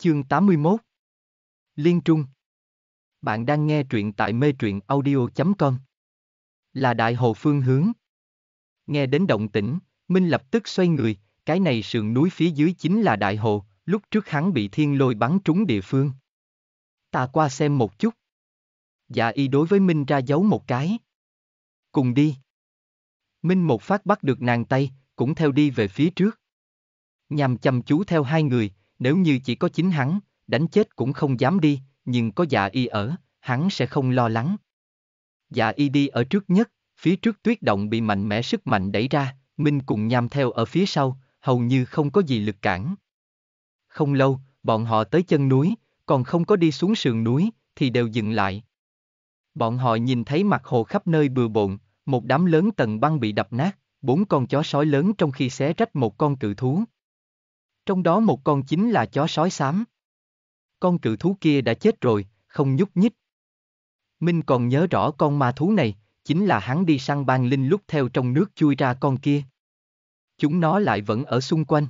Chương 81 Liên Trung Bạn đang nghe truyện tại mê truyện audio.com Là đại hồ phương hướng Nghe đến động tĩnh, Minh lập tức xoay người, cái này sườn núi phía dưới chính là đại hồ, lúc trước hắn bị thiên lôi bắn trúng địa phương. Ta qua xem một chút. Dạ y đối với Minh ra dấu một cái. Cùng đi. Minh một phát bắt được nàng tay, cũng theo đi về phía trước. Nhằm chăm chú theo hai người, nếu như chỉ có chính hắn, đánh chết cũng không dám đi, nhưng có dạ y ở, hắn sẽ không lo lắng. Dạ y đi ở trước nhất, phía trước tuyết động bị mạnh mẽ sức mạnh đẩy ra, Minh cùng nham theo ở phía sau, hầu như không có gì lực cản. Không lâu, bọn họ tới chân núi, còn không có đi xuống sườn núi, thì đều dừng lại. Bọn họ nhìn thấy mặt hồ khắp nơi bừa bộn, một đám lớn tầng băng bị đập nát, bốn con chó sói lớn trong khi xé rách một con cự thú. Trong đó một con chính là chó sói xám. Con cự thú kia đã chết rồi, không nhúc nhích. Minh còn nhớ rõ con ma thú này, chính là hắn đi săn ban linh lúc theo trong nước chui ra con kia. Chúng nó lại vẫn ở xung quanh.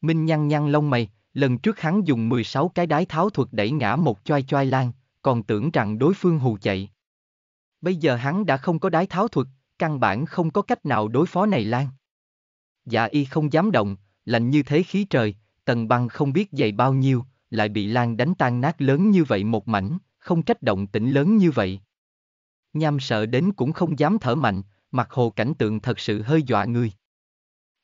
Minh nhăn nhăn lông mày, lần trước hắn dùng 16 cái đái tháo thuật đẩy ngã một choai choai lan, còn tưởng rằng đối phương hù chạy. Bây giờ hắn đã không có đái tháo thuật, căn bản không có cách nào đối phó này lan. Dạ y không dám động, lạnh như thế khí trời, tầng băng không biết dày bao nhiêu, lại bị Lan đánh tan nát lớn như vậy một mảnh, không trách động tĩnh lớn như vậy. Nham sợ đến cũng không dám thở mạnh, mặt hồ cảnh tượng thật sự hơi dọa người.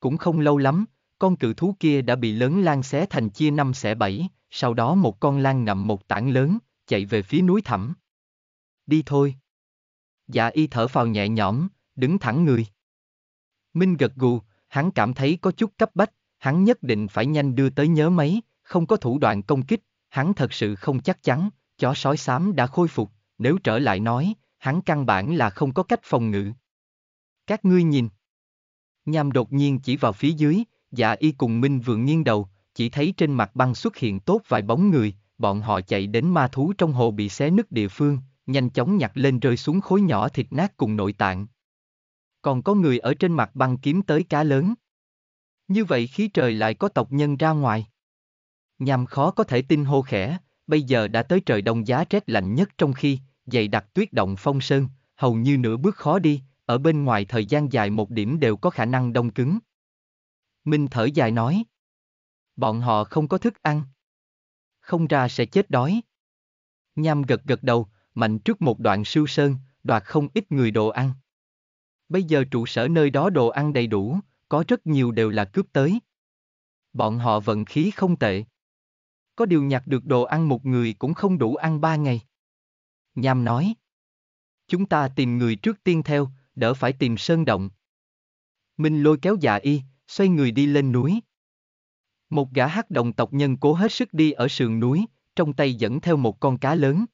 Cũng không lâu lắm, con cự thú kia đã bị lớn lan xé thành chia năm xẻ bảy, sau đó một con lan ngậm một tảng lớn, chạy về phía núi thẳm. Đi thôi. Dạ y thở phào nhẹ nhõm, đứng thẳng người. Minh gật gù, hắn cảm thấy có chút cấp bách, hắn nhất định phải nhanh đưa tới nhớ mấy, không có thủ đoạn công kích, hắn thật sự không chắc chắn, chó sói xám đã khôi phục, nếu trở lại nói, hắn căn bản là không có cách phòng ngự. Các ngươi nhìn. Nham đột nhiên chỉ vào phía dưới, dạ y cùng Minh vừa nghiêng đầu, chỉ thấy trên mặt băng xuất hiện tốt vài bóng người, bọn họ chạy đến ma thú trong hồ bị xé nứt địa phương, nhanh chóng nhặt lên rơi xuống khối nhỏ thịt nát cùng nội tạng. Còn có người ở trên mặt băng kiếm tới cá lớn. Như vậy khí trời lại có tộc nhân ra ngoài. Nhằm khó có thể tin hô khẽ, bây giờ đã tới trời đông giá rét lạnh nhất trong khi, dày đặc tuyết động phong sơn, hầu như nửa bước khó đi, ở bên ngoài thời gian dài một điểm đều có khả năng đông cứng. Minh thở dài nói. Bọn họ không có thức ăn. Không ra sẽ chết đói. Nham gật gật đầu, mạnh trước một đoạn sưu sơn, đoạt không ít người đồ ăn. Bây giờ trụ sở nơi đó đồ ăn đầy đủ, có rất nhiều đều là cướp tới. Bọn họ vận khí không tệ. Có điều nhặt được đồ ăn một người cũng không đủ ăn ba ngày. Nham nói. Chúng ta tìm người trước tiên theo, đỡ phải tìm sơn động. Minh lôi kéo dạ y, xoay người đi lên núi. Một gã hắc đồng tộc nhân cố hết sức đi ở sườn núi, trong tay dẫn theo một con cá lớn.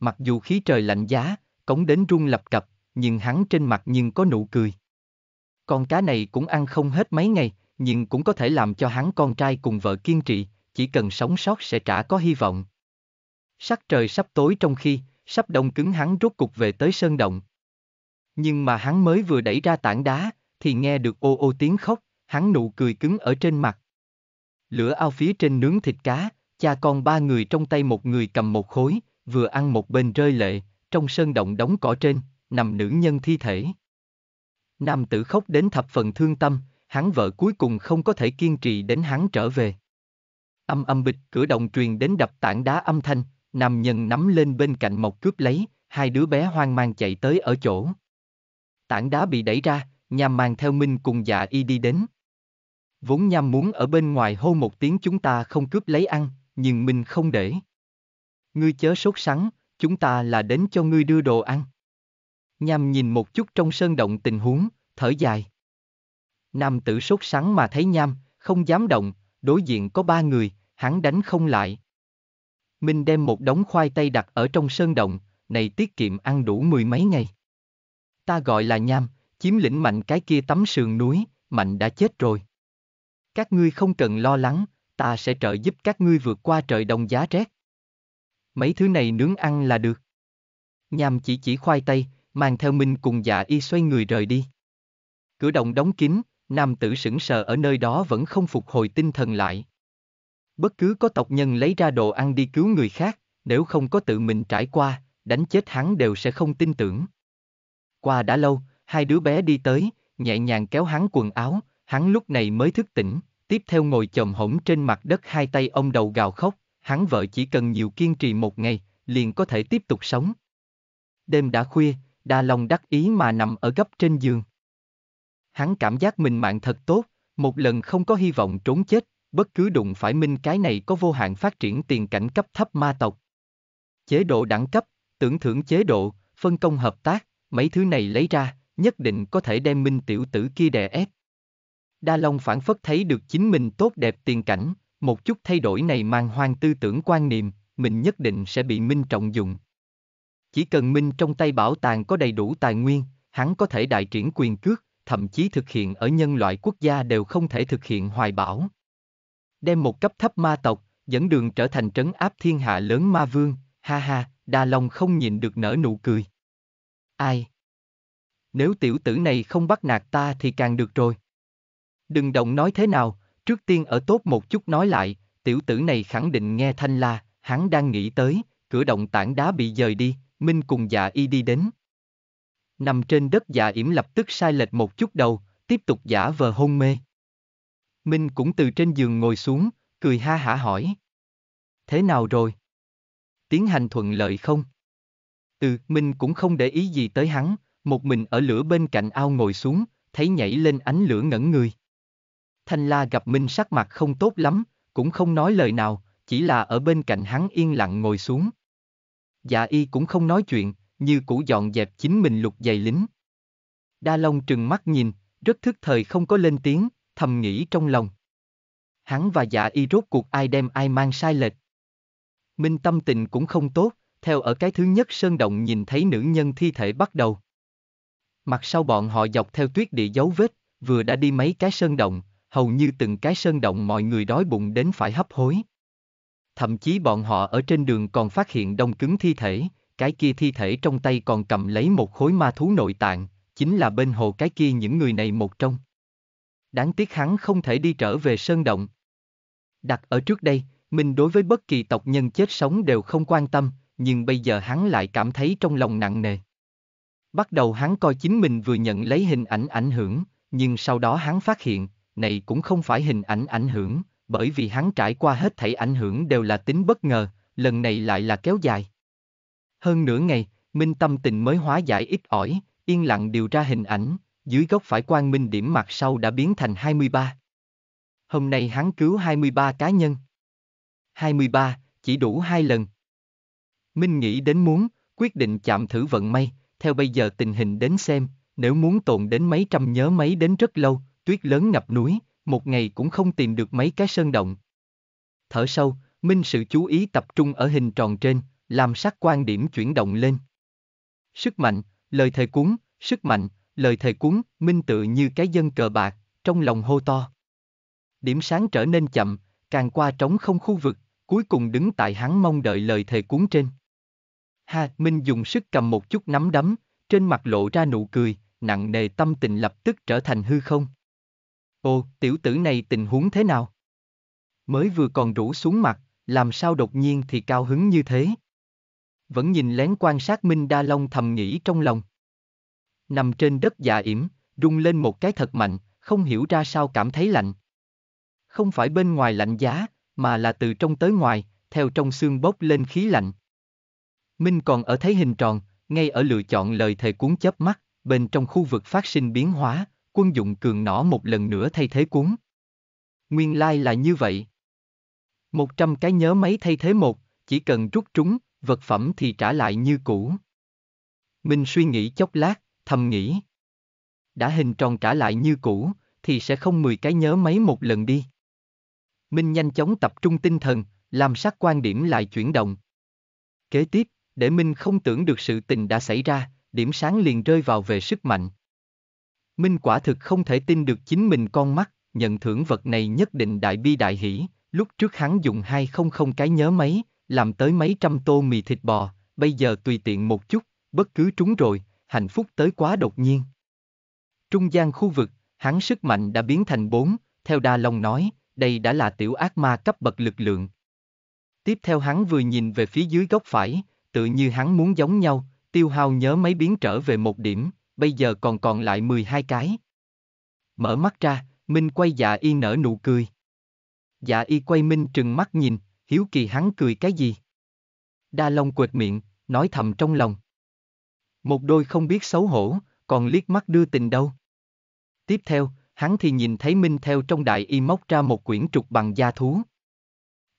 Mặc dù khí trời lạnh giá, cống đến rung lập cập, nhưng hắn trên mặt nhưng có nụ cười. Con cá này cũng ăn không hết mấy ngày, nhưng cũng có thể làm cho hắn con trai cùng vợ kiên trì, chỉ cần sống sót sẽ trả có hy vọng. Sắc trời sắp tối trong khi, sắp đông cứng hắn rốt cục về tới sơn động. Nhưng mà hắn mới vừa đẩy ra tảng đá, thì nghe được ô ô tiếng khóc, hắn nụ cười cứng ở trên mặt. Lửa ao phía trên nướng thịt cá, cha con ba người trong tay một người cầm một khối, vừa ăn một bên rơi lệ, trong sơn động đóng cỏ trên, nằm nữ nhân thi thể. Nam tử khóc đến thập phần thương tâm, hắn vợ cuối cùng không có thể kiên trì đến hắn trở về. Âm âm bịch cửa động truyền đến đập tảng đá âm thanh, nam nhân nắm lên bên cạnh một cướp lấy, hai đứa bé hoang mang chạy tới ở chỗ. Tảng đá bị đẩy ra, nham mang theo Minh cùng dạ y đi đến. Vốn nham muốn ở bên ngoài hô một tiếng chúng ta không cướp lấy ăn, nhưng Minh không để. Ngươi chớ sốt sắng, chúng ta là đến cho ngươi đưa đồ ăn. Nham nhìn một chút trong sơn động tình huống, thở dài. Nam tử sốt sắng mà thấy nham, không dám động, đối diện có ba người, hắn đánh không lại. Minh đem một đống khoai tây đặt ở trong sơn động, này tiết kiệm ăn đủ mười mấy ngày. Ta gọi là nham, chiếm lĩnh mạnh cái kia tấm sườn núi, mạnh đã chết rồi. Các ngươi không cần lo lắng, ta sẽ trợ giúp các ngươi vượt qua trời đông giá rét. Mấy thứ này nướng ăn là được. Nham chỉ chỉ khoai tây, mang theo Minh cùng dạ y xoay người rời đi. Cửa động đóng kín, nam tử sững sờ ở nơi đó vẫn không phục hồi tinh thần lại. Bất cứ có tộc nhân lấy ra đồ ăn đi cứu người khác, nếu không có tự mình trải qua, đánh chết hắn đều sẽ không tin tưởng. Qua đã lâu, hai đứa bé đi tới, nhẹ nhàng kéo hắn quần áo, hắn lúc này mới thức tỉnh, tiếp theo ngồi chồm hổm trên mặt đất hai tay ông đầu gào khóc, hắn vợ chỉ cần nhiều kiên trì một ngày, liền có thể tiếp tục sống. Đêm đã khuya, đa lòng đắc ý mà nằm ở gấp trên giường hắn cảm giác mình mạng thật tốt, một lần không có hy vọng trốn chết, bất cứ đụng phải minh cái này có vô hạn phát triển tiền cảnh cấp thấp ma tộc. Chế độ đẳng cấp, tưởng thưởng chế độ, phân công hợp tác, mấy thứ này lấy ra, nhất định có thể đem minh tiểu tử kia đè ép. Đa Long phản phất thấy được chính mình tốt đẹp tiền cảnh, một chút thay đổi này mang hoang tư tưởng quan niệm, mình nhất định sẽ bị minh trọng dụng. Chỉ cần minh trong tay bảo tàng có đầy đủ tài nguyên, hắn có thể đại triển quyền cước, thậm chí thực hiện ở nhân loại quốc gia đều không thể thực hiện hoài bão. Đem một cấp thấp ma tộc, dẫn đường trở thành trấn áp thiên hạ lớn ma vương, ha ha, Đa Long không nhìn được nở nụ cười. Ai? Nếu tiểu tử này không bắt nạt ta thì càng được rồi. Đừng động nói thế nào, trước tiên ở tốt một chút nói lại, tiểu tử này khẳng định nghe thanh la, hắn đang nghĩ tới, cửa động tảng đá bị dời đi, Minh cùng dạ y đi đến nằm trên đất giả yểm lập tức sai lệch một chút đầu, tiếp tục giả vờ hôn mê. Minh cũng từ trên giường ngồi xuống, cười ha hả hỏi. Thế nào rồi? Tiến hành thuận lợi không? Từ Minh cũng không để ý gì tới hắn, một mình ở lửa bên cạnh ao ngồi xuống, thấy nhảy lên ánh lửa ngẩn người. Thanh La gặp Minh sắc mặt không tốt lắm, cũng không nói lời nào, chỉ là ở bên cạnh hắn yên lặng ngồi xuống. Dạ y cũng không nói chuyện, như cũ dọn dẹp chính mình lục giày lính. Đa Long trừng mắt nhìn, rất thức thời không có lên tiếng, thầm nghĩ trong lòng. Hắn và dạ y rốt cuộc ai đem ai mang sai lệch. Minh tâm tình cũng không tốt, theo ở cái thứ nhất sơn động nhìn thấy nữ nhân thi thể bắt đầu. Mặt sau bọn họ dọc theo tuyết địa dấu vết, vừa đã đi mấy cái sơn động, hầu như từng cái sơn động mọi người đói bụng đến phải hấp hối. Thậm chí bọn họ ở trên đường còn phát hiện đông cứng thi thể, cái kia thi thể trong tay còn cầm lấy một khối ma thú nội tạng, chính là bên hồ cái kia những người này một trong. Đáng tiếc hắn không thể đi trở về sơn động. Đặt ở trước đây, mình đối với bất kỳ tộc nhân chết sống đều không quan tâm, nhưng bây giờ hắn lại cảm thấy trong lòng nặng nề. Bắt đầu hắn coi chính mình vừa nhận lấy hình ảnh ảnh hưởng, nhưng sau đó hắn phát hiện, này cũng không phải hình ảnh ảnh hưởng, bởi vì hắn trải qua hết thảy ảnh hưởng đều là tính bất ngờ, lần này lại là kéo dài. Hơn nửa ngày, Minh tâm tình mới hóa giải ít ỏi, yên lặng điều ra hình ảnh, dưới góc phải quan minh điểm mặt sau đã biến thành 23. Hôm nay hắn cứu 23 cá nhân. 23, chỉ đủ hai lần. Minh nghĩ đến muốn, quyết định chạm thử vận may, theo bây giờ tình hình đến xem, nếu muốn tồn đến mấy trăm nhớ mấy đến rất lâu, tuyết lớn ngập núi, một ngày cũng không tìm được mấy cái sơn động. Thở sâu, Minh sự chú ý tập trung ở hình tròn trên, làm sắc quan điểm chuyển động lên. Sức mạnh, lời thề cuốn, sức mạnh, lời thề cuốn, minh tự như cái dân cờ bạc, trong lòng hô to. Điểm sáng trở nên chậm, càng qua trống không khu vực, cuối cùng đứng tại hắn mong đợi lời thề cuốn trên. Ha, Minh dùng sức cầm một chút nắm đấm, trên mặt lộ ra nụ cười, nặng nề tâm tình lập tức trở thành hư không. Ô, tiểu tử này tình huống thế nào? Mới vừa còn rủ xuống mặt, làm sao đột nhiên thì cao hứng như thế? vẫn nhìn lén quan sát Minh Đa Long thầm nghĩ trong lòng. Nằm trên đất dạ yểm, rung lên một cái thật mạnh, không hiểu ra sao cảm thấy lạnh. Không phải bên ngoài lạnh giá, mà là từ trong tới ngoài, theo trong xương bốc lên khí lạnh. Minh còn ở thấy hình tròn, ngay ở lựa chọn lời thề cuốn chớp mắt, bên trong khu vực phát sinh biến hóa, quân dụng cường nỏ một lần nữa thay thế cuốn. Nguyên lai là như vậy. Một trăm cái nhớ máy thay thế một, chỉ cần rút trúng, vật phẩm thì trả lại như cũ. Minh suy nghĩ chốc lát, thầm nghĩ. Đã hình tròn trả lại như cũ, thì sẽ không mười cái nhớ mấy một lần đi. Minh nhanh chóng tập trung tinh thần, làm sắc quan điểm lại chuyển động. Kế tiếp, để Minh không tưởng được sự tình đã xảy ra, điểm sáng liền rơi vào về sức mạnh. Minh quả thực không thể tin được chính mình con mắt, nhận thưởng vật này nhất định đại bi đại hỷ, lúc trước hắn dùng hai không không cái nhớ mấy, làm tới mấy trăm tô mì thịt bò, bây giờ tùy tiện một chút, bất cứ trúng rồi, hạnh phúc tới quá đột nhiên. Trung gian khu vực, hắn sức mạnh đã biến thành bốn, theo Đa Long nói, đây đã là tiểu ác ma cấp bậc lực lượng. Tiếp theo hắn vừa nhìn về phía dưới góc phải, tự như hắn muốn giống nhau, tiêu hao nhớ mấy biến trở về một điểm, bây giờ còn còn lại 12 cái. Mở mắt ra, Minh quay dạ y nở nụ cười. Dạ y quay Minh trừng mắt nhìn, hiếu kỳ hắn cười cái gì. Đa Long quệt miệng, nói thầm trong lòng. Một đôi không biết xấu hổ, còn liếc mắt đưa tình đâu. Tiếp theo, hắn thì nhìn thấy Minh theo trong đại y móc ra một quyển trục bằng da thú.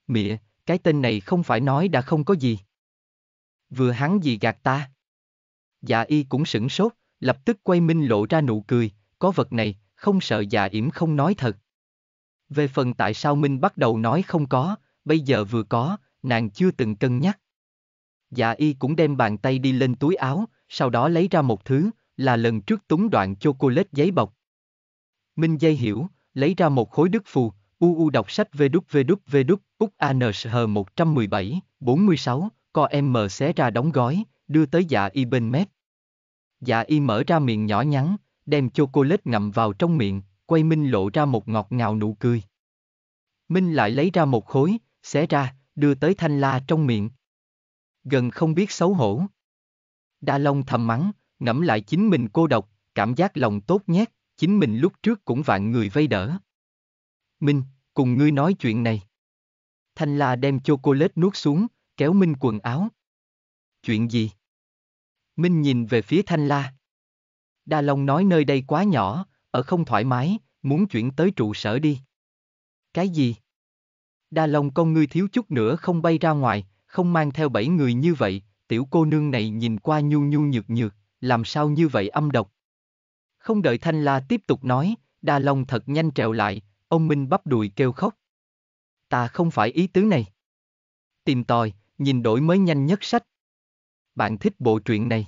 Mịa, cái tên này không phải nói đã không có gì. Vừa hắn gì gạt ta. Dạ y cũng sửng sốt, lập tức quay Minh lộ ra nụ cười, có vật này, không sợ già dạ yểm không nói thật. Về phần tại sao Minh bắt đầu nói không có, bây giờ vừa có, nàng chưa từng cân nhắc. Dạ y cũng đem bàn tay đi lên túi áo, sau đó lấy ra một thứ, là lần trước túng đoạn chocolate giấy bọc. Minh dây hiểu, lấy ra một khối đức phù, u u đọc sách đúc đúc đúc úc www uansh 117 46 co em mờ xé ra đóng gói, đưa tới dạ y bên mép. Dạ y mở ra miệng nhỏ nhắn, đem chocolate ngậm vào trong miệng, quay Minh lộ ra một ngọt ngào nụ cười. Minh lại lấy ra một khối, xé ra, đưa tới thanh la trong miệng. Gần không biết xấu hổ. Đa Long thầm mắng, ngẫm lại chính mình cô độc, cảm giác lòng tốt nhét, chính mình lúc trước cũng vạn người vây đỡ. Minh, cùng ngươi nói chuyện này. Thanh La đem chocolate nuốt xuống, kéo Minh quần áo. Chuyện gì? Minh nhìn về phía Thanh La. Đa Long nói nơi đây quá nhỏ, ở không thoải mái, muốn chuyển tới trụ sở đi. Cái gì? Đa Long con ngươi thiếu chút nữa không bay ra ngoài, không mang theo bảy người như vậy, tiểu cô nương này nhìn qua nhu nhu nhược nhược, làm sao như vậy âm độc. Không đợi Thanh La tiếp tục nói, Đa Long thật nhanh trèo lại, ông Minh bắp đùi kêu khóc. Ta không phải ý tứ này. Tìm tòi, nhìn đổi mới nhanh nhất sách. Bạn thích bộ truyện này?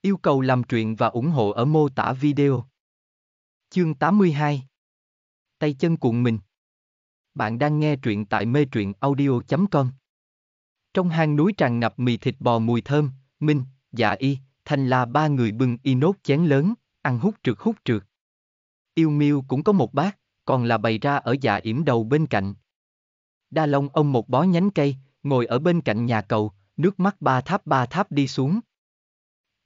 Yêu cầu làm truyện và ủng hộ ở mô tả video. Chương 82 Tay chân cuộn mình bạn đang nghe truyện tại mê truyện audio.com. Trong hang núi tràn ngập mì thịt bò mùi thơm, Minh, Dạ Y, Thanh La ba người bưng inox chén lớn, ăn hút trượt hút trượt. Yêu Miêu cũng có một bát, còn là bày ra ở dạ yểm đầu bên cạnh. Đa Long ông một bó nhánh cây, ngồi ở bên cạnh nhà cầu, nước mắt ba tháp ba tháp đi xuống.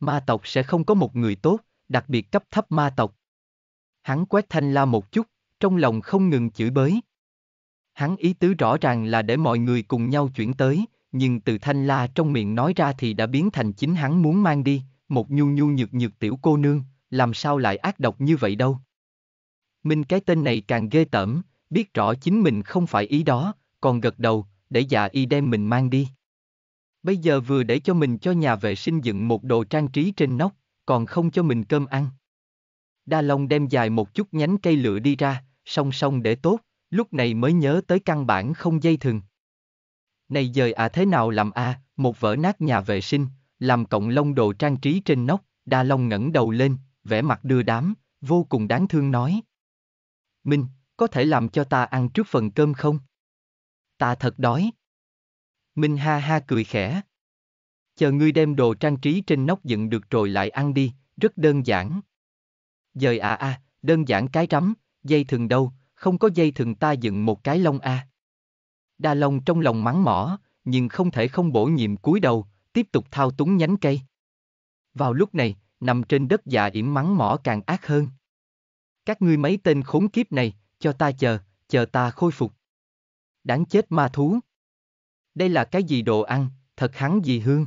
Ma tộc sẽ không có một người tốt, đặc biệt cấp thấp ma tộc. Hắn quét Thanh La một chút, trong lòng không ngừng chửi bới. Hắn ý tứ rõ ràng là để mọi người cùng nhau chuyển tới, nhưng từ thanh la trong miệng nói ra thì đã biến thành chính hắn muốn mang đi, một nhu nhu nhược nhược tiểu cô nương, làm sao lại ác độc như vậy đâu. Minh cái tên này càng ghê tởm, biết rõ chính mình không phải ý đó, còn gật đầu, để dạ y đem mình mang đi. Bây giờ vừa để cho mình cho nhà vệ sinh dựng một đồ trang trí trên nóc, còn không cho mình cơm ăn. Đa Long đem dài một chút nhánh cây lửa đi ra, song song để tốt, lúc này mới nhớ tới căn bản không dây thừng. Này dời à thế nào làm a? À, một vỡ nát nhà vệ sinh, làm cộng lông đồ trang trí trên nóc, đa long ngẩng đầu lên, vẻ mặt đưa đám, vô cùng đáng thương nói. Minh, có thể làm cho ta ăn trước phần cơm không? Ta thật đói. Minh ha ha cười khẽ. Chờ ngươi đem đồ trang trí trên nóc dựng được rồi lại ăn đi, rất đơn giản. Dời à à, đơn giản cái rắm, dây thường đâu, không có dây thừng ta dựng một cái lông a. À. Đa Long trong lòng mắng mỏ, nhưng không thể không bổ nhiệm cúi đầu, tiếp tục thao túng nhánh cây. Vào lúc này, nằm trên đất già yểm mắng mỏ càng ác hơn. Các ngươi mấy tên khốn kiếp này, cho ta chờ, chờ ta khôi phục. Đáng chết ma thú. Đây là cái gì đồ ăn, thật hắn gì hương.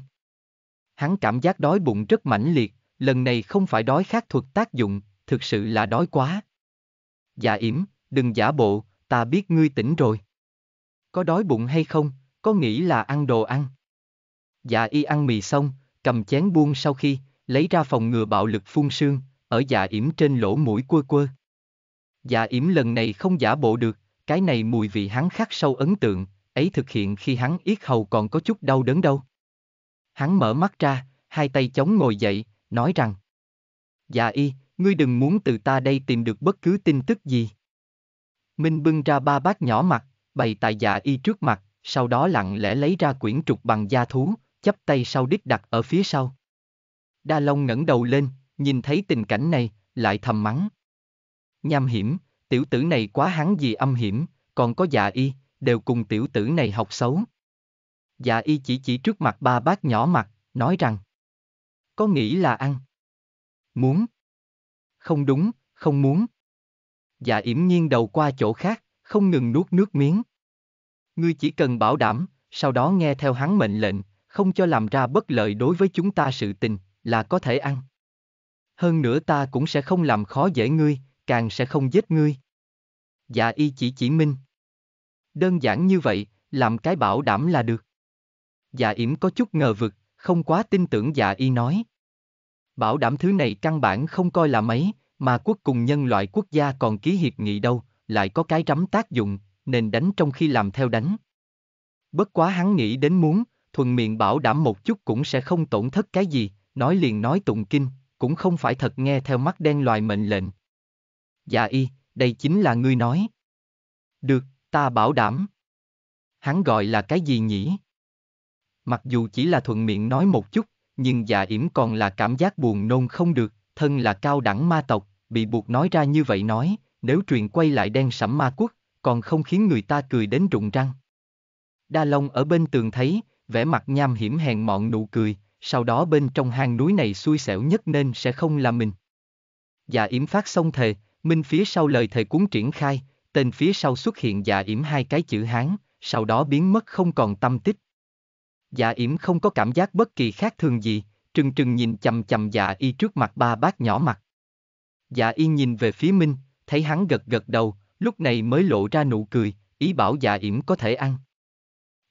Hắn cảm giác đói bụng rất mãnh liệt, lần này không phải đói khát thuật tác dụng, thực sự là đói quá. già yểm, đừng giả bộ, ta biết ngươi tỉnh rồi. Có đói bụng hay không, có nghĩ là ăn đồ ăn. Dạ y ăn mì xong, cầm chén buông sau khi, lấy ra phòng ngừa bạo lực phun sương, ở dạ yểm trên lỗ mũi quơ quơ. Dạ yểm lần này không giả bộ được, cái này mùi vị hắn khắc sâu ấn tượng, ấy thực hiện khi hắn yết hầu còn có chút đau đớn đâu. Hắn mở mắt ra, hai tay chống ngồi dậy, nói rằng Dạ y, ngươi đừng muốn từ ta đây tìm được bất cứ tin tức gì. Minh bưng ra ba bát nhỏ mặt, bày tại dạ y trước mặt, sau đó lặng lẽ lấy ra quyển trục bằng da thú, chắp tay sau đít đặt ở phía sau. Đa Long ngẩng đầu lên, nhìn thấy tình cảnh này, lại thầm mắng. Nham hiểm, tiểu tử này quá hắn gì âm hiểm, còn có dạ y, đều cùng tiểu tử này học xấu. Dạ y chỉ chỉ trước mặt ba bát nhỏ mặt, nói rằng. Có nghĩ là ăn. Muốn. Không đúng, không muốn. Dạ yểm nghiêng đầu qua chỗ khác, không ngừng nuốt nước miếng. Ngươi chỉ cần bảo đảm, sau đó nghe theo hắn mệnh lệnh, không cho làm ra bất lợi đối với chúng ta sự tình, là có thể ăn. Hơn nữa ta cũng sẽ không làm khó dễ ngươi, càng sẽ không giết ngươi. Dạ y chỉ chỉ minh. Đơn giản như vậy, làm cái bảo đảm là được. Dạ yểm có chút ngờ vực, không quá tin tưởng dạ y nói. Bảo đảm thứ này căn bản không coi là mấy, mà quốc cùng nhân loại quốc gia còn ký hiệp nghị đâu, lại có cái rắm tác dụng, nên đánh trong khi làm theo đánh. Bất quá hắn nghĩ đến muốn, thuần miệng bảo đảm một chút cũng sẽ không tổn thất cái gì, nói liền nói tụng kinh, cũng không phải thật nghe theo mắt đen loài mệnh lệnh. Dạ y, đây chính là ngươi nói. Được, ta bảo đảm. Hắn gọi là cái gì nhỉ? Mặc dù chỉ là thuận miệng nói một chút, nhưng dạ yểm còn là cảm giác buồn nôn không được, thân là cao đẳng ma tộc, bị buộc nói ra như vậy nói, nếu truyền quay lại đen sẫm ma quốc, còn không khiến người ta cười đến rụng răng. Đa Long ở bên tường thấy, vẻ mặt nham hiểm hèn mọn nụ cười, sau đó bên trong hang núi này xui xẻo nhất nên sẽ không là mình. Dạ yểm phát xong thề, minh phía sau lời thề cuốn triển khai, tên phía sau xuất hiện dạ yểm hai cái chữ Hán, sau đó biến mất không còn tâm tích. Dạ yểm không có cảm giác bất kỳ khác thường gì, trừng trừng nhìn chầm chầm dạ y trước mặt ba bác nhỏ mặt. Dạ y nhìn về phía Minh, thấy hắn gật gật đầu, lúc này mới lộ ra nụ cười, ý bảo dạ yểm có thể ăn.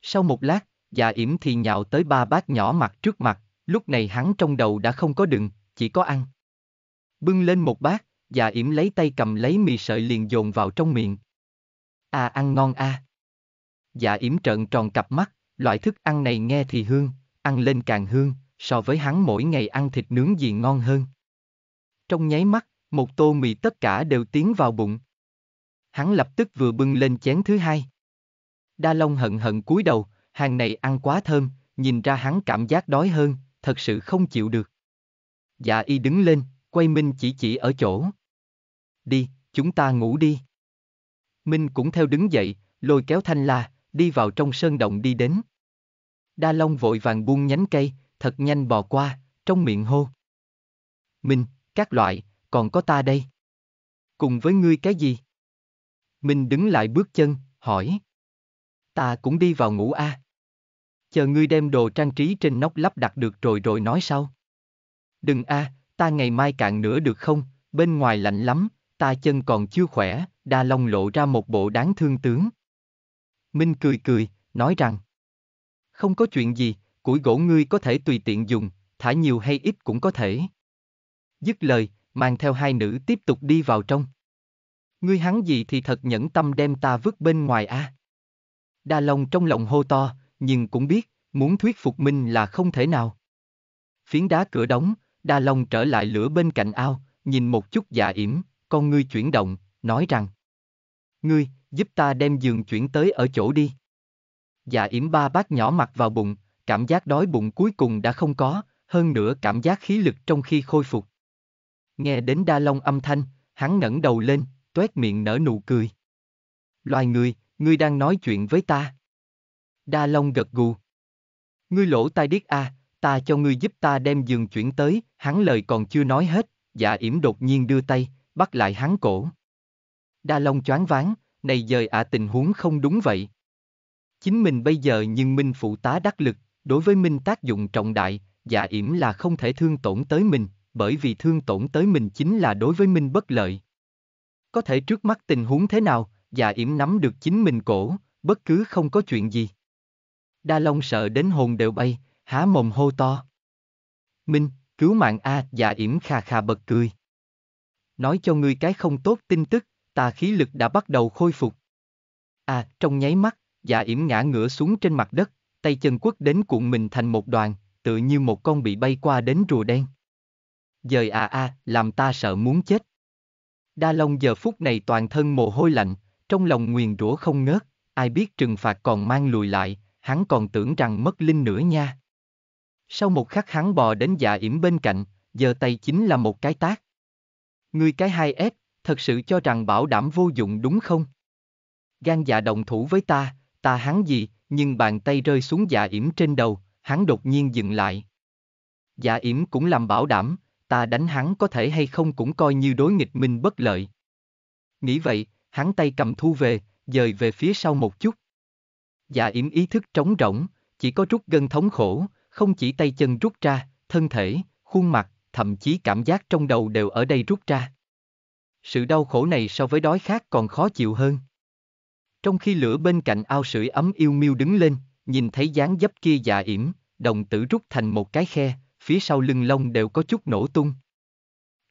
Sau một lát, dạ yểm thì nhạo tới ba bác nhỏ mặt trước mặt, lúc này hắn trong đầu đã không có đựng, chỉ có ăn. Bưng lên một bát, dạ yểm lấy tay cầm lấy mì sợi liền dồn vào trong miệng. À ăn ngon a. À. Dạ yểm trợn tròn cặp mắt, loại thức ăn này nghe thì hương, ăn lên càng hương, so với hắn mỗi ngày ăn thịt nướng gì ngon hơn. Trong nháy mắt, một tô mì tất cả đều tiến vào bụng. Hắn lập tức vừa bưng lên chén thứ hai. Đa Long hận hận cúi đầu, hàng này ăn quá thơm, nhìn ra hắn cảm giác đói hơn, thật sự không chịu được. Dạ y đứng lên, quay Minh chỉ chỉ ở chỗ. Đi, chúng ta ngủ đi. Minh cũng theo đứng dậy, lôi kéo thanh la, đi vào trong sơn động đi đến. Đa Long vội vàng buông nhánh cây, thật nhanh bò qua, trong miệng hô. Minh, các loại, còn có ta đây. Cùng với ngươi cái gì? Minh đứng lại bước chân, hỏi. Ta cũng đi vào ngủ a. À? Chờ ngươi đem đồ trang trí trên nóc lắp đặt được rồi rồi nói sau. Đừng a, à, ta ngày mai cạn nữa được không, bên ngoài lạnh lắm, ta chân còn chưa khỏe, Đa Long lộ ra một bộ đáng thương tướng. Minh cười cười, nói rằng. Không có chuyện gì, Củi gỗ ngươi có thể tùy tiện dùng, thả nhiều hay ít cũng có thể. Dứt lời, mang theo hai nữ tiếp tục đi vào trong. Ngươi hắn gì thì thật nhẫn tâm đem ta vứt bên ngoài a. À? Đa Long trong lòng hô to, nhưng cũng biết, muốn thuyết phục Minh là không thể nào. Phiến đá cửa đóng, Đa Long trở lại lửa bên cạnh ao, nhìn một chút dạ yểm, con ngươi chuyển động, nói rằng. Ngươi, giúp ta đem giường chuyển tới ở chỗ đi. Dạ yểm ba bác nhỏ mặt vào bụng, cảm giác đói bụng cuối cùng đã không có, hơn nữa cảm giác khí lực trong khi khôi phục. Nghe đến đa long âm thanh, hắn ngẩng đầu lên, tuét miệng nở nụ cười. Loài người, ngươi đang nói chuyện với ta. Đa long gật gù. Ngươi lỗ tai điếc a, à, ta cho ngươi giúp ta đem giường chuyển tới, hắn lời còn chưa nói hết, dạ yểm đột nhiên đưa tay, bắt lại hắn cổ. Đa long choáng váng, này giờ ạ à, tình huống không đúng vậy. Chính mình bây giờ nhưng minh phụ tá đắc lực, Đối với minh tác dụng trọng đại, dạ yểm là không thể thương tổn tới mình, bởi vì thương tổn tới mình chính là đối với minh bất lợi. Có thể trước mắt tình huống thế nào, dạ yểm nắm được chính mình cổ, bất cứ không có chuyện gì. Đa Long sợ đến hồn đều bay, há mồm hô to. Minh, cứu mạng A, dạ yểm khà khà bật cười. Nói cho ngươi cái không tốt tin tức, ta khí lực đã bắt đầu khôi phục. À, trong nháy mắt, dạ yểm ngã ngửa xuống trên mặt đất, tay chân quất đến cuộn mình thành một đoàn, tự như một con bị bay qua đến rùa đen. Dời à à, làm ta sợ muốn chết. Đa Long giờ phút này toàn thân mồ hôi lạnh, trong lòng nguyền rủa không ngớt, ai biết trừng phạt còn mang lùi lại, hắn còn tưởng rằng mất linh nữa nha. Sau một khắc hắn bò đến dạ yểm bên cạnh, giờ tay chính là một cái tác. Người cái hai ép, thật sự cho rằng bảo đảm vô dụng đúng không? Gan dạ đồng thủ với ta, ta hắn gì, nhưng bàn tay rơi xuống dạ yểm trên đầu, hắn đột nhiên dừng lại. Dạ yểm cũng làm bảo đảm, ta đánh hắn có thể hay không cũng coi như đối nghịch mình bất lợi. Nghĩ vậy, hắn tay cầm thu về, dời về phía sau một chút. Dạ yểm ý thức trống rỗng, chỉ có rút gân thống khổ, không chỉ tay chân rút ra, thân thể, khuôn mặt, thậm chí cảm giác trong đầu đều ở đây rút ra. Sự đau khổ này so với đói khát còn khó chịu hơn. Trong khi lửa bên cạnh ao sưởi ấm yêu miêu đứng lên, nhìn thấy dáng dấp kia già yểm, đồng tử rút thành một cái khe, phía sau lưng lông đều có chút nổ tung.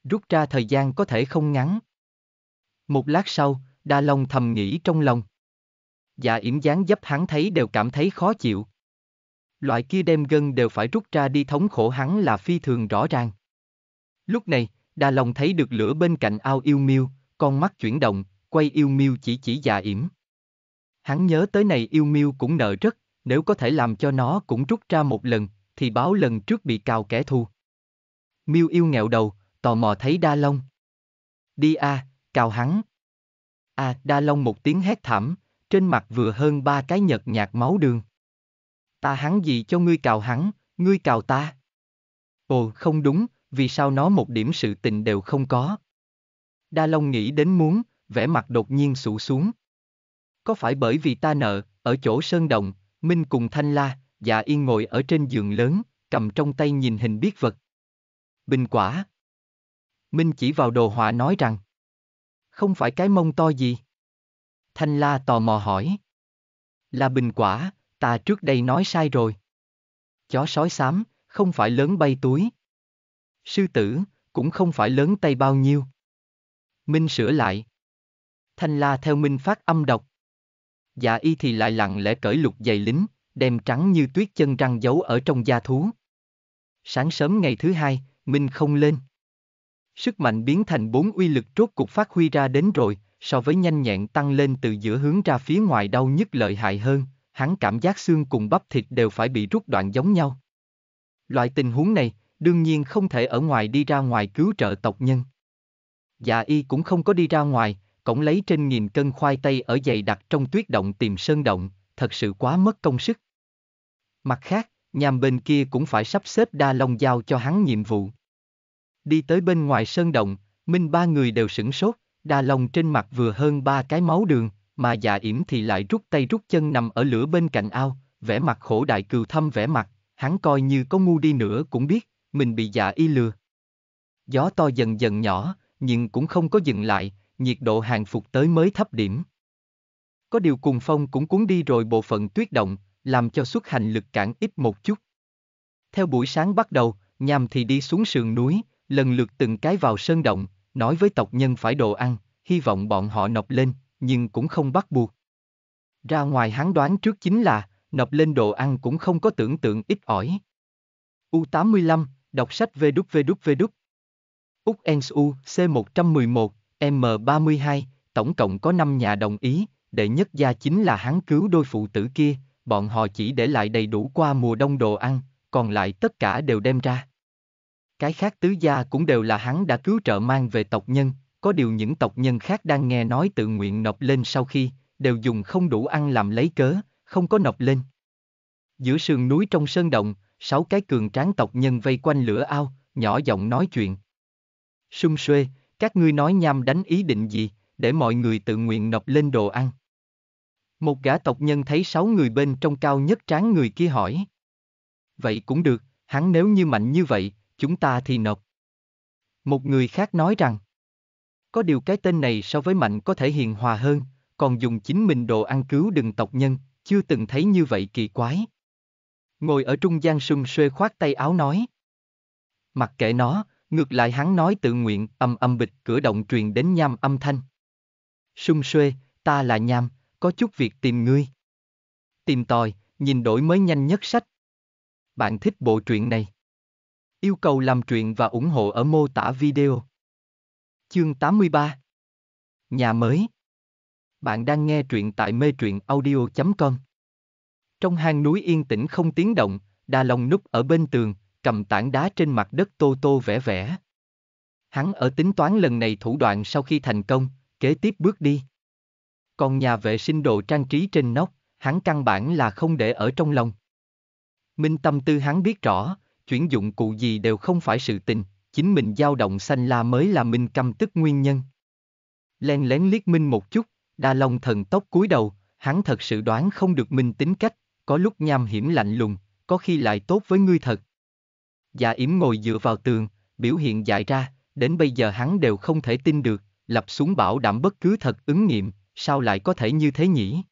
Rút ra thời gian có thể không ngắn. Một lát sau, Đa Long thầm nghĩ trong lòng. già yểm dáng dấp hắn thấy đều cảm thấy khó chịu. Loại kia đem gân đều phải rút ra đi thống khổ hắn là phi thường rõ ràng. Lúc này, Đa Long thấy được lửa bên cạnh ao yêu miêu, con mắt chuyển động, quay yêu miêu chỉ chỉ già yểm. Hắn nhớ tới này yêu miêu cũng nợ rất, nếu có thể làm cho nó cũng rút ra một lần, thì báo lần trước bị cào kẻ thù. Miêu yêu nghẹo đầu, tò mò thấy Đa Long. Đi a, à, cào hắn. A, à, Đa Long một tiếng hét thảm, trên mặt vừa hơn ba cái nhợt nhạt máu đường. Ta hắn gì cho ngươi cào hắn, ngươi cào ta. Ồ, không đúng, vì sao nó một điểm sự tình đều không có. Đa Long nghĩ đến muốn, vẻ mặt đột nhiên sụ xuống có phải bởi vì ta nợ, ở chỗ Sơn đồng Minh cùng Thanh La, già dạ yên ngồi ở trên giường lớn, cầm trong tay nhìn hình biết vật. Bình quả. Minh chỉ vào đồ họa nói rằng. Không phải cái mông to gì. Thanh La tò mò hỏi. Là bình quả, ta trước đây nói sai rồi. Chó sói xám, không phải lớn bay túi. Sư tử, cũng không phải lớn tay bao nhiêu. Minh sửa lại. Thanh La theo Minh phát âm đọc dạ y thì lại lặng lẽ cởi lục giày lính, đem trắng như tuyết chân răng giấu ở trong da thú. Sáng sớm ngày thứ hai, Minh không lên. Sức mạnh biến thành bốn uy lực rốt cục phát huy ra đến rồi, so với nhanh nhẹn tăng lên từ giữa hướng ra phía ngoài đau nhất lợi hại hơn, hắn cảm giác xương cùng bắp thịt đều phải bị rút đoạn giống nhau. Loại tình huống này, đương nhiên không thể ở ngoài đi ra ngoài cứu trợ tộc nhân. Dạ y cũng không có đi ra ngoài, cổng lấy trên nghìn cân khoai tây ở dày đặc trong tuyết động tìm sơn động, thật sự quá mất công sức. Mặt khác, nhàm bên kia cũng phải sắp xếp đa long giao cho hắn nhiệm vụ. Đi tới bên ngoài sơn động, minh ba người đều sửng sốt, đa long trên mặt vừa hơn ba cái máu đường, mà già yểm thì lại rút tay rút chân nằm ở lửa bên cạnh ao, vẻ mặt khổ đại cừu thâm vẻ mặt, hắn coi như có ngu đi nữa cũng biết, mình bị già y lừa. Gió to dần dần nhỏ, nhưng cũng không có dừng lại, nhiệt độ hàng phục tới mới thấp điểm. Có điều cùng phong cũng cuốn đi rồi bộ phận tuyết động, làm cho xuất hành lực cản ít một chút. Theo buổi sáng bắt đầu, nhằm thì đi xuống sườn núi, lần lượt từng cái vào sơn động, nói với tộc nhân phải đồ ăn, hy vọng bọn họ nộp lên, nhưng cũng không bắt buộc. Ra ngoài hắn đoán trước chính là, nộp lên đồ ăn cũng không có tưởng tượng ít ỏi. U85, đọc sách vđvđvđ. Úc Ensu, C111, M32, tổng cộng có 5 nhà đồng ý, đệ nhất gia chính là hắn cứu đôi phụ tử kia, bọn họ chỉ để lại đầy đủ qua mùa đông đồ ăn, còn lại tất cả đều đem ra. Cái khác tứ gia cũng đều là hắn đã cứu trợ mang về tộc nhân, có điều những tộc nhân khác đang nghe nói tự nguyện nộp lên sau khi, đều dùng không đủ ăn làm lấy cớ, không có nộp lên. Giữa sườn núi trong sơn động, sáu cái cường tráng tộc nhân vây quanh lửa ao, nhỏ giọng nói chuyện. Xung xuê, các ngươi nói nhằm đánh ý định gì, để mọi người tự nguyện nộp lên đồ ăn. Một gã tộc nhân thấy sáu người bên trong cao nhất tráng người kia hỏi. Vậy cũng được, hắn nếu như mạnh như vậy, chúng ta thì nộp. Một người khác nói rằng, có điều cái tên này so với mạnh có thể hiền hòa hơn, còn dùng chính mình đồ ăn cứu đừng tộc nhân, chưa từng thấy như vậy kỳ quái. Ngồi ở trung gian sung xuê khoát tay áo nói. Mặc kệ nó, Ngược lại hắn nói tự nguyện, âm âm bịch, cửa động truyền đến nham âm thanh. Sung xuê, ta là nham, có chút việc tìm ngươi. Tìm tòi, nhìn đổi mới nhanh nhất sách. Bạn thích bộ truyện này? Yêu cầu làm truyện và ủng hộ ở mô tả video. Chương 83 Nhà mới Bạn đang nghe truyện tại mê truyện audio.com Trong hang núi yên tĩnh không tiếng động, đa lòng núp ở bên tường, cầm tảng đá trên mặt đất tô tô vẽ vẽ. Hắn ở tính toán lần này thủ đoạn sau khi thành công, kế tiếp bước đi. Còn nhà vệ sinh đồ trang trí trên nóc, hắn căn bản là không để ở trong lòng. Minh tâm tư hắn biết rõ, chuyển dụng cụ gì đều không phải sự tình, chính mình dao động xanh la mới là minh căm tức nguyên nhân. Len lén liếc minh một chút, đa lòng thần tốc cúi đầu, hắn thật sự đoán không được minh tính cách, có lúc nham hiểm lạnh lùng, có khi lại tốt với ngươi thật, Dạ yếm ngồi dựa vào tường, biểu hiện dại ra, đến bây giờ hắn đều không thể tin được, lập xuống bảo đảm bất cứ thật ứng nghiệm, sao lại có thể như thế nhỉ?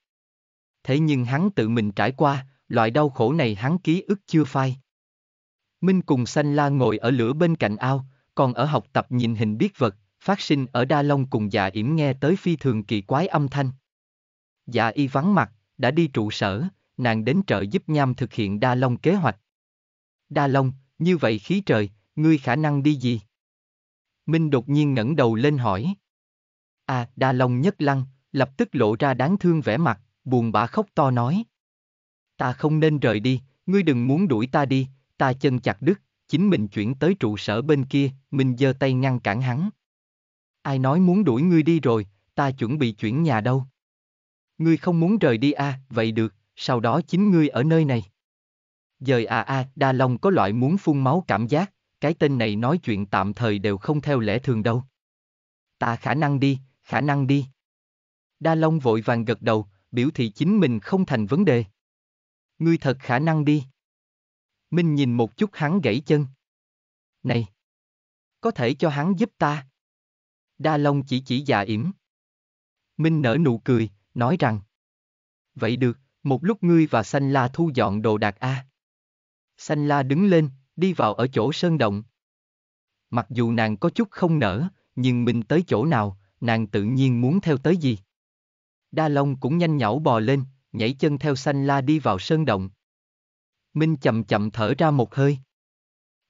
Thế nhưng hắn tự mình trải qua, loại đau khổ này hắn ký ức chưa phai. Minh cùng Sanh La ngồi ở lửa bên cạnh ao, còn ở học tập nhìn hình biết vật, phát sinh ở Đa Long cùng dạ yểm nghe tới phi thường kỳ quái âm thanh. Dạ y vắng mặt, đã đi trụ sở, nàng đến trợ giúp nham thực hiện Đa Long kế hoạch. Đa Long, như vậy khí trời, ngươi khả năng đi gì? Minh đột nhiên ngẩng đầu lên hỏi. À, đa lòng nhất lăng, lập tức lộ ra đáng thương vẻ mặt, buồn bã khóc to nói. Ta không nên rời đi, ngươi đừng muốn đuổi ta đi, ta chân chặt đứt, chính mình chuyển tới trụ sở bên kia, mình giơ tay ngăn cản hắn. Ai nói muốn đuổi ngươi đi rồi, ta chuẩn bị chuyển nhà đâu. Ngươi không muốn rời đi à, vậy được, sau đó chính ngươi ở nơi này giời à a, à, Đa Long có loại muốn phun máu cảm giác, cái tên này nói chuyện tạm thời đều không theo lẽ thường đâu. Ta khả năng đi, khả năng đi. Đa Long vội vàng gật đầu, biểu thị chính mình không thành vấn đề. Ngươi thật khả năng đi. Minh nhìn một chút hắn gãy chân. Này! Có thể cho hắn giúp ta. Đa Long chỉ chỉ già yểm. Minh nở nụ cười, nói rằng. Vậy được, một lúc ngươi và Sanh La thu dọn đồ đạc A. À. Xanh la đứng lên, đi vào ở chỗ sơn động. Mặc dù nàng có chút không nở, nhưng mình tới chỗ nào, nàng tự nhiên muốn theo tới gì. Đa Long cũng nhanh nhảu bò lên, nhảy chân theo xanh la đi vào sơn động. Minh chậm chậm thở ra một hơi.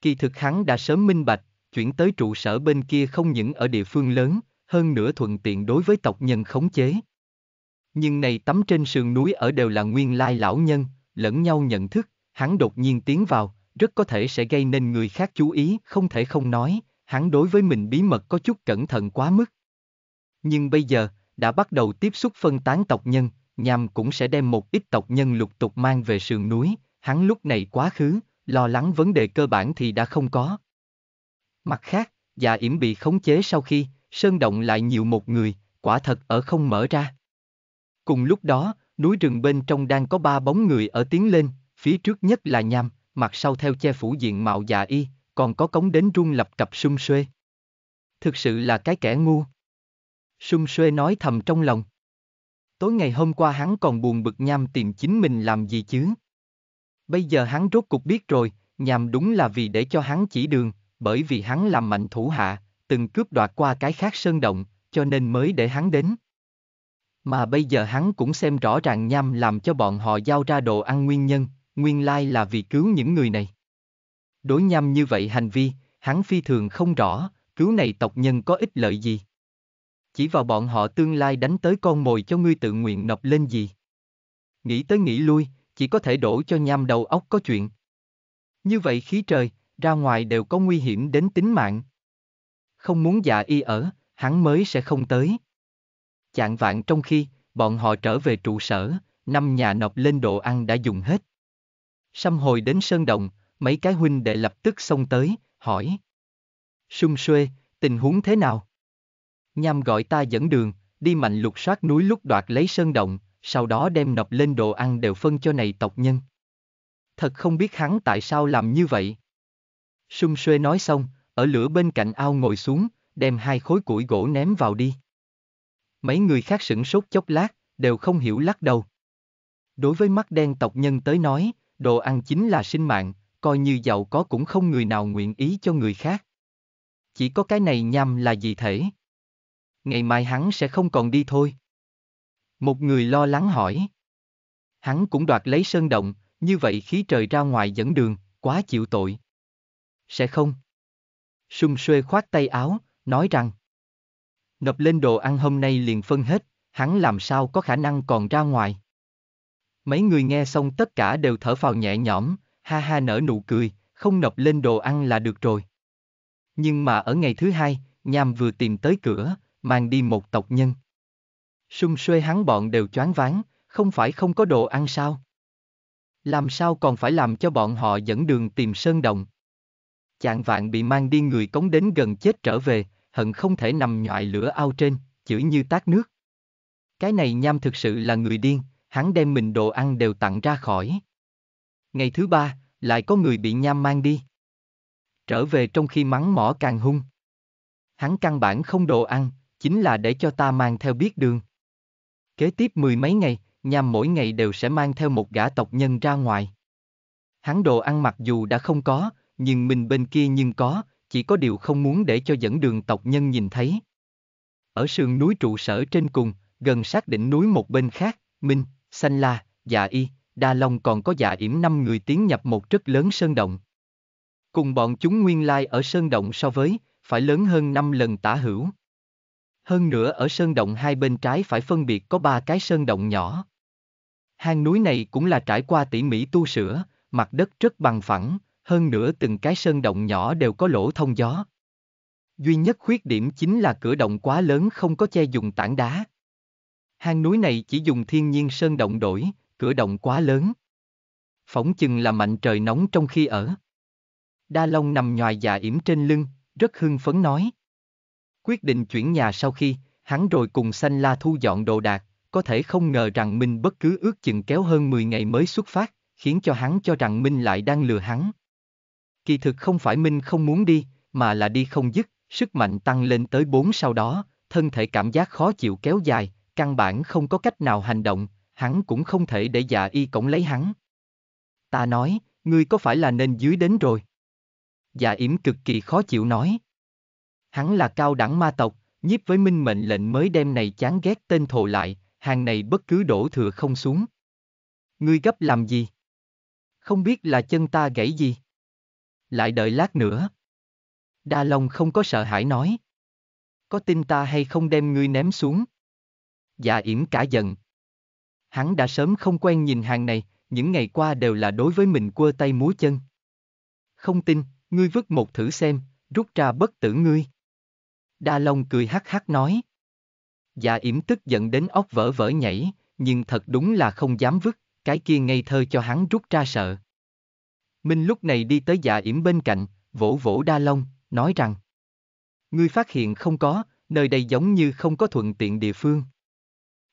Kỳ thực hắn đã sớm minh bạch, chuyển tới trụ sở bên kia không những ở địa phương lớn, hơn nữa thuận tiện đối với tộc nhân khống chế. Nhưng này tắm trên sườn núi ở đều là nguyên lai lão nhân, lẫn nhau nhận thức, hắn đột nhiên tiến vào, rất có thể sẽ gây nên người khác chú ý, không thể không nói, hắn đối với mình bí mật có chút cẩn thận quá mức. Nhưng bây giờ, đã bắt đầu tiếp xúc phân tán tộc nhân, nhằm cũng sẽ đem một ít tộc nhân lục tục mang về sườn núi, hắn lúc này quá khứ, lo lắng vấn đề cơ bản thì đã không có. Mặt khác, già dạ yểm bị khống chế sau khi, sơn động lại nhiều một người, quả thật ở không mở ra. Cùng lúc đó, núi rừng bên trong đang có ba bóng người ở tiến lên, phía trước nhất là nham, mặt sau theo che phủ diện mạo già dạ y, còn có cống đến rung lập cập sung xuê. Thực sự là cái kẻ ngu. Sung xuê nói thầm trong lòng. Tối ngày hôm qua hắn còn buồn bực nham tìm chính mình làm gì chứ. Bây giờ hắn rốt cục biết rồi, nham đúng là vì để cho hắn chỉ đường, bởi vì hắn làm mạnh thủ hạ, từng cướp đoạt qua cái khác sơn động, cho nên mới để hắn đến. Mà bây giờ hắn cũng xem rõ ràng nham làm cho bọn họ giao ra đồ ăn nguyên nhân, nguyên lai là vì cứu những người này. Đối nhăm như vậy hành vi, hắn phi thường không rõ, cứu này tộc nhân có ích lợi gì. Chỉ vào bọn họ tương lai đánh tới con mồi cho ngươi tự nguyện nộp lên gì. Nghĩ tới nghĩ lui, chỉ có thể đổ cho nham đầu óc có chuyện. Như vậy khí trời, ra ngoài đều có nguy hiểm đến tính mạng. Không muốn giả y ở, hắn mới sẽ không tới. Chạng vạn trong khi, bọn họ trở về trụ sở, năm nhà nộp lên đồ ăn đã dùng hết. Xăm hồi đến sơn động, mấy cái huynh đệ lập tức xông tới, hỏi. Xung xuê, tình huống thế nào? Nham gọi ta dẫn đường, đi mạnh lục soát núi lúc đoạt lấy sơn động, sau đó đem nộp lên đồ ăn đều phân cho này tộc nhân. Thật không biết hắn tại sao làm như vậy. Xung xuê nói xong, ở lửa bên cạnh ao ngồi xuống, đem hai khối củi gỗ ném vào đi. Mấy người khác sửng sốt chốc lát, đều không hiểu lắc đầu. Đối với mắt đen tộc nhân tới nói, đồ ăn chính là sinh mạng, coi như giàu có cũng không người nào nguyện ý cho người khác. Chỉ có cái này nhằm là gì thể. Ngày mai hắn sẽ không còn đi thôi. Một người lo lắng hỏi. Hắn cũng đoạt lấy sơn động, như vậy khí trời ra ngoài dẫn đường, quá chịu tội. Sẽ không. Sung xuê khoát tay áo, nói rằng. Nộp lên đồ ăn hôm nay liền phân hết, hắn làm sao có khả năng còn ra ngoài. Mấy người nghe xong tất cả đều thở phào nhẹ nhõm, ha ha nở nụ cười, không nộp lên đồ ăn là được rồi. Nhưng mà ở ngày thứ hai, Nham vừa tìm tới cửa, mang đi một tộc nhân. Xung xuê hắn bọn đều choáng váng, không phải không có đồ ăn sao? Làm sao còn phải làm cho bọn họ dẫn đường tìm sơn đồng? Chạng vạn bị mang đi người cống đến gần chết trở về, hận không thể nằm nhọi lửa ao trên, chửi như tát nước. Cái này Nham thực sự là người điên, hắn đem mình đồ ăn đều tặng ra khỏi. Ngày thứ ba, lại có người bị nham mang đi. Trở về trong khi mắng mỏ càng hung. Hắn căn bản không đồ ăn, chính là để cho ta mang theo biết đường. Kế tiếp mười mấy ngày, nham mỗi ngày đều sẽ mang theo một gã tộc nhân ra ngoài. Hắn đồ ăn mặc dù đã không có, nhưng mình bên kia nhưng có, chỉ có điều không muốn để cho dẫn đường tộc nhân nhìn thấy. Ở sườn núi trụ sở trên cùng, gần sát đỉnh núi một bên khác, Minh, Xanh La, Dạ Y, Đa Long còn có Dạ Yểm năm người tiến nhập một rất lớn sơn động. Cùng bọn chúng nguyên lai ở sơn động so với, phải lớn hơn 5 lần tả hữu. Hơn nữa ở sơn động hai bên trái phải phân biệt có ba cái sơn động nhỏ. Hang núi này cũng là trải qua tỉ mỉ tu sửa, mặt đất rất bằng phẳng, hơn nữa từng cái sơn động nhỏ đều có lỗ thông gió. Duy nhất khuyết điểm chính là cửa động quá lớn không có che dùng tảng đá. Hang núi này chỉ dùng thiên nhiên sơn động đổi, cửa động quá lớn. Phỏng chừng là mạnh trời nóng trong khi ở. Đa Long nằm nhòi dạ yểm trên lưng, rất hưng phấn nói. Quyết định chuyển nhà sau khi, hắn rồi cùng Sanh La thu dọn đồ đạc, có thể không ngờ rằng Minh bất cứ ước chừng kéo hơn 10 ngày mới xuất phát, khiến cho hắn cho rằng Minh lại đang lừa hắn. Kỳ thực không phải Minh không muốn đi, mà là đi không dứt, sức mạnh tăng lên tới 4 sau đó, thân thể cảm giác khó chịu kéo dài, căn bản không có cách nào hành động, hắn cũng không thể để dạ y cổng lấy hắn. Ta nói, ngươi có phải là nên dưới đến rồi? Dạ yểm cực kỳ khó chịu nói. Hắn là cao đẳng ma tộc, nhiếp với minh mệnh lệnh mới đem này chán ghét tên thồ lại, hàng này bất cứ đổ thừa không xuống. Ngươi gấp làm gì? Không biết là chân ta gãy gì? Lại đợi lát nữa. Đa Long không có sợ hãi nói. Có tin ta hay không đem ngươi ném xuống? Dạ yểm cả giận. Hắn đã sớm không quen nhìn hàng này, những ngày qua đều là đối với mình quơ tay múa chân. Không tin, ngươi vứt một thử xem, rút ra bất tử ngươi. Đa Long cười hắc hắc nói. Dạ yểm tức giận đến óc vỡ vỡ nhảy, nhưng thật đúng là không dám vứt, cái kia ngây thơ cho hắn rút ra sợ. Minh lúc này đi tới dạ yểm bên cạnh, vỗ vỗ Đa Long, nói rằng. Ngươi phát hiện không có, nơi đây giống như không có thuận tiện địa phương.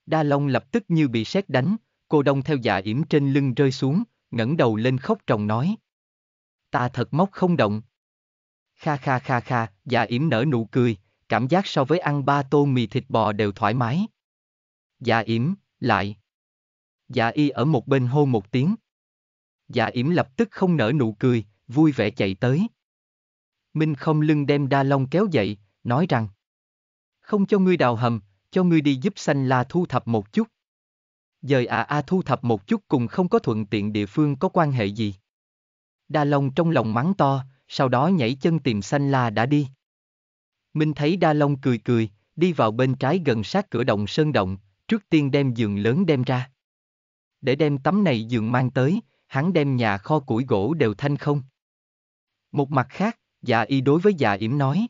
Đa Long lập tức như bị sét đánh, cô đông theo dạ yểm trên lưng rơi xuống, ngẩng đầu lên khóc tròng nói. Ta thật móc không động. Kha kha kha kha, dạ yểm nở nụ cười, cảm giác so với ăn ba tô mì thịt bò đều thoải mái. Dạ yểm, lại. Dạ y ở một bên hô một tiếng. Dạ yểm lập tức không nở nụ cười, vui vẻ chạy tới. Minh không lưng đem đa long kéo dậy, nói rằng. Không cho ngươi đào hầm, cho ngươi đi giúp Sanh La thu thập một chút. Dời à a thu thập một chút cùng không có thuận tiện địa phương có quan hệ gì. Đa Long trong lòng mắng to, sau đó nhảy chân tìm Sanh La đã đi. Minh thấy Đa Long cười cười, đi vào bên trái gần sát cửa động sơn động, trước tiên đem giường lớn đem ra. Để đem tấm này giường mang tới, hắn đem nhà kho củi gỗ đều thanh không. Một mặt khác, già dạ y đối với già dạ yểm nói.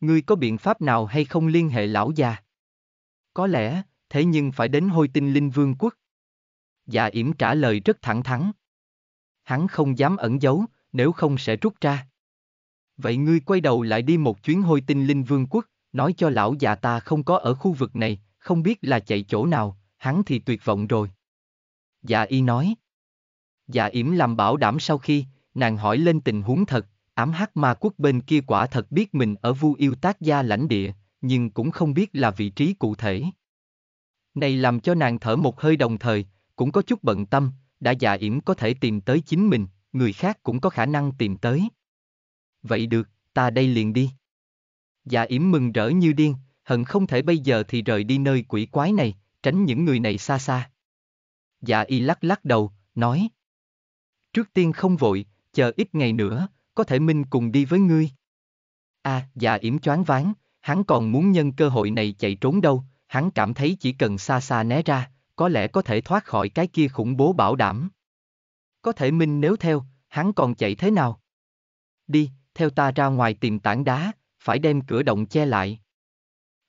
Ngươi có biện pháp nào hay không liên hệ lão già? Có lẽ, thế nhưng phải đến hôi tinh linh vương quốc. Dạ yểm trả lời rất thẳng thắn. Hắn không dám ẩn giấu, nếu không sẽ rút ra. Vậy ngươi quay đầu lại đi một chuyến hôi tinh linh vương quốc, nói cho lão già ta không có ở khu vực này, không biết là chạy chỗ nào, hắn thì tuyệt vọng rồi. Dạ y nói. Dạ yểm làm bảo đảm sau khi, nàng hỏi lên tình huống thật, ám hắc ma quốc bên kia quả thật biết mình ở vu yêu tác gia lãnh địa, nhưng cũng không biết là vị trí cụ thể. Này làm cho nàng thở một hơi đồng thời, cũng có chút bận tâm, đã già yểm có thể tìm tới chính mình, người khác cũng có khả năng tìm tới. Vậy được, ta đây liền đi. Già yểm mừng rỡ như điên, hận không thể bây giờ thì rời đi nơi quỷ quái này, tránh những người này xa xa. Già y lắc lắc đầu, nói. Trước tiên không vội, chờ ít ngày nữa, có thể Minh cùng đi với ngươi. À, già yểm choáng váng, hắn còn muốn nhân cơ hội này chạy trốn đâu, hắn cảm thấy chỉ cần xa xa né ra, có lẽ có thể thoát khỏi cái kia khủng bố bảo đảm. Có thể Minh nếu theo, hắn còn chạy thế nào? Đi, theo ta ra ngoài tìm tảng đá, phải đem cửa động che lại.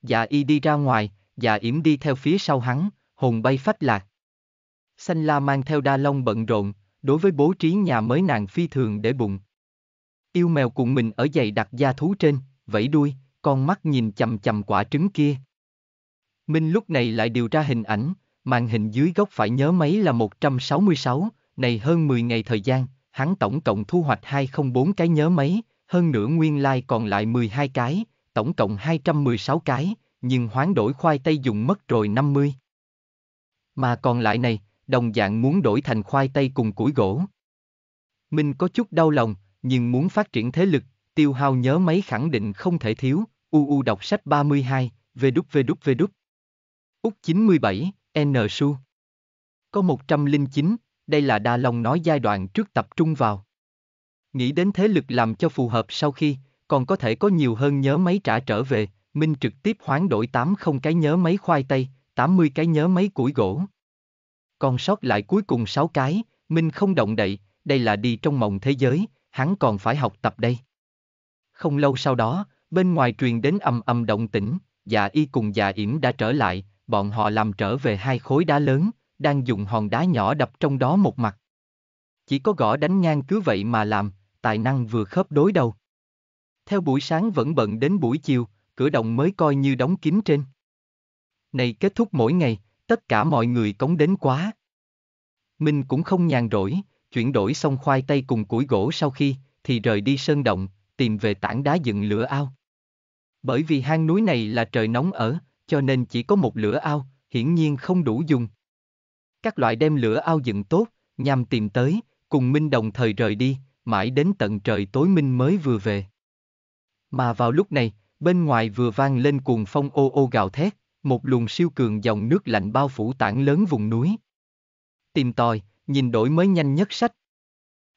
Dạ y đi ra ngoài, dạ yểm đi theo phía sau hắn, hồn bay phách lạc. Xanh la mang theo đa long bận rộn, đối với bố trí nhà mới nàng phi thường để bụng. Yêu mèo cùng mình ở giày đặt da thú trên, vẫy đuôi, con mắt nhìn chầm chầm quả trứng kia. Minh lúc này lại điều ra hình ảnh, màn hình dưới góc phải nhớ máy là 166, này hơn 10 ngày thời gian, hắn tổng cộng thu hoạch 204 cái nhớ máy, hơn nữa nguyên lai like còn lại 12 cái, tổng cộng 216 cái, nhưng hoán đổi khoai tây dùng mất rồi 50. Mà còn lại này, đồng dạng muốn đổi thành khoai tây cùng củi gỗ. Minh có chút đau lòng, nhưng muốn phát triển thế lực, tiêu hao nhớ máy khẳng định không thể thiếu, UU đọc sách 32, www. Úc 97, N. Su. Có 109, đây là Đa Long nói giai đoạn trước tập trung vào. Nghĩ đến thế lực làm cho phù hợp sau khi, còn có thể có nhiều hơn nhớ mấy trả trở về, Minh trực tiếp hoán đổi 80 cái nhớ mấy khoai tây, 80 cái nhớ mấy củi gỗ. Còn sót lại cuối cùng 6 cái, Minh không động đậy, đây là đi trong mộng thế giới, hắn còn phải học tập đây. Không lâu sau đó, Bên ngoài truyền đến ầm ầm động tĩnh, già y cùng già yểm đã trở lại, bọn họ làm trở về hai khối đá lớn, đang dùng hòn đá nhỏ đập trong đó một mặt. Chỉ có gõ đánh ngang cứ vậy mà làm, tài năng vừa khớp đối đầu. Theo buổi sáng vẫn bận đến buổi chiều, cửa động mới coi như đóng kín trên. Này kết thúc mỗi ngày, tất cả mọi người cống đến quá. Mình cũng không nhàn rỗi, chuyển đổi xong khoai tây cùng củi gỗ sau khi, thì rời đi sơn động, tìm về tảng đá dựng lửa ao. Bởi vì hang núi này là trời nóng ở, cho nên chỉ có một lửa ao, hiển nhiên không đủ dùng. Các loại đem lửa ao dựng tốt, nhằm tìm tới, cùng Minh đồng thời rời đi, mãi đến tận trời tối Minh mới vừa về. Mà vào lúc này, bên ngoài vừa vang lên cuồng phong ô ô gào thét, một luồng siêu cường dòng nước lạnh bao phủ tảng lớn vùng núi. Tìm tòi, nhìn đổi mới nhanh nhất sách.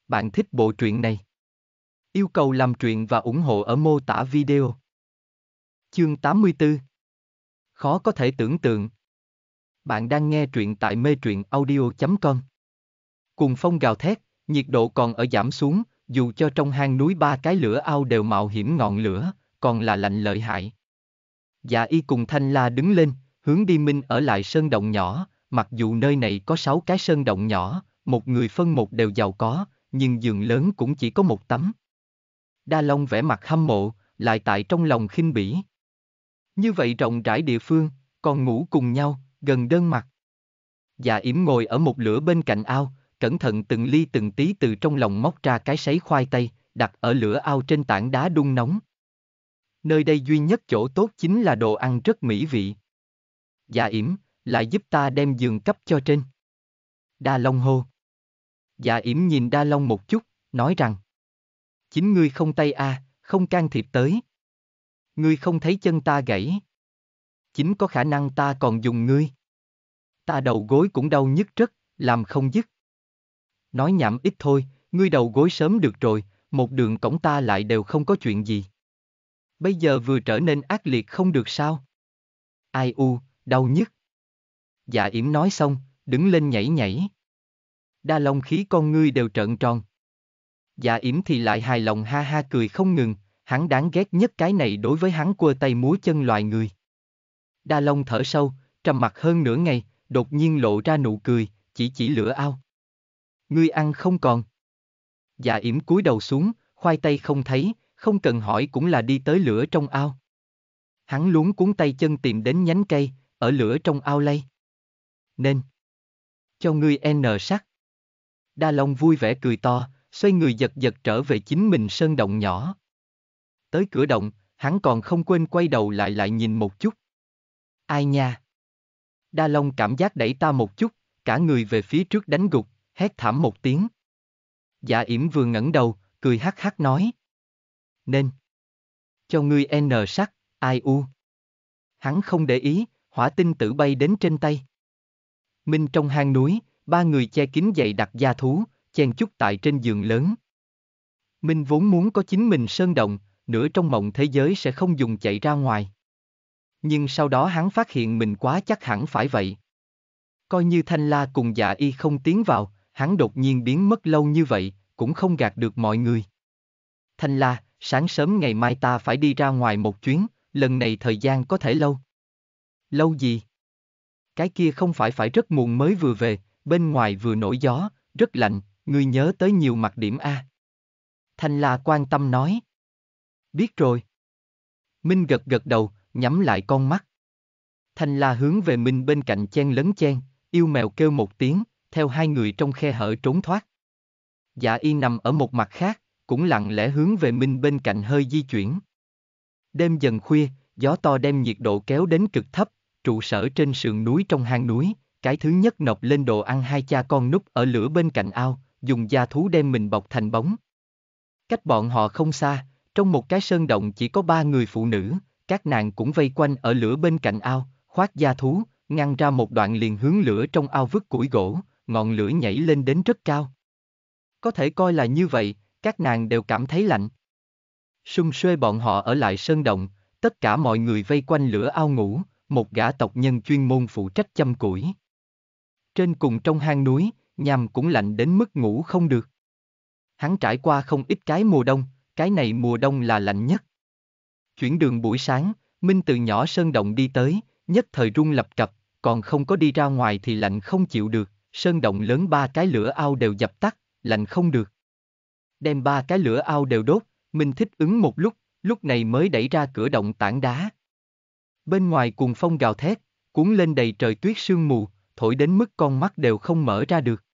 Bạn thích bộ truyện này? Yêu cầu làm truyện và ủng hộ ở mô tả video. Chương 84 Khó có thể tưởng tượng. Bạn đang nghe truyện tại mê truyện audio.com Cùng phong gào thét, nhiệt độ còn ở giảm xuống, dù cho trong hang núi ba cái lửa ao đều mạo hiểm ngọn lửa, còn là lạnh lợi hại. Dạ y cùng Thanh La đứng lên, hướng đi Minh ở lại sơn động nhỏ, mặc dù nơi này có sáu cái sơn động nhỏ, một người phân một đều giàu có, nhưng giường lớn cũng chỉ có một tấm. Đa Long vẻ mặt hâm mộ, lại tại trong lòng khinh bỉ. Như vậy rộng rãi địa phương, còn ngủ cùng nhau, gần đơn mặt. Dạ yểm ngồi ở một lửa bên cạnh ao, cẩn thận từng ly từng tí từ trong lòng móc ra cái sấy khoai tây, đặt ở lửa ao trên tảng đá đun nóng. Nơi đây duy nhất chỗ tốt chính là đồ ăn rất mỹ vị. Dạ yểm, lại giúp ta đem giường cấp cho trên. Đa Long hô. Dạ yểm nhìn Đa Long một chút, nói rằng. Chính ngươi không tay a, à, không can thiệp tới. Ngươi không thấy chân ta gãy. Chính có khả năng ta còn dùng ngươi. Ta đầu gối cũng đau nhất rất, làm không dứt. Nói nhảm ít thôi, ngươi đầu gối sớm được rồi, một đường cổng ta lại đều không có chuyện gì. Bây giờ vừa trở nên ác liệt không được sao? Ai u, đau nhất. Dạ yểm nói xong, đứng lên nhảy nhảy. Đa long khí con ngươi đều trợn tròn. Dạ yểm thì lại hài lòng ha ha cười không ngừng, hắn đáng ghét nhất cái này đối với hắn cua tay múa chân loài người. Đa Long thở sâu, trầm mặt hơn nửa ngày, đột nhiên lộ ra nụ cười, chỉ chỉ lửa ao. Ngươi ăn không còn. Dạ yểm cúi đầu xuống, khoai tây không thấy, không cần hỏi cũng là đi tới lửa trong ao. Hắn luống cuốn tay chân tìm đến nhánh cây, ở lửa trong ao lay. Nên. Cho ngươi n sắc. Đa Long vui vẻ cười to, xoay người giật giật trở về chính mình sơn động nhỏ tới cửa động, hắn còn không quên quay đầu lại lại nhìn một chút. Ai nha? Đa Long cảm giác đẩy ta một chút, cả người về phía trước đánh gục, hét thảm một tiếng. Dạ yểm vừa ngẩng đầu, cười hắc hắc nói. Nên. Cho ngươi N sắc, ai u. Hắn không để ý, hỏa tinh tử bay đến trên tay. Minh trong hang núi, ba người che kín dậy đặt gia thú, chen chúc tại trên giường lớn. Minh vốn muốn có chính mình sơn động, nửa trong mộng thế giới sẽ không dùng chạy ra ngoài. Nhưng sau đó hắn phát hiện mình quá chắc hẳn phải vậy. Coi như Thanh La cùng dạ y không tiến vào, hắn đột nhiên biến mất lâu như vậy, cũng không gạt được mọi người. Thanh La, sáng sớm ngày mai ta phải đi ra ngoài một chuyến, lần này thời gian có thể lâu. Lâu gì? Cái kia không phải phải rất muộn mới vừa về, bên ngoài vừa nổi gió, rất lạnh, ngươi nhớ tới nhiều mặt điểm A. Thanh La quan tâm nói. Biết rồi. Minh gật gật đầu, nhắm lại con mắt. Thanh La hướng về Minh bên cạnh chen lấn chen, yêu mèo kêu một tiếng, theo hai người trong khe hở trốn thoát. Dạ y nằm ở một mặt khác, cũng lặng lẽ hướng về Minh bên cạnh hơi di chuyển. Đêm dần khuya, gió to đem nhiệt độ kéo đến cực thấp, trụ sở trên sườn núi trong hang núi, cái thứ nhất nộp lên đồ ăn hai cha con núp ở lửa bên cạnh ao, dùng da thú đem mình bọc thành bóng. Cách bọn họ không xa, trong một cái sơn động chỉ có ba người phụ nữ, các nàng cũng vây quanh ở lửa bên cạnh ao, khoác da thú, ngăn ra một đoạn liền hướng lửa trong ao vứt củi gỗ, ngọn lửa nhảy lên đến rất cao. Có thể coi là như vậy, các nàng đều cảm thấy lạnh. Xung xuê bọn họ ở lại sơn động, tất cả mọi người vây quanh lửa ao ngủ, một gã tộc nhân chuyên môn phụ trách chăm củi. Trên cùng trong hang núi, nhằm cũng lạnh đến mức ngủ không được. Hắn trải qua không ít cái mùa đông, cái này mùa đông là lạnh nhất. Chuyển đường buổi sáng, Minh từ nhỏ sơn động đi tới, nhất thời rung lập cập, còn không có đi ra ngoài thì lạnh không chịu được, sơn động lớn ba cái lửa ao đều dập tắt, lạnh không được. Đem ba cái lửa ao đều đốt, Minh thích ứng một lúc, lúc này mới đẩy ra cửa động tảng đá. Bên ngoài cùng phong gào thét, cuốn lên đầy trời tuyết sương mù, thổi đến mức con mắt đều không mở ra được.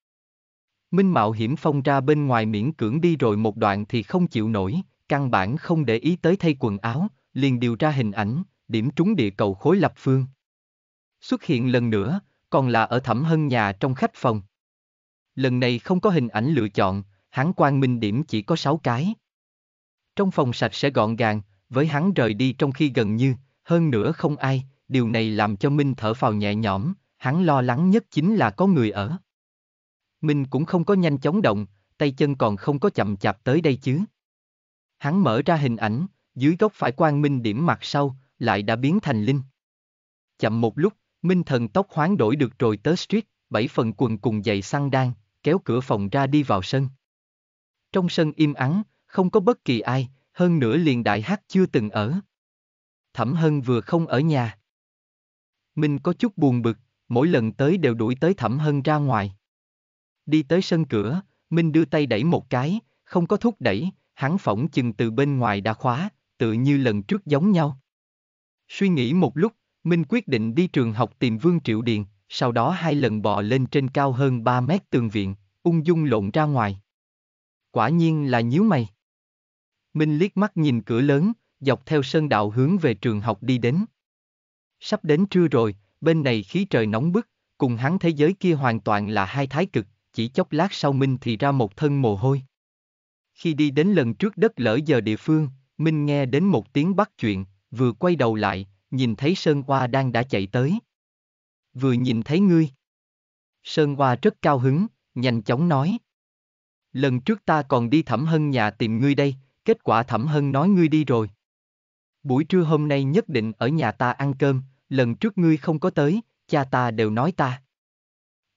Minh Mạo hiểm phong ra bên ngoài miễn cưỡng đi rồi một đoạn thì không chịu nổi, căn bản không để ý tới thay quần áo, liền điều ra hình ảnh, điểm trúng địa cầu khối lập phương. Xuất hiện lần nữa, còn là ở thẩm hân nhà trong khách phòng. Lần này không có hình ảnh lựa chọn, hắn quan minh điểm chỉ có 6 cái. Trong phòng sạch sẽ gọn gàng, với hắn rời đi trong khi gần như, hơn nữa không ai, điều này làm cho Minh thở phào nhẹ nhõm, hắn lo lắng nhất chính là có người ở. Minh cũng không có nhanh chóng động, tay chân còn không có chậm chạp tới đây chứ. Hắn mở ra hình ảnh, dưới góc phải quang minh điểm mặt sau, lại đã biến thành linh. Chậm một lúc, minh thần tóc hoán đổi được rồi tới street, bảy phần quần cùng giày xăng đan, kéo cửa phòng ra đi vào sân. Trong sân im ắng, không có bất kỳ ai, hơn nữa liền đại hát chưa từng ở. Thẩm Hân vừa không ở nhà. Minh có chút buồn bực, mỗi lần tới đều đuổi tới Thẩm Hân ra ngoài. Đi tới sân cửa, Minh đưa tay đẩy một cái, không có thúc đẩy, hắn phỏng chừng từ bên ngoài đã khóa, tự như lần trước giống nhau. Suy nghĩ một lúc, Minh quyết định đi trường học tìm Vương Triệu Điền, sau đó hai lần bò lên trên cao hơn 3 mét tường viện, ung dung lộn ra ngoài. Quả nhiên là nhíu mày. Minh liếc mắt nhìn cửa lớn, dọc theo sơn đạo hướng về trường học đi đến. Sắp đến trưa rồi, bên này khí trời nóng bức, cùng hắn thế giới kia hoàn toàn là hai thái cực, chỉ chốc lát sau Minh thì ra một thân mồ hôi. Khi đi đến lần trước đất lỡ giờ địa phương, Minh nghe đến một tiếng bắt chuyện, vừa quay đầu lại, nhìn thấy Sơn Hoa đang đã chạy tới. Vừa nhìn thấy ngươi. Sơn Hoa rất cao hứng, nhanh chóng nói. Lần trước ta còn đi thẩm hân nhà tìm ngươi đây, kết quả thẩm hân nói ngươi đi rồi. Buổi trưa hôm nay nhất định ở nhà ta ăn cơm, lần trước ngươi không có tới, cha ta đều nói ta.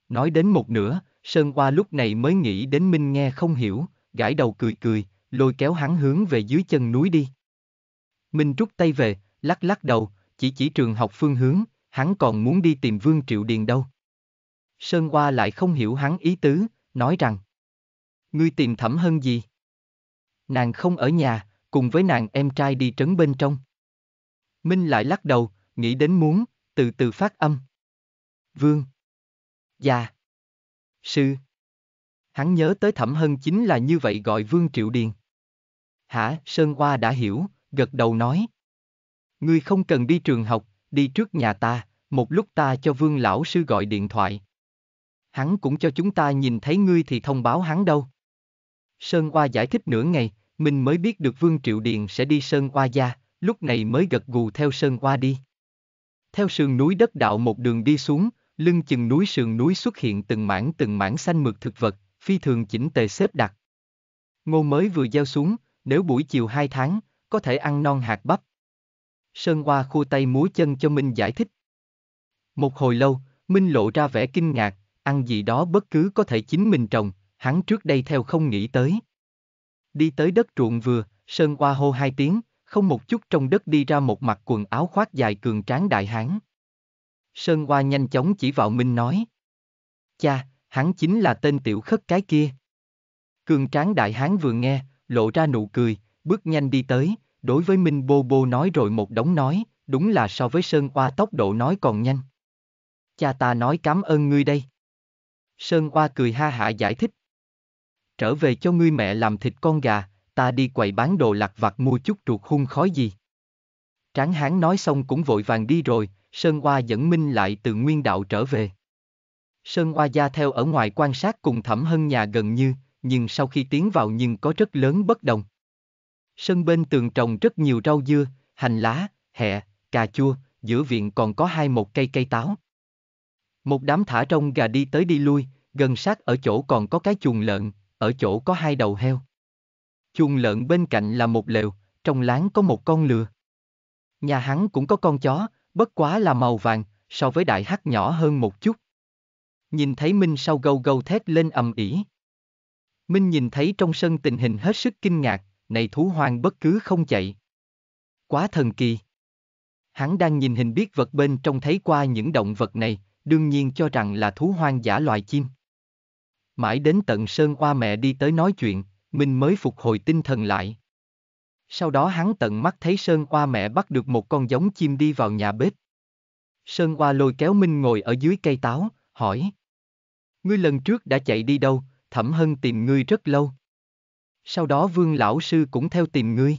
Nói đến một nửa, Sơn Qua lúc này mới nghĩ đến Minh nghe không hiểu, gãi đầu cười cười, lôi kéo hắn hướng về dưới chân núi đi. Minh rút tay về, lắc lắc đầu, chỉ chỉ trường học phương hướng, hắn còn muốn đi tìm Vương Triệu Điền đâu. Sơn Qua lại không hiểu hắn ý tứ, nói rằng Ngươi tìm thẩm hơn gì? Nàng không ở nhà, cùng với nàng em trai đi trấn bên trong. Minh lại lắc đầu, nghĩ đến muốn, từ từ phát âm. Vương. Dạ sư. Hắn nhớ tới thẩm hân chính là như vậy gọi Vương Triệu Điền. Hả, Sơn Hoa đã hiểu, gật đầu nói. Ngươi không cần đi trường học, đi trước nhà ta, một lúc ta cho Vương Lão Sư gọi điện thoại. Hắn cũng cho chúng ta nhìn thấy ngươi thì thông báo hắn đâu. Sơn Hoa giải thích nửa ngày, mình mới biết được Vương Triệu Điền sẽ đi Sơn Hoa gia, lúc này mới gật gù theo Sơn Hoa đi. Theo sườn núi đất đạo một đường đi xuống, lưng chừng núi sườn núi xuất hiện từng mảng từng mảng xanh mượt thực vật, phi thường chỉnh tề xếp đặt. Ngô mới vừa gieo xuống, nếu buổi chiều hai tháng, có thể ăn non hạt bắp. Sơn Hoa khu tay múa chân cho Minh giải thích. Một hồi lâu, Minh lộ ra vẻ kinh ngạc, ăn gì đó bất cứ có thể chính mình trồng, hắn trước đây theo không nghĩ tới. Đi tới đất ruộng vừa, Sơn Hoa hô hai tiếng, không một chút trong đất đi ra một mặt quần áo khoác dài cường tráng đại hán. Sơn Hoa nhanh chóng chỉ vào Minh nói. Cha, hắn chính là tên tiểu khất cái kia. Cường tráng đại hán vừa nghe, lộ ra nụ cười, bước nhanh đi tới, đối với Minh Bô Bô nói rồi một đống nói, đúng là so với Sơn Hoa tốc độ nói còn nhanh. Cha ta nói cảm ơn ngươi đây. Sơn Hoa cười ha hả giải thích. Trở về cho ngươi mẹ làm thịt con gà, ta đi quầy bán đồ lặt vặt mua chút ruột hung khói gì. Tráng hán nói xong cũng vội vàng đi rồi, Sơn Hoa dẫn Minh lại từ nguyên đạo trở về. Sơn Hoa gia theo ở ngoài quan sát cùng thẩm hân nhà gần như, nhưng sau khi tiến vào nhưng có rất lớn bất đồng. Sân bên tường trồng rất nhiều rau dưa, hành lá, hẹ, cà chua, giữa viện còn có hai một cây cây táo. Một đám thả rong gà đi tới đi lui, gần sát ở chỗ còn có cái chuồng lợn, ở chỗ có hai đầu heo. Chuồng lợn bên cạnh là một lều, trong láng có một con lừa. Nhà hắn cũng có con chó, bất quá là màu vàng, so với đại hắc nhỏ hơn một chút. Nhìn thấy Minh sau gâu gâu thét lên ầm ỉ. Minh nhìn thấy trong sân tình hình hết sức kinh ngạc, này thú hoang bất cứ không chạy. Quá thần kỳ. Hắn đang nhìn hình biết vật bên trong thấy qua những động vật này, đương nhiên cho rằng là thú hoang giả loài chim. Mãi đến tận Sơn oa mẹ đi tới nói chuyện, Minh mới phục hồi tinh thần lại. Sau đó hắn tận mắt thấy Sơn Oa mẹ bắt được một con giống chim đi vào nhà bếp. Sơn Oa lôi kéo Minh ngồi ở dưới cây táo, hỏi. Ngươi lần trước đã chạy đi đâu, thẩm hân tìm ngươi rất lâu. Sau đó vương lão sư cũng theo tìm ngươi.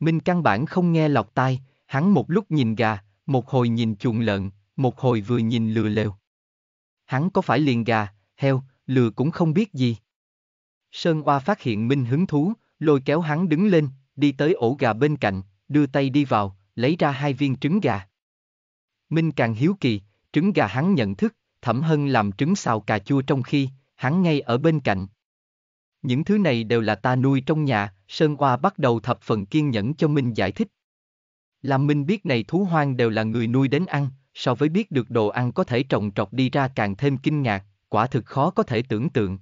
Minh căn bản không nghe lọc tai, hắn một lúc nhìn gà, một hồi nhìn chuồng lợn, một hồi vừa nhìn lừa lều. Hắn có phải liền gà, heo, lừa cũng không biết gì. Sơn Oa phát hiện Minh hứng thú, lôi kéo hắn đứng lên, đi tới ổ gà bên cạnh, đưa tay đi vào, lấy ra hai viên trứng gà. Minh càng hiếu kỳ, trứng gà hắn nhận thức, thẩm hân làm trứng xào cà chua trong khi, hắn ngay ở bên cạnh. Những thứ này đều là ta nuôi trong nhà, Sơn Hoa bắt đầu thập phần kiên nhẫn cho Minh giải thích. Làm Minh biết này thú hoang đều là người nuôi đến ăn, so với biết được đồ ăn có thể trồng trọt đi ra càng thêm kinh ngạc, quả thực khó có thể tưởng tượng.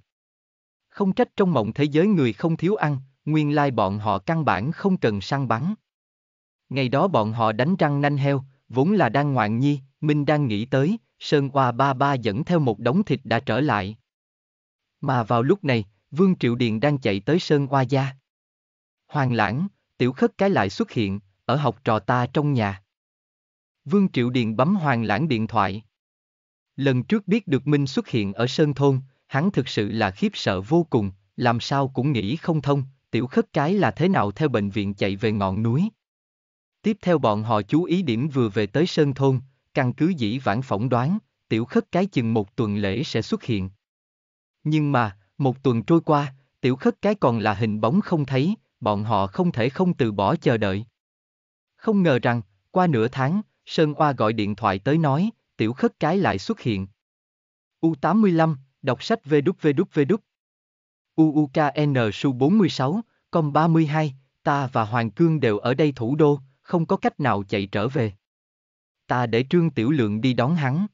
Không trách trong mộng thế giới người không thiếu ăn, nguyên lai bọn họ căn bản không cần săn bắn. Ngày đó bọn họ đánh răng nanh heo, vốn là đang ngoạn nhi, Minh đang nghĩ tới, Sơn Hoa ba ba dẫn theo một đống thịt đã trở lại. Mà vào lúc này, Vương Triệu Điền đang chạy tới Sơn Hoa Gia. Hoàng lãng, tiểu khất cái lại xuất hiện, ở học trò ta trong nhà. Vương Triệu Điền bấm hoàng lãng điện thoại. Lần trước biết được Minh xuất hiện ở Sơn Thôn, hắn thực sự là khiếp sợ vô cùng, làm sao cũng nghĩ không thông, tiểu khất cái là thế nào theo bệnh viện chạy về ngọn núi. Tiếp theo bọn họ chú ý điểm vừa về tới Sơn Thôn, căn cứ dĩ vãng phỏng đoán, tiểu khất cái chừng một tuần lễ sẽ xuất hiện. Nhưng mà, một tuần trôi qua, tiểu khất cái còn là hình bóng không thấy, bọn họ không thể không từ bỏ chờ đợi. Không ngờ rằng, qua nửa tháng, Sơn Oa gọi điện thoại tới nói, tiểu khất cái lại xuất hiện. U85, đọc sách vê đúc vê đúc vê đúc, UUKN Su 46, Com 32, ta và Hoàng Cương đều ở đây thủ đô, không có cách nào chạy trở về. Ta để Trương Tiểu Lượng đi đón hắn.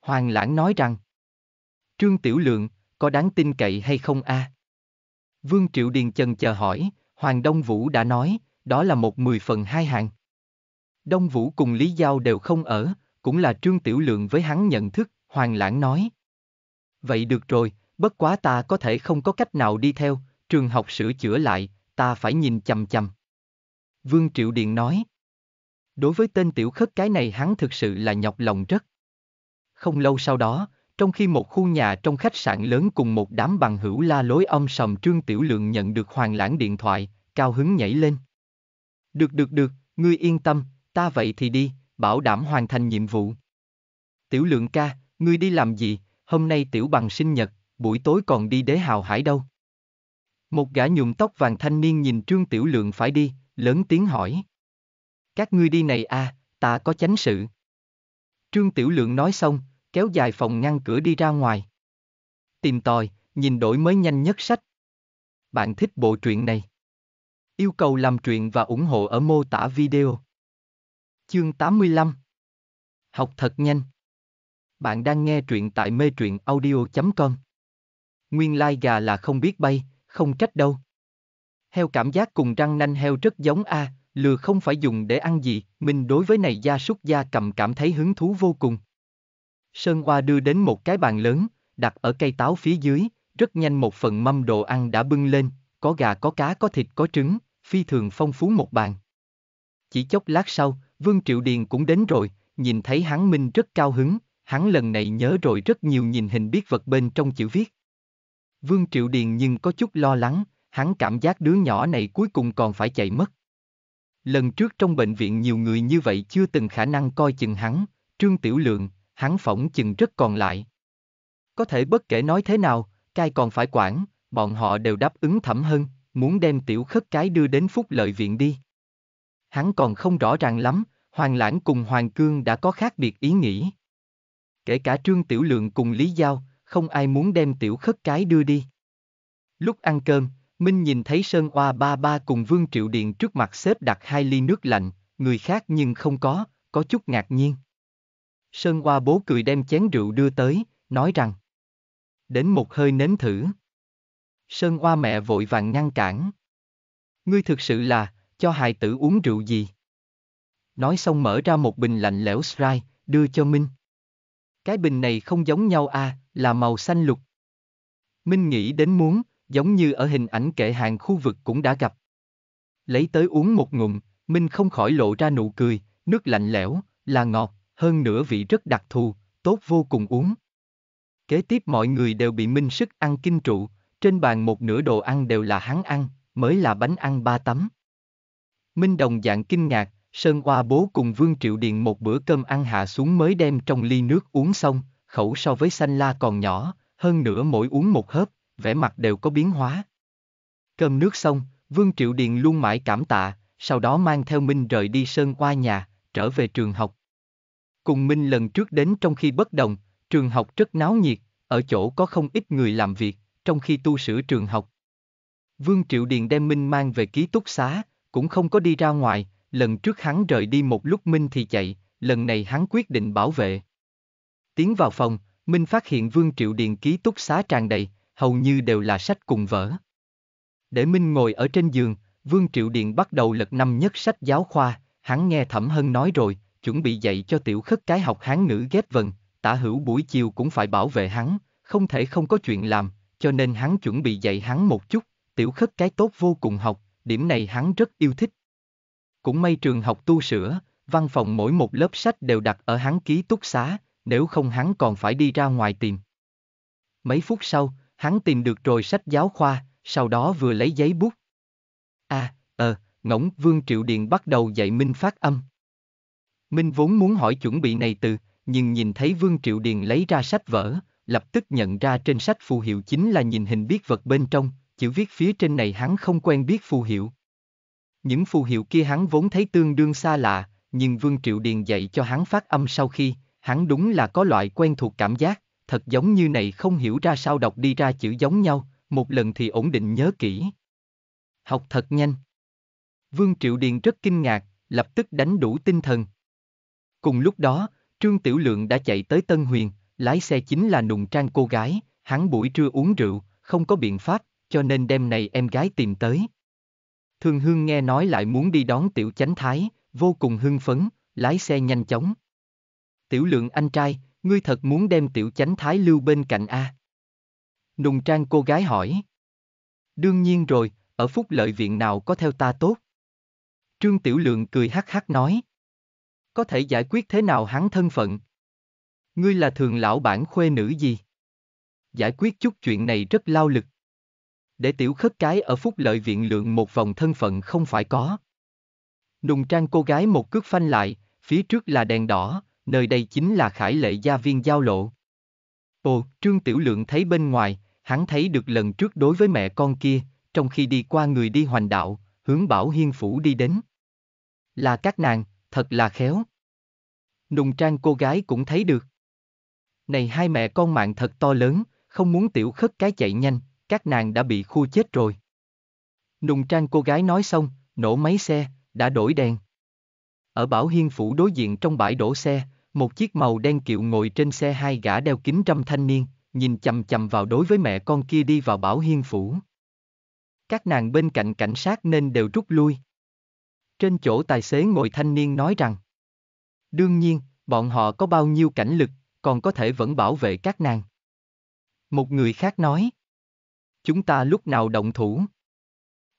Hoàng Lãng nói rằng, Trương Tiểu Lượng, có đáng tin cậy hay không a? À? Vương Triệu Điền Trần chờ hỏi, Hoàng Đông Vũ đã nói, đó là một mười phần hai hạng. Đông Vũ cùng Lý Giao đều không ở, cũng là Trương Tiểu Lượng với hắn nhận thức, Hoàng Lãng nói. Vậy được rồi, Bất quá ta có thể không có cách nào đi theo, trường học sửa chữa lại, ta phải nhìn chầm chầm. Vương Triệu Điện nói. Đối với tên tiểu khất cái này hắn thực sự là nhọc lòng rất. Không lâu sau đó, trong khi một khu nhà trong khách sạn lớn cùng một đám bằng hữu la lối âm sầm trương tiểu lượng nhận được hoàng lãng điện thoại, cao hứng nhảy lên. Được được được, ngươi yên tâm, ta vậy thì đi, bảo đảm hoàn thành nhiệm vụ. Tiểu lượng ca, ngươi đi làm gì, hôm nay tiểu bằng sinh nhật, buổi tối còn đi đế hào hải đâu. Một gã nhuộm tóc vàng thanh niên nhìn Trương Tiểu Lượng phải đi, lớn tiếng hỏi. Các ngươi đi này à, ta có chánh sự. Trương Tiểu Lượng nói xong, kéo dài phòng ngăn cửa đi ra ngoài. Tìm tòi, nhìn đổi mới nhanh nhất sách. Bạn thích bộ truyện này? Yêu cầu làm truyện và ủng hộ ở mô tả video. Chương 85 Học thật nhanh. Bạn đang nghe truyện tại mê truyện audio.com Nguyên lai gà là không biết bay, không trách đâu. Heo cảm giác cùng răng nanh heo rất giống a, à, lừa không phải dùng để ăn gì, mình đối với này gia súc gia cầm cảm thấy hứng thú vô cùng. Sơn Hoa đưa đến một cái bàn lớn, đặt ở cây táo phía dưới, rất nhanh một phần mâm đồ ăn đã bưng lên, có gà có cá có thịt có trứng, phi thường phong phú một bàn. Chỉ chốc lát sau, Vương Triệu Điền cũng đến rồi, nhìn thấy hắn Minh rất cao hứng, hắn lần này nhớ rồi rất nhiều nhìn hình biết vật bên trong chữ viết. Vương Triệu Điền nhưng có chút lo lắng, hắn cảm giác đứa nhỏ này cuối cùng còn phải chạy mất. Lần trước trong bệnh viện nhiều người như vậy chưa từng khả năng coi chừng hắn, Trương Tiểu Lượng, hắn phỏng chừng rất còn lại. Có thể bất kể nói thế nào, cai còn phải quản, bọn họ đều đáp ứng thẩm hơn, muốn đem Tiểu Khất cái đưa đến Phúc Lợi Viện đi. Hắn còn không rõ ràng lắm, Hoàng Lãng cùng Hoàng Cương đã có khác biệt ý nghĩ. Kể cả Trương Tiểu Lượng cùng Lý Giao, không ai muốn đem tiểu khất cái đưa đi. Lúc ăn cơm, Minh nhìn thấy Sơn Oa ba ba cùng Vương Triệu Điện trước mặt xếp đặt hai ly nước lạnh, người khác nhưng không có, có chút ngạc nhiên. Sơn Oa bố cười đem chén rượu đưa tới, nói rằng Đến một hơi nếm thử. Sơn Oa mẹ vội vàng ngăn cản. Ngươi thực sự là, cho hài tử uống rượu gì? Nói xong mở ra một bình lạnh lẽo Sprite, đưa cho Minh. Cái bình này không giống nhau à, là màu xanh lục. Minh nghĩ đến muốn, giống như ở hình ảnh kệ hàng khu vực cũng đã gặp. Lấy tới uống một ngụm, Minh không khỏi lộ ra nụ cười, nước lạnh lẽo, là ngọt, hơn nữa vị rất đặc thù, tốt vô cùng uống. Kế tiếp mọi người đều bị Minh sức ăn kinh trụ, trên bàn một nửa đồ ăn đều là hắn ăn, mới là bánh ăn ba tấm. Minh đồng dạng kinh ngạc, Sơn Hoa bố cùng Vương Triệu Điền một bữa cơm ăn hạ xuống mới đem trong ly nước uống xong, khẩu so với xanh la còn nhỏ, hơn nữa mỗi uống một hớp, vẻ mặt đều có biến hóa. Cơm nước xong, Vương Triệu Điền luôn mãi cảm tạ, sau đó mang theo Minh rời đi Sơn qua nhà, trở về trường học. Cùng Minh lần trước đến trong khi bất đồng, trường học rất náo nhiệt, ở chỗ có không ít người làm việc, trong khi tu sửa trường học. Vương Triệu Điền đem Minh mang về ký túc xá, cũng không có đi ra ngoài, lần trước hắn rời đi một lúc Minh thì chạy, lần này hắn quyết định bảo vệ. Tiến vào phòng, Minh phát hiện Vương Triệu Điền ký túc xá tràn đầy, hầu như đều là sách cùng vở. Để Minh ngồi ở trên giường, Vương Triệu Điền bắt đầu lật năm nhất sách giáo khoa, hắn nghe Thẩm Hân nói rồi, chuẩn bị dạy cho tiểu khất cái học hán ngữ ghép vần, tả hữu buổi chiều cũng phải bảo vệ hắn, không thể không có chuyện làm, cho nên hắn chuẩn bị dạy hắn một chút, tiểu khất cái tốt vô cùng học, điểm này hắn rất yêu thích, cũng may trường học tu sửa, văn phòng mỗi một lớp sách đều đặt ở hắn ký túc xá, nếu không hắn còn phải đi ra ngoài tìm. Mấy phút sau, hắn tìm được rồi sách giáo khoa, sau đó vừa lấy giấy bút. À, ờ, ngỗng Vương Triệu Điền bắt đầu dạy Minh phát âm. Minh vốn muốn hỏi chuẩn bị này từ, nhưng nhìn thấy Vương Triệu Điền lấy ra sách vở, lập tức nhận ra trên sách phù hiệu chính là nhìn hình biết vật bên trong, chữ viết phía trên này hắn không quen biết phù hiệu. Những phù hiệu kia hắn vốn thấy tương đương xa lạ, nhưng Vương Triệu Điền dạy cho hắn phát âm sau khi, hắn đúng là có loại quen thuộc cảm giác, thật giống như này không hiểu ra sao đọc đi ra chữ giống nhau, một lần thì ổn định nhớ kỹ. Học thật nhanh. Vương Triệu Điền rất kinh ngạc, lập tức đánh đủ tinh thần. Cùng lúc đó, Trương Tiểu Lượng đã chạy tới Tân Huyền, lái xe chính là nùng trang cô gái, hắn buổi trưa uống rượu, không có biện pháp, cho nên đêm này em gái tìm tới. Thường Hương nghe nói lại muốn đi đón Tiểu Chánh Thái, vô cùng hưng phấn, lái xe nhanh chóng. Tiểu lượng anh trai, ngươi thật muốn đem Tiểu Chánh Thái lưu bên cạnh A. Nùng trang cô gái hỏi. Đương nhiên rồi, ở phúc lợi viện nào có theo ta tốt? Trương Tiểu Lượng cười hắc hắc nói. Có thể giải quyết thế nào hắn thân phận? Ngươi là thường lão bản khuê nữ gì? Giải quyết chút chuyện này rất lao lực để tiểu khất cái ở phúc lợi viện lượng một vòng thân phận không phải có. Nùng trang cô gái một cước phanh lại, phía trước là đèn đỏ, nơi đây chính là khải lệ gia viên giao lộ. Ồ, Trương Tiểu Lượng thấy bên ngoài, hắn thấy được lần trước đối với mẹ con kia, trong khi đi qua người đi hoành đạo, hướng Bảo Hiên Phủ đi đến. Là các nàng, thật là khéo. Nùng trang cô gái cũng thấy được. Này hai mẹ con mạng thật to lớn, không muốn tiểu khất cái chạy nhanh, các nàng đã bị khu chết rồi. Nùng trang cô gái nói xong, nổ máy xe, đã đổi đèn. Ở Bảo Hiên Phủ đối diện trong bãi đổ xe, một chiếc màu đen kiệu ngồi trên xe hai gã đeo kính trăm thanh niên, nhìn chầm chầm vào đối với mẹ con kia đi vào Bảo Hiên Phủ. Các nàng bên cạnh cảnh sát nên đều rút lui. Trên chỗ tài xế ngồi thanh niên nói rằng Đương nhiên, bọn họ có bao nhiêu cảnh lực, còn có thể vẫn bảo vệ các nàng. Một người khác nói chúng ta lúc nào động thủ.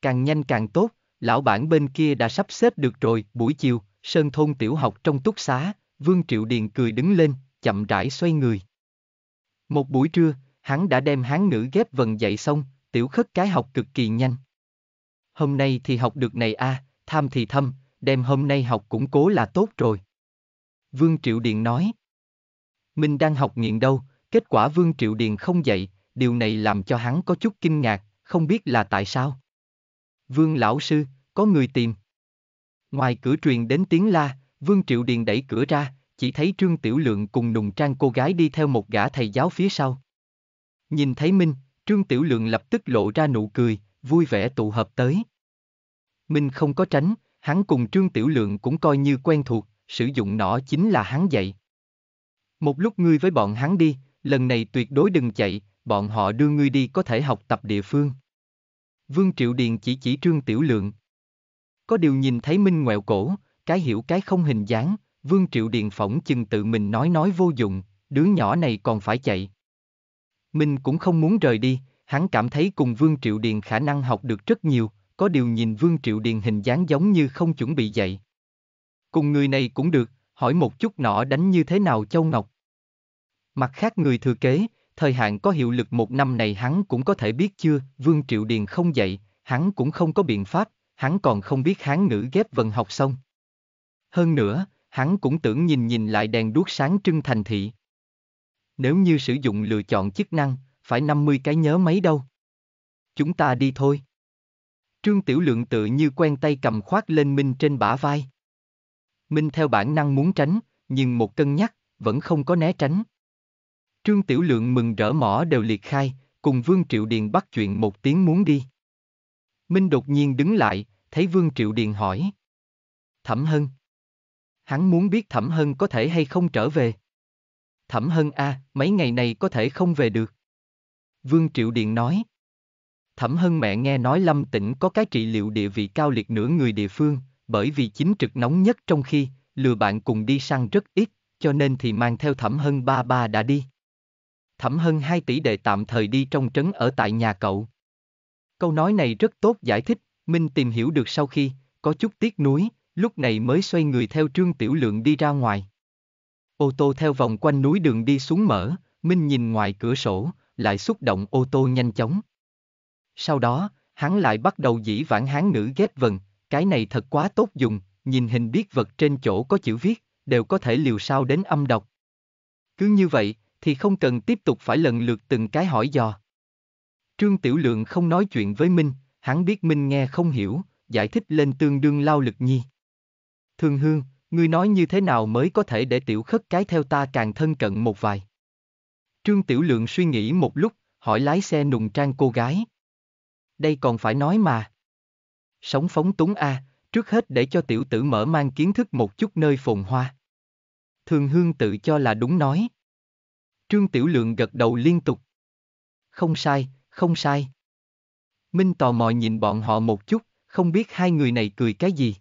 Càng nhanh càng tốt, lão bản bên kia đã sắp xếp được rồi, buổi chiều, sơn thôn tiểu học trong túc xá, Vương Triệu Điền cười đứng lên, chậm rãi xoay người. Một buổi trưa, hắn đã đem hán nữ ghép vần dạy xong, tiểu khất cái học cực kỳ nhanh. Hôm nay thì học được này a, à, tham thì thâm, đem hôm nay học củng cố là tốt rồi. Vương Triệu Điền nói. Mình đang học nghiện đâu, kết quả Vương Triệu Điền không dạy, điều này làm cho hắn có chút kinh ngạc, không biết là tại sao. Vương lão sư, có người tìm. Ngoài cửa truyền đến tiếng la, Vương Triệu Điền đẩy cửa ra, chỉ thấy Trương Tiểu Lượng cùng nùng trang cô gái đi theo một gã thầy giáo phía sau. Nhìn thấy Minh, Trương Tiểu Lượng lập tức lộ ra nụ cười, vui vẻ tụ hợp tới. Minh không có tránh, hắn cùng Trương Tiểu Lượng cũng coi như quen thuộc, sử dụng nỏ chính là hắn dạy. Một lúc ngươi với bọn hắn đi, lần này tuyệt đối đừng chạy, bọn họ đưa ngươi đi có thể học tập địa phương. Vương Triệu Điền chỉ chỉ Trương Tiểu Lượng. Có điều nhìn thấy Minh ngoẹo cổ, cái hiểu cái không hình dáng, Vương Triệu Điền phỏng chừng tự mình nói nói vô dụng, đứa nhỏ này còn phải chạy. Minh cũng không muốn rời đi, hắn cảm thấy cùng Vương Triệu Điền khả năng học được rất nhiều, có điều nhìn Vương Triệu Điền hình dáng giống như không chuẩn bị dậy. Cùng người này cũng được, hỏi một chút nọ đánh như thế nào Châu Ngọc. Mặt khác người thừa kế, thời hạn có hiệu lực một năm này hắn cũng có thể biết chưa, Vương Triệu Điền không dạy, hắn cũng không có biện pháp, hắn còn không biết hán ngữ ghép vần học xong. Hơn nữa, hắn cũng tưởng nhìn nhìn lại đèn đuốc sáng trưng thành thị. Nếu như sử dụng lựa chọn chức năng, phải 50 cái nhớ mấy đâu. Chúng ta đi thôi. Trương Tiểu Lượng tự như quen tay cầm khoác lên Minh trên bả vai. Minh theo bản năng muốn tránh, nhưng một cân nhắc, vẫn không có né tránh. Trương Tiểu Lượng mừng rỡ mỏ đều liệt khai, cùng Vương Triệu Điền bắt chuyện một tiếng muốn đi. Minh đột nhiên đứng lại, thấy Vương Triệu Điền hỏi. Thẩm Hân. Hắn muốn biết Thẩm Hân có thể hay không trở về. Thẩm Hân a, à, mấy ngày này có thể không về được. Vương Triệu Điền nói. Thẩm Hân mẹ nghe nói Lâm Tĩnh có cái trị liệu địa vị cao liệt nửa người địa phương, bởi vì chính trực nóng nhất trong khi, lừa bạn cùng đi sang rất ít, cho nên thì mang theo Thẩm Hân ba ba đã đi thẩm hơn 2 tỷ đệ tạm thời đi trong trấn ở tại nhà cậu. Câu nói này rất tốt giải thích, Minh tìm hiểu được sau khi, có chút tiếc nuối, lúc này mới xoay người theo trương tiểu lượng đi ra ngoài. Ô tô theo vòng quanh núi đường đi xuống mở, Minh nhìn ngoài cửa sổ, lại xúc động ô tô nhanh chóng. Sau đó, hắn lại bắt đầu dĩ vãng hán nữ ghép vần, cái này thật quá tốt dùng, nhìn hình biết vật trên chỗ có chữ viết, đều có thể liều sao đến âm đọc. Cứ như vậy, thì không cần tiếp tục phải lần lượt từng cái hỏi dò. Trương Tiểu Lượng không nói chuyện với Minh, hắn biết Minh nghe không hiểu, giải thích lên tương đương lao lực nhi. Thường Hương, ngươi nói như thế nào mới có thể để tiểu khất cái theo ta càng thân cận một vài. Trương Tiểu Lượng suy nghĩ một lúc, hỏi lái xe nùng trang cô gái. Đây còn phải nói mà. Sống phóng túng a, à, trước hết để cho tiểu tử mở mang kiến thức một chút nơi phồn hoa. Thường Hương tự cho là đúng nói. Trương Tiểu Lượng gật đầu liên tục. Không sai, không sai. Minh tò mò nhìn bọn họ một chút, không biết hai người này cười cái gì.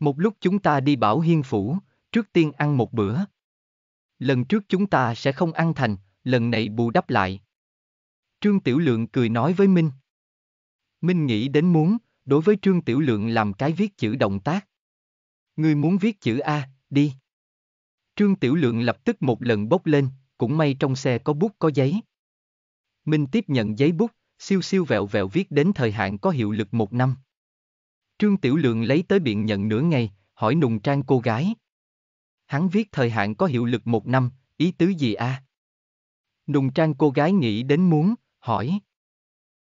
Một lúc chúng ta đi bảo hiên phủ, trước tiên ăn một bữa. Lần trước chúng ta sẽ không ăn thành, lần này bù đắp lại. Trương Tiểu Lượng cười nói với Minh. Minh nghĩ đến muốn, đối với Trương Tiểu Lượng làm cái viết chữ động tác. Ngươi muốn viết chữ A, đi. Trương Tiểu Lượng lập tức một lần bốc lên, cũng may trong xe có bút có giấy. Minh tiếp nhận giấy bút, siêu siêu vẹo vẹo viết đến thời hạn có hiệu lực một năm. Trương Tiểu Lượng lấy tới biện nhận nửa ngày, hỏi nùng trang cô gái. Hắn viết thời hạn có hiệu lực một năm, ý tứ gì a? À? Nùng trang cô gái nghĩ đến muốn, hỏi.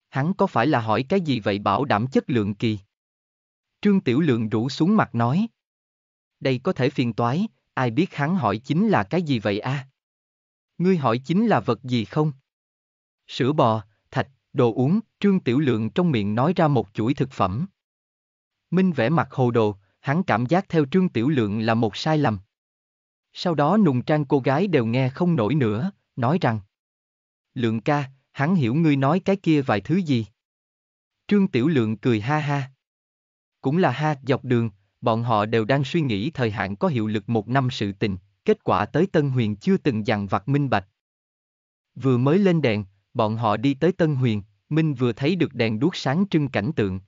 Hắn có phải là hỏi cái gì vậy bảo đảm chất lượng kỳ? Trương Tiểu Lượng rủ xuống mặt nói. Đây có thể phiền toái, ai biết hắn hỏi chính là cái gì vậy a? À? Ngươi hỏi chính là vật gì không? Sữa bò, thạch, đồ uống, Trương Tiểu Lượng trong miệng nói ra một chuỗi thực phẩm. Minh vẽ mặt hồ đồ, hắn cảm giác theo Trương Tiểu Lượng là một sai lầm. Sau đó nùng trang cô gái đều nghe không nổi nữa, nói rằng Lượng ca, hắn hiểu ngươi nói cái kia vài thứ gì. Trương Tiểu Lượng cười ha ha. Cũng là ha dọc đường, bọn họ đều đang suy nghĩ thời hạn có hiệu lực một năm sự tình kết quả tới Tân Huyền chưa từng dằn vặt Minh Bạch. Vừa mới lên đèn, bọn họ đi tới Tân Huyền, Minh vừa thấy được đèn đuốc sáng trưng cảnh tượng.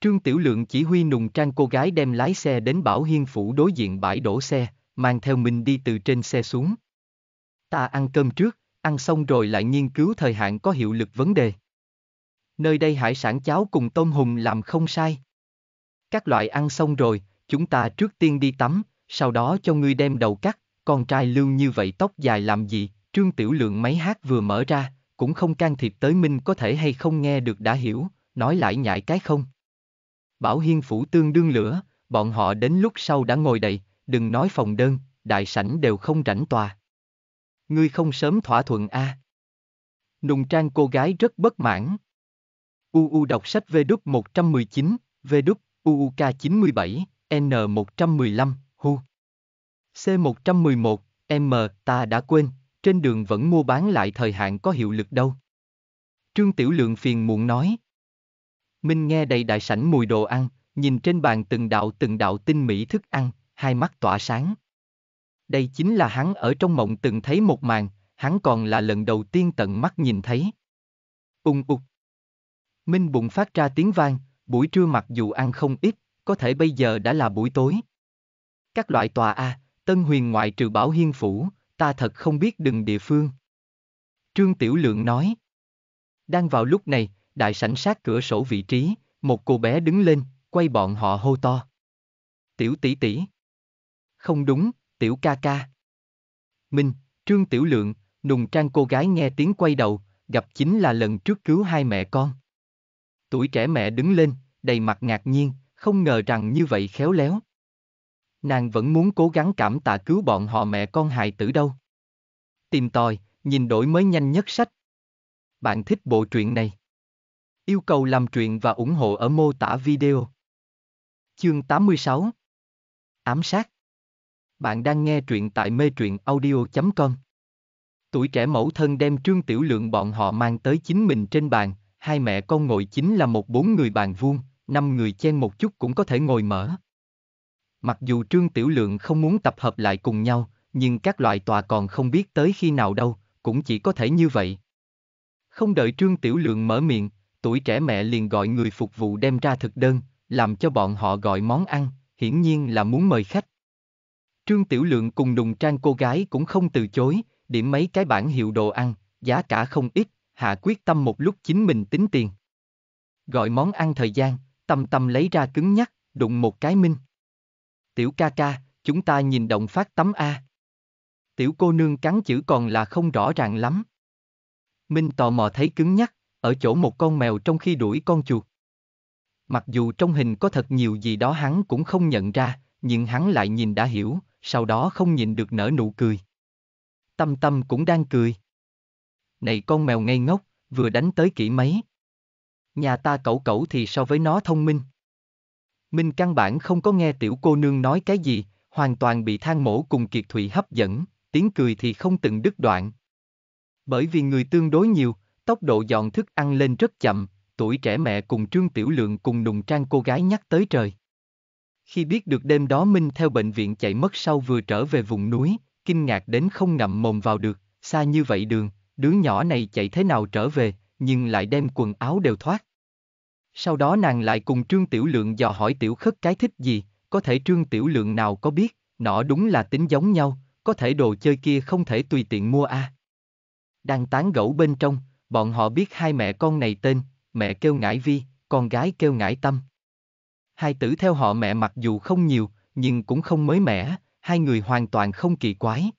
Trương Tiểu Lượng chỉ huy nùng trang cô gái đem lái xe đến Bảo Hiên Phủ đối diện bãi đổ xe, mang theo mình đi từ trên xe xuống. Ta ăn cơm trước, ăn xong rồi lại nghiên cứu thời hạn có hiệu lực vấn đề. Nơi đây hải sản cháo cùng tôm hùm làm không sai. Các loại ăn xong rồi, chúng ta trước tiên đi tắm, sau đó cho ngươi đem đầu cắt, con trai lưu như vậy tóc dài làm gì, trương tiểu lượng máy hát vừa mở ra, cũng không can thiệp tới Minh có thể hay không nghe được đã hiểu, nói lại nhại cái không. Bảo Hiên Phủ tương đương lửa, bọn họ đến lúc sau đã ngồi đầy, đừng nói phòng đơn, đại sảnh đều không rảnh tòa. Ngươi không sớm thỏa thuận a à. Nùng trang cô gái rất bất mãn. U U đọc sách V đúc 119, V đúc, K 97, N115. Hu. C111, M, ta đã quên, trên đường vẫn mua bán lại thời hạn có hiệu lực đâu. Trương Tiểu Lượng phiền muộn nói. Minh nghe đầy đại sảnh mùi đồ ăn, nhìn trên bàn từng đạo từng đạo tinh mỹ thức ăn, hai mắt tỏa sáng. Đây chính là hắn ở trong mộng từng thấy một màn, hắn còn là lần đầu tiên tận mắt nhìn thấy. Ung ục. Minh bụng phát ra tiếng vang, buổi trưa mặc dù ăn không ít, có thể bây giờ đã là buổi tối các loại tòa A, Tân Huyền ngoại trừ Bảo Hiên Phủ, ta thật không biết đừng địa phương. Trương Tiểu Lượng nói. Đang vào lúc này, đại sảnh sát cửa sổ vị trí, một cô bé đứng lên, quay bọn họ hô to. Tiểu tỷ tỷ. Không đúng, tiểu ca ca. Minh, Trương Tiểu Lượng, nùng trang cô gái nghe tiếng quay đầu, gặp chính là lần trước cứu hai mẹ con. Tuổi trẻ mẹ đứng lên, đầy mặt ngạc nhiên, không ngờ rằng như vậy khéo léo. Nàng vẫn muốn cố gắng cảm tạ cứu bọn họ mẹ con hài tử đâu. Tìm tòi, nhìn đổi mới nhanh nhất sách. Bạn thích bộ truyện này? Yêu cầu làm truyện và ủng hộ ở mô tả video. Chương 86 Ám sát Bạn đang nghe truyện tại mê truyện audio.com Tuổi trẻ mẫu thân đem trương tiểu lượng bọn họ mang tới chính mình trên bàn, hai mẹ con ngồi chính là một bốn người bàn vuông, năm người chen một chút cũng có thể ngồi mở. Mặc dù Trương Tiểu Lượng không muốn tập hợp lại cùng nhau, nhưng các loại tòa còn không biết tới khi nào đâu, cũng chỉ có thể như vậy. Không đợi Trương Tiểu Lượng mở miệng, tuổi trẻ mẹ liền gọi người phục vụ đem ra thực đơn, làm cho bọn họ gọi món ăn, hiển nhiên là muốn mời khách. Trương Tiểu Lượng cùng đùng trang cô gái cũng không từ chối, điểm mấy cái bản hiệu đồ ăn, giá cả không ít, hạ quyết tâm một lúc chính mình tính tiền. Gọi món ăn thời gian, tâm tâm lấy ra cứng nhắc, đụng một cái minh tiểu ca ca, chúng ta nhìn động phát tấm A. Tiểu cô nương cắn chữ còn là không rõ ràng lắm. Minh tò mò thấy cứng nhắc, ở chỗ một con mèo trong khi đuổi con chuột. Mặc dù trong hình có thật nhiều gì đó hắn cũng không nhận ra, nhưng hắn lại nhìn đã hiểu, sau đó không nhìn được nở nụ cười. Tâm tâm cũng đang cười. Này con mèo ngây ngốc, vừa đánh tới kỹ mấy. Nhà ta cẩu cẩu thì so với nó thông minh. Minh căn bản không có nghe tiểu cô nương nói cái gì, hoàn toàn bị Thang mổ cùng kiệt Thủy hấp dẫn, tiếng cười thì không từng đứt đoạn. Bởi vì người tương đối nhiều, tốc độ dọn thức ăn lên rất chậm, tuổi trẻ mẹ cùng Trương Tiểu Lượng cùng nùng trang cô gái nhắc tới trời. Khi biết được đêm đó Minh theo bệnh viện chạy mất sau vừa trở về vùng núi, kinh ngạc đến không ngậm mồm vào được, xa như vậy đường, đứa nhỏ này chạy thế nào trở về, nhưng lại đem quần áo đều thoát. Sau đó nàng lại cùng Trương Tiểu Lượng dò hỏi Tiểu Khất cái thích gì, có thể Trương Tiểu Lượng nào có biết, nọ đúng là tính giống nhau, có thể đồ chơi kia không thể tùy tiện mua a. À. Đang tán gẫu bên trong, bọn họ biết hai mẹ con này tên, mẹ kêu ngải vi, con gái kêu ngải tâm. Hai tử theo họ mẹ mặc dù không nhiều, nhưng cũng không mới mẻ, hai người hoàn toàn không kỳ quái.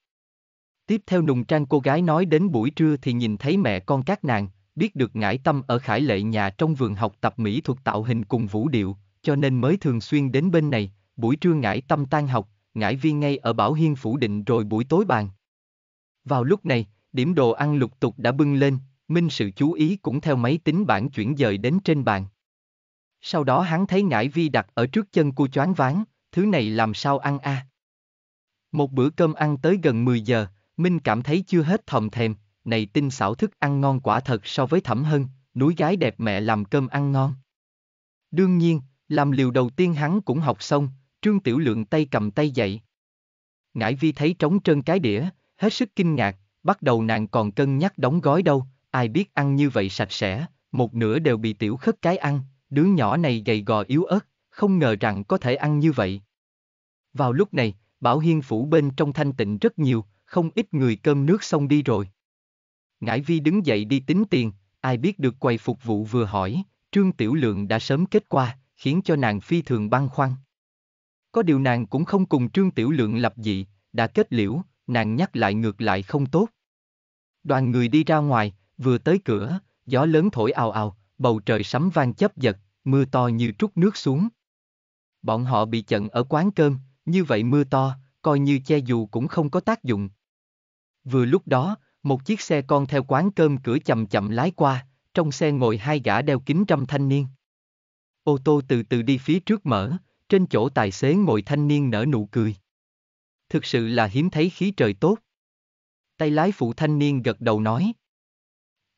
Tiếp theo nùng trang cô gái nói đến buổi trưa thì nhìn thấy mẹ con các nàng, biết được ngải tâm ở khải lệ nhà trong vườn học tập mỹ thuật tạo hình cùng vũ điệu, cho nên mới thường xuyên đến bên này, buổi trưa ngải tâm tan học, ngải viên ngay ở Bảo Hiên phủ định rồi buổi tối bàn. Vào lúc này, điểm đồ ăn lục tục đã bưng lên, Minh sự chú ý cũng theo máy tính bản chuyển dời đến trên bàn. Sau đó hắn thấy ngải vi đặt ở trước chân cô choáng váng, thứ này làm sao ăn a? À? Một bữa cơm ăn tới gần 10 giờ, Minh cảm thấy chưa hết thòm thèm, này tinh xảo thức ăn ngon quả thật so với thẩm hân, núi gái đẹp mẹ làm cơm ăn ngon. Đương nhiên, làm liều đầu tiên hắn cũng học xong, trương tiểu lượng tay cầm tay dậy. Ngải vi thấy trống trơn cái đĩa, hết sức kinh ngạc, bắt đầu nàng còn cân nhắc đóng gói đâu, ai biết ăn như vậy sạch sẽ, một nửa đều bị tiểu khất cái ăn, đứa nhỏ này gầy gò yếu ớt, không ngờ rằng có thể ăn như vậy. Vào lúc này, Bảo Hiên phủ bên trong thanh tịnh rất nhiều, không ít người cơm nước xong đi rồi. Ngải Vi đứng dậy đi tính tiền, ai biết được quầy phục vụ vừa hỏi, Trương Tiểu Lượng đã sớm kết qua, khiến cho nàng phi thường băn khoăn. Có điều nàng cũng không cùng Trương Tiểu Lượng lập dị, đã kết liễu, nàng nhắc lại ngược lại không tốt. Đoàn người đi ra ngoài, vừa tới cửa, gió lớn thổi ào ào, bầu trời sấm vang chấp giật, mưa to như trút nước xuống. Bọn họ bị chận ở quán cơm, như vậy mưa to, coi như che dù cũng không có tác dụng. Vừa lúc đó, một chiếc xe con theo quán cơm cửa chậm chậm lái qua, trong xe ngồi hai gã đeo kính trăm thanh niên. Ô tô từ từ đi phía trước mở, trên chỗ tài xế ngồi thanh niên nở nụ cười. Thực sự là hiếm thấy khí trời tốt. Tay lái phụ thanh niên gật đầu nói.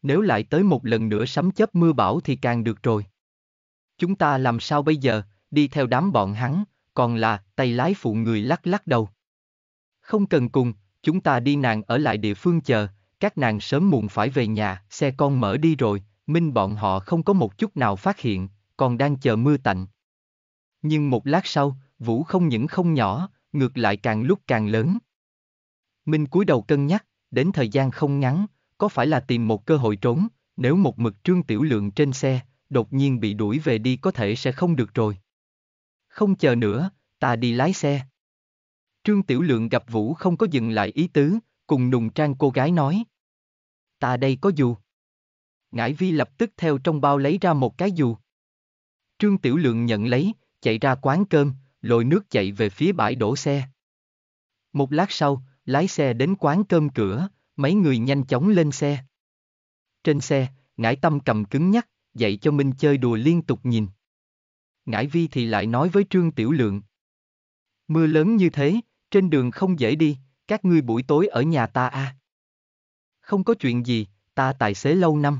Nếu lại tới một lần nữa sấm chớp mưa bão thì càng được rồi. Chúng ta làm sao bây giờ, đi theo đám bọn hắn, còn là tay lái phụ người lắc lắc đầu. Không cần cùng, chúng ta đi nàng ở lại địa phương chờ, các nàng sớm muộn phải về nhà, xe con mở đi rồi, Minh bọn họ không có một chút nào phát hiện, còn đang chờ mưa tạnh. Nhưng một lát sau, Vũ không những không nhỏ, ngược lại càng lúc càng lớn. Minh cúi đầu cân nhắc, đến thời gian không ngắn, có phải là tìm một cơ hội trốn, nếu một mực trương tiểu lượng trên xe, đột nhiên bị đuổi về đi có thể sẽ không được rồi. Không chờ nữa, ta đi lái xe. Trương Tiểu Lượng gặp Vũ không có dừng lại ý tứ, cùng nùng trang cô gái nói. Ta đây có dù. Ngải vi lập tức theo trong bao lấy ra một cái dù. Trương Tiểu Lượng nhận lấy, chạy ra quán cơm, lội nước chạy về phía bãi đổ xe. Một lát sau, lái xe đến quán cơm cửa, mấy người nhanh chóng lên xe. Trên xe, Ngải Tâm cầm cứng nhắc, dạy cho Minh chơi đùa liên tục nhìn. Ngải Vi thì lại nói với Trương Tiểu Lượng. Mưa lớn như thế, trên đường không dễ đi, các ngươi buổi tối ở nhà ta à? Không có chuyện gì, ta tài xế lâu năm.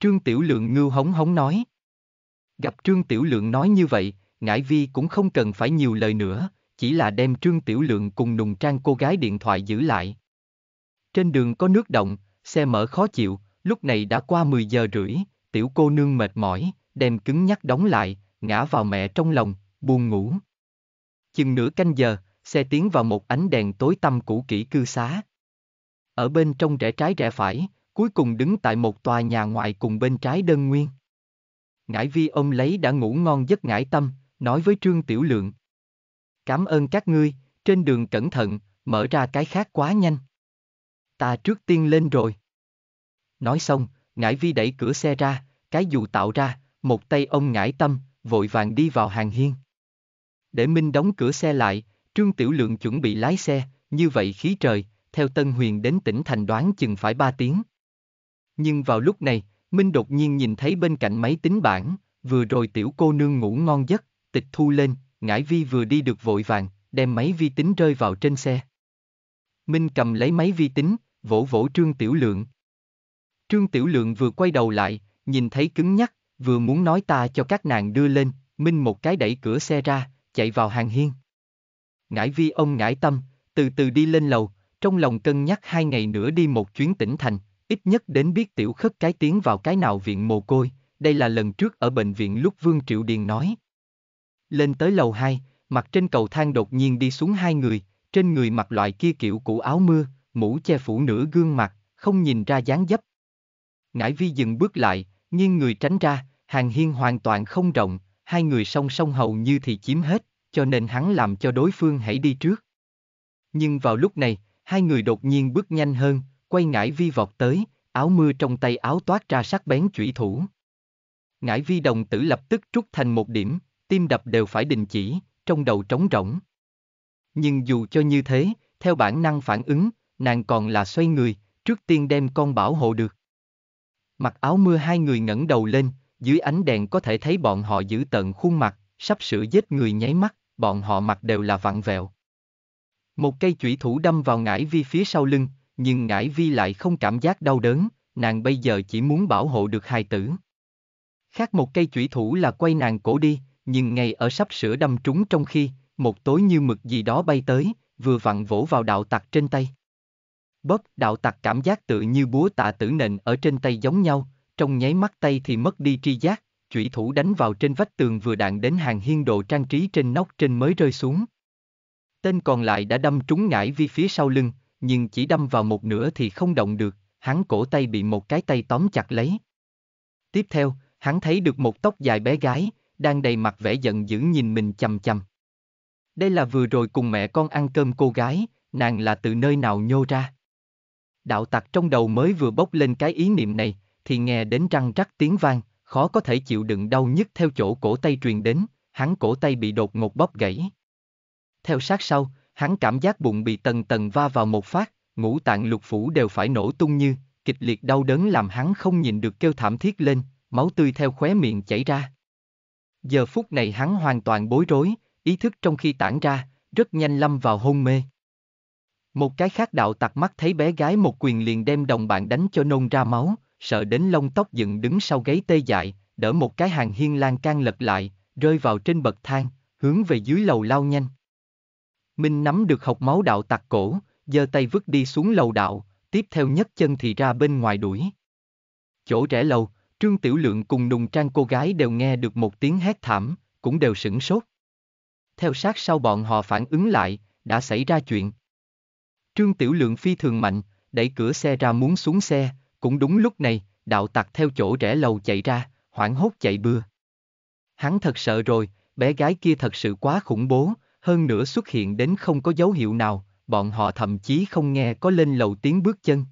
Trương Tiểu Lượng ngưu hống hống nói. Gặp Trương Tiểu Lượng nói như vậy, Ngải Vi cũng không cần phải nhiều lời nữa, chỉ là đem Trương Tiểu Lượng cùng Nùng Trang cô gái điện thoại giữ lại. Trên đường có nước động, xe mở khó chịu, lúc này đã qua 10 giờ rưỡi, tiểu cô nương mệt mỏi, đem cứng nhắc đóng lại, ngã vào mẹ trong lòng, buồn ngủ. Chừng nửa canh giờ, xe tiến vào một ánh đèn tối tăm cũ kỹ cư xá. Ở bên trong rẽ trái rẽ phải, cuối cùng đứng tại một tòa nhà ngoại cùng bên trái đơn nguyên. Ngải vi ông lấy đã ngủ ngon giấc ngải tâm, nói với Trương Tiểu Lượng. Cảm ơn các ngươi, trên đường cẩn thận, mở ra cái khác quá nhanh. Ta trước tiên lên rồi. Nói xong, ngải vi đẩy cửa xe ra, cái dù tạo ra, một tay ông ngải tâm, vội vàng đi vào hàng hiên. Để Minh đóng cửa xe lại, Trương Tiểu Lượng chuẩn bị lái xe, như vậy khí trời, theo Tân Huyền đến tỉnh thành đoán chừng phải 3 tiếng. Nhưng vào lúc này, Minh đột nhiên nhìn thấy bên cạnh máy tính bảng, vừa rồi tiểu cô nương ngủ ngon giấc, tịch thu lên, ngải vi vừa đi được vội vàng, đem máy vi tính rơi vào trên xe. Minh cầm lấy máy vi tính, vỗ vỗ Trương Tiểu Lượng. Trương Tiểu Lượng vừa quay đầu lại, nhìn thấy cứng nhắc, vừa muốn nói ta cho các nàng đưa lên, Minh một cái đẩy cửa xe ra, chạy vào hàng hiên ngải vi ông ngải tâm, từ từ đi lên lầu, trong lòng cân nhắc hai ngày nữa đi một chuyến tỉnh thành, ít nhất đến biết tiểu khất cái tiếng vào cái nào viện mồ côi, đây là lần trước ở bệnh viện lúc Vương Triệu Điền nói. Lên tới lầu 2, mặt trên cầu thang đột nhiên đi xuống hai người, trên người mặc loại kia kiểu cũ áo mưa, mũ che phủ nửa gương mặt, không nhìn ra dáng dấp. Ngải vi dừng bước lại, nghiêng người tránh ra, hàng hiên hoàn toàn không rộng, hai người song song hầu như thì chiếm hết cho nên hắn làm cho đối phương hãy đi trước. Nhưng vào lúc này, hai người đột nhiên bước nhanh hơn, quay ngải vi vọt tới, áo mưa trong tay áo toát ra sắc bén chủy thủ. Ngải vi đồng tử lập tức trút thành một điểm, tim đập đều phải đình chỉ, trong đầu trống rỗng. Nhưng dù cho như thế, theo bản năng phản ứng, nàng còn là xoay người, trước tiên đem con bảo hộ được. Mặc áo mưa hai người ngẩng đầu lên, dưới ánh đèn có thể thấy bọn họ giữ tận khuôn mặt, sắp sửa giết người nháy mắt bọn họ mặc đều là vặn vẹo. Một cây chủy thủ đâm vào ngải vi phía sau lưng, nhưng ngải vi lại không cảm giác đau đớn, nàng bây giờ chỉ muốn bảo hộ được hai tử. Khác một cây chủy thủ là quay nàng cổ đi, nhưng ngay ở sắp sửa đâm trúng trong khi, một tối như mực gì đó bay tới, vừa vặn vỗ vào đạo tặc trên tay. Bóp đạo tặc cảm giác tự như búa tạ tử nền ở trên tay giống nhau, trong nháy mắt tay thì mất đi tri giác, chủy thủ đánh vào trên vách tường vừa đạn đến hàng hiên độ trang trí trên nóc trên mới rơi xuống. Tên còn lại đã đâm trúng ngải vi phía sau lưng, nhưng chỉ đâm vào một nửa thì không động được, hắn cổ tay bị một cái tay tóm chặt lấy. Tiếp theo, hắn thấy được một tóc dài bé gái, đang đầy mặt vẻ giận dữ nhìn mình chầm chầm. Đây là vừa rồi cùng mẹ con ăn cơm cô gái, nàng là từ nơi nào nhô ra. Đạo tặc trong đầu mới vừa bốc lên cái ý niệm này, thì nghe đến răng rắc tiếng vang, khó có thể chịu đựng đau nhức theo chỗ cổ tay truyền đến, hắn cổ tay bị đột ngột bóp gãy. Theo sát sau, hắn cảm giác bụng bị tần tần va vào một phát, ngũ tạng lục phủ đều phải nổ tung như, kịch liệt đau đớn làm hắn không nhìn được kêu thảm thiết lên, máu tươi theo khóe miệng chảy ra. Giờ phút này hắn hoàn toàn bối rối, ý thức trong khi tản ra, rất nhanh lâm vào hôn mê. Một cái khác đạo tặc mắt thấy bé gái một quyền liền đem đồng bạn đánh cho nôn ra máu, sợ đến lông tóc dựng đứng sau gáy tê dại, đỡ một cái hàng hiên lan can lật lại, rơi vào trên bậc thang, hướng về dưới lầu lao nhanh. Minh nắm được học máu đạo tặc cổ, giơ tay vứt đi xuống lầu đạo, tiếp theo nhấc chân thì ra bên ngoài đuổi. Chỗ rẽ lầu, Trương Tiểu Lượng cùng nùng trang cô gái đều nghe được một tiếng hét thảm, cũng đều sửng sốt. Theo sát sau bọn họ phản ứng lại, đã xảy ra chuyện. Trương Tiểu Lượng phi thường mạnh, đẩy cửa xe ra muốn xuống xe, cũng đúng lúc này, đạo tặc theo chỗ rẽ lầu chạy ra, hoảng hốt chạy bừa. Hắn thật sợ rồi, bé gái kia thật sự quá khủng bố, hơn nữa xuất hiện đến không có dấu hiệu nào, bọn họ thậm chí không nghe có lên lầu tiếng bước chân.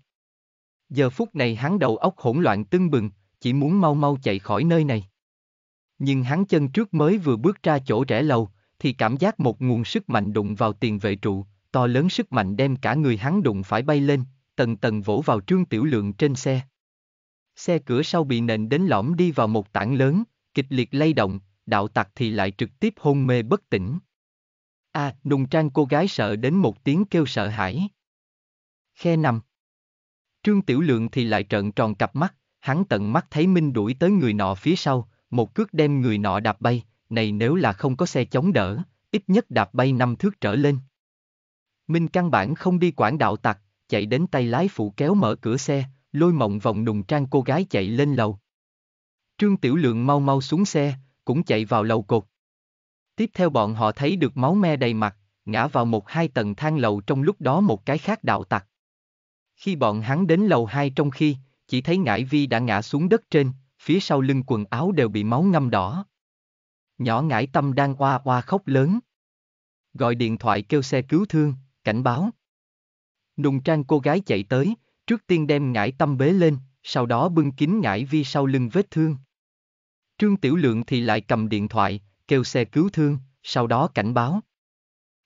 Giờ phút này hắn đầu óc hỗn loạn tưng bừng, chỉ muốn mau mau chạy khỏi nơi này. Nhưng hắn chân trước mới vừa bước ra chỗ rẽ lầu, thì cảm giác một nguồn sức mạnh đụng vào tiền vệ trụ, to lớn sức mạnh đem cả người hắn đụng phải bay lên, tần tần vỗ vào trương tiểu lượng trên xe. Xe cửa sau bị nền đến lõm đi vào một tảng lớn, kịch liệt lay động, đạo tặc thì lại trực tiếp hôn mê bất tỉnh. A, à, nùng trang cô gái sợ đến một tiếng kêu sợ hãi. Khe nằm. Trương Tiểu Lượng thì lại trợn tròn cặp mắt, hắn tận mắt thấy Minh đuổi tới người nọ phía sau, một cước đem người nọ đạp bay, này nếu là không có xe chống đỡ, ít nhất đạp bay năm thước trở lên. Minh căn bản không đi quản đạo tặc, chạy đến tay lái phụ kéo mở cửa xe, lôi mộng vòng nùng trang cô gái chạy lên lầu. Trương Tiểu Lượng mau mau xuống xe, cũng chạy vào lầu cột. Tiếp theo bọn họ thấy được máu me đầy mặt, ngã vào một hai tầng thang lầu trong lúc đó một cái khác đạo tặc. Khi bọn hắn đến lầu hai trong khi, chỉ thấy ngải vi đã ngã xuống đất trên, phía sau lưng quần áo đều bị máu ngâm đỏ. Nhỏ ngải tâm đang oa oa khóc lớn. Gọi điện thoại kêu xe cứu thương, cảnh báo nùng trang cô gái chạy tới, trước tiên đem ngải tâm bế lên, sau đó bưng kín ngải vi sau lưng vết thương. Trương Tiểu Lượng thì lại cầm điện thoại, kêu xe cứu thương, sau đó cảnh báo.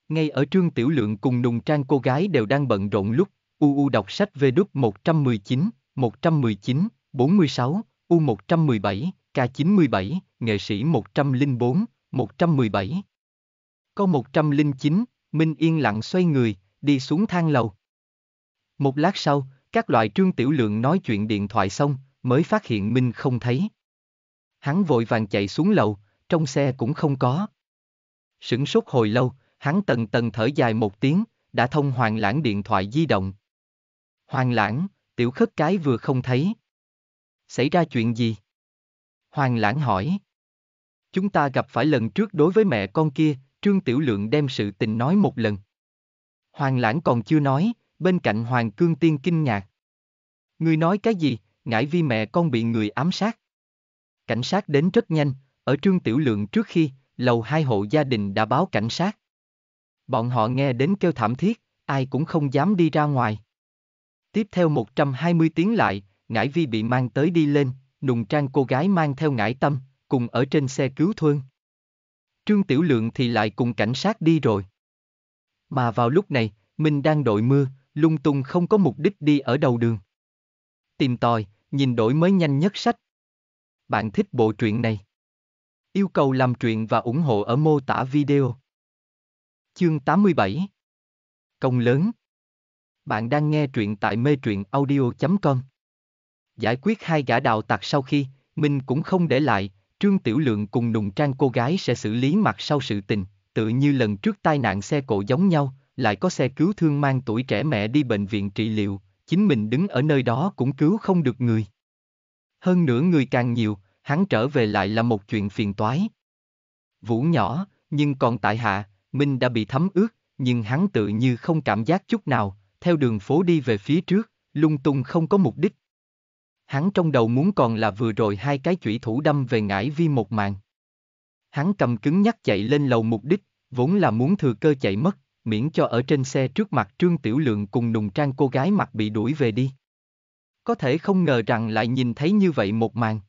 Ngay ở Trương Tiểu Lượng cùng nùng trang cô gái đều đang bận rộn lúc, u u đọc sách V-Đúc 119, 119, 46, U117, K97, nghệ sĩ 104, 117. có 109, Minh yên lặng xoay người, đi xuống thang lầu. Một lát sau, các loại trương tiểu lượng nói chuyện điện thoại xong, mới phát hiện Minh không thấy. Hắn vội vàng chạy xuống lầu, trong xe cũng không có. Sửng sốt hồi lâu, hắn tần tần thở dài một tiếng, đã thông hoàng lãng điện thoại di động. Hoàng lãng, tiểu khất cái vừa không thấy. Xảy ra chuyện gì? Hoàng lãng hỏi. Chúng ta gặp phải lần trước đối với mẹ con kia, Trương Tiểu Lượng đem sự tình nói một lần. Hoàng lãng còn chưa nói, bên cạnh Hoàng Cương Tiên kinh ngạc. Người nói cái gì, ngải vi mẹ con bị người ám sát. Cảnh sát đến rất nhanh, ở trương tiểu lượng trước khi, lầu hai hộ gia đình đã báo cảnh sát. Bọn họ nghe đến kêu thảm thiết, ai cũng không dám đi ra ngoài. Tiếp theo 120 tiếng lại, ngải vi bị mang tới đi lên, nùng trang cô gái mang theo ngải tâm, cùng ở trên xe cứu thương. Trương Tiểu Lượng thì lại cùng cảnh sát đi rồi. Mà vào lúc này, mình đang đội mưa, lung tung không có mục đích đi ở đầu đường. Tìm tòi, nhìn đổi mới nhanh nhất sách. Bạn thích bộ truyện này? Yêu cầu làm truyện và ủng hộ ở mô tả video. Chương 87 Công lớn Bạn đang nghe truyện tại mê truyện audio.com Giải quyết hai gã đạo tặc sau khi, mình cũng không để lại, Trương Tiểu Lượng cùng Nùng Trang cô gái sẽ xử lý mặt sau sự tình, tự như lần trước tai nạn xe cộ giống nhau, lại có xe cứu thương mang tuổi trẻ mẹ đi bệnh viện trị liệu, chính mình đứng ở nơi đó cũng cứu không được người. Hơn nữa người càng nhiều, hắn trở về lại là một chuyện phiền toái. Vũ nhỏ, nhưng còn tại hạ, Minh đã bị thấm ướt, nhưng hắn tự như không cảm giác chút nào, theo đường phố đi về phía trước, lung tung không có mục đích. Hắn trong đầu muốn còn là vừa rồi hai cái chủy thủ đâm về ngải vi một màn. Hắn cầm cứng nhắc chạy lên lầu mục đích, vốn là muốn thừa cơ chạy mất, miễn cho ở trên xe trước mặt Trương Tiểu Lượng cùng nùng trang cô gái mặt bị đuổi về đi. Có thể không ngờ rằng lại nhìn thấy như vậy một màn.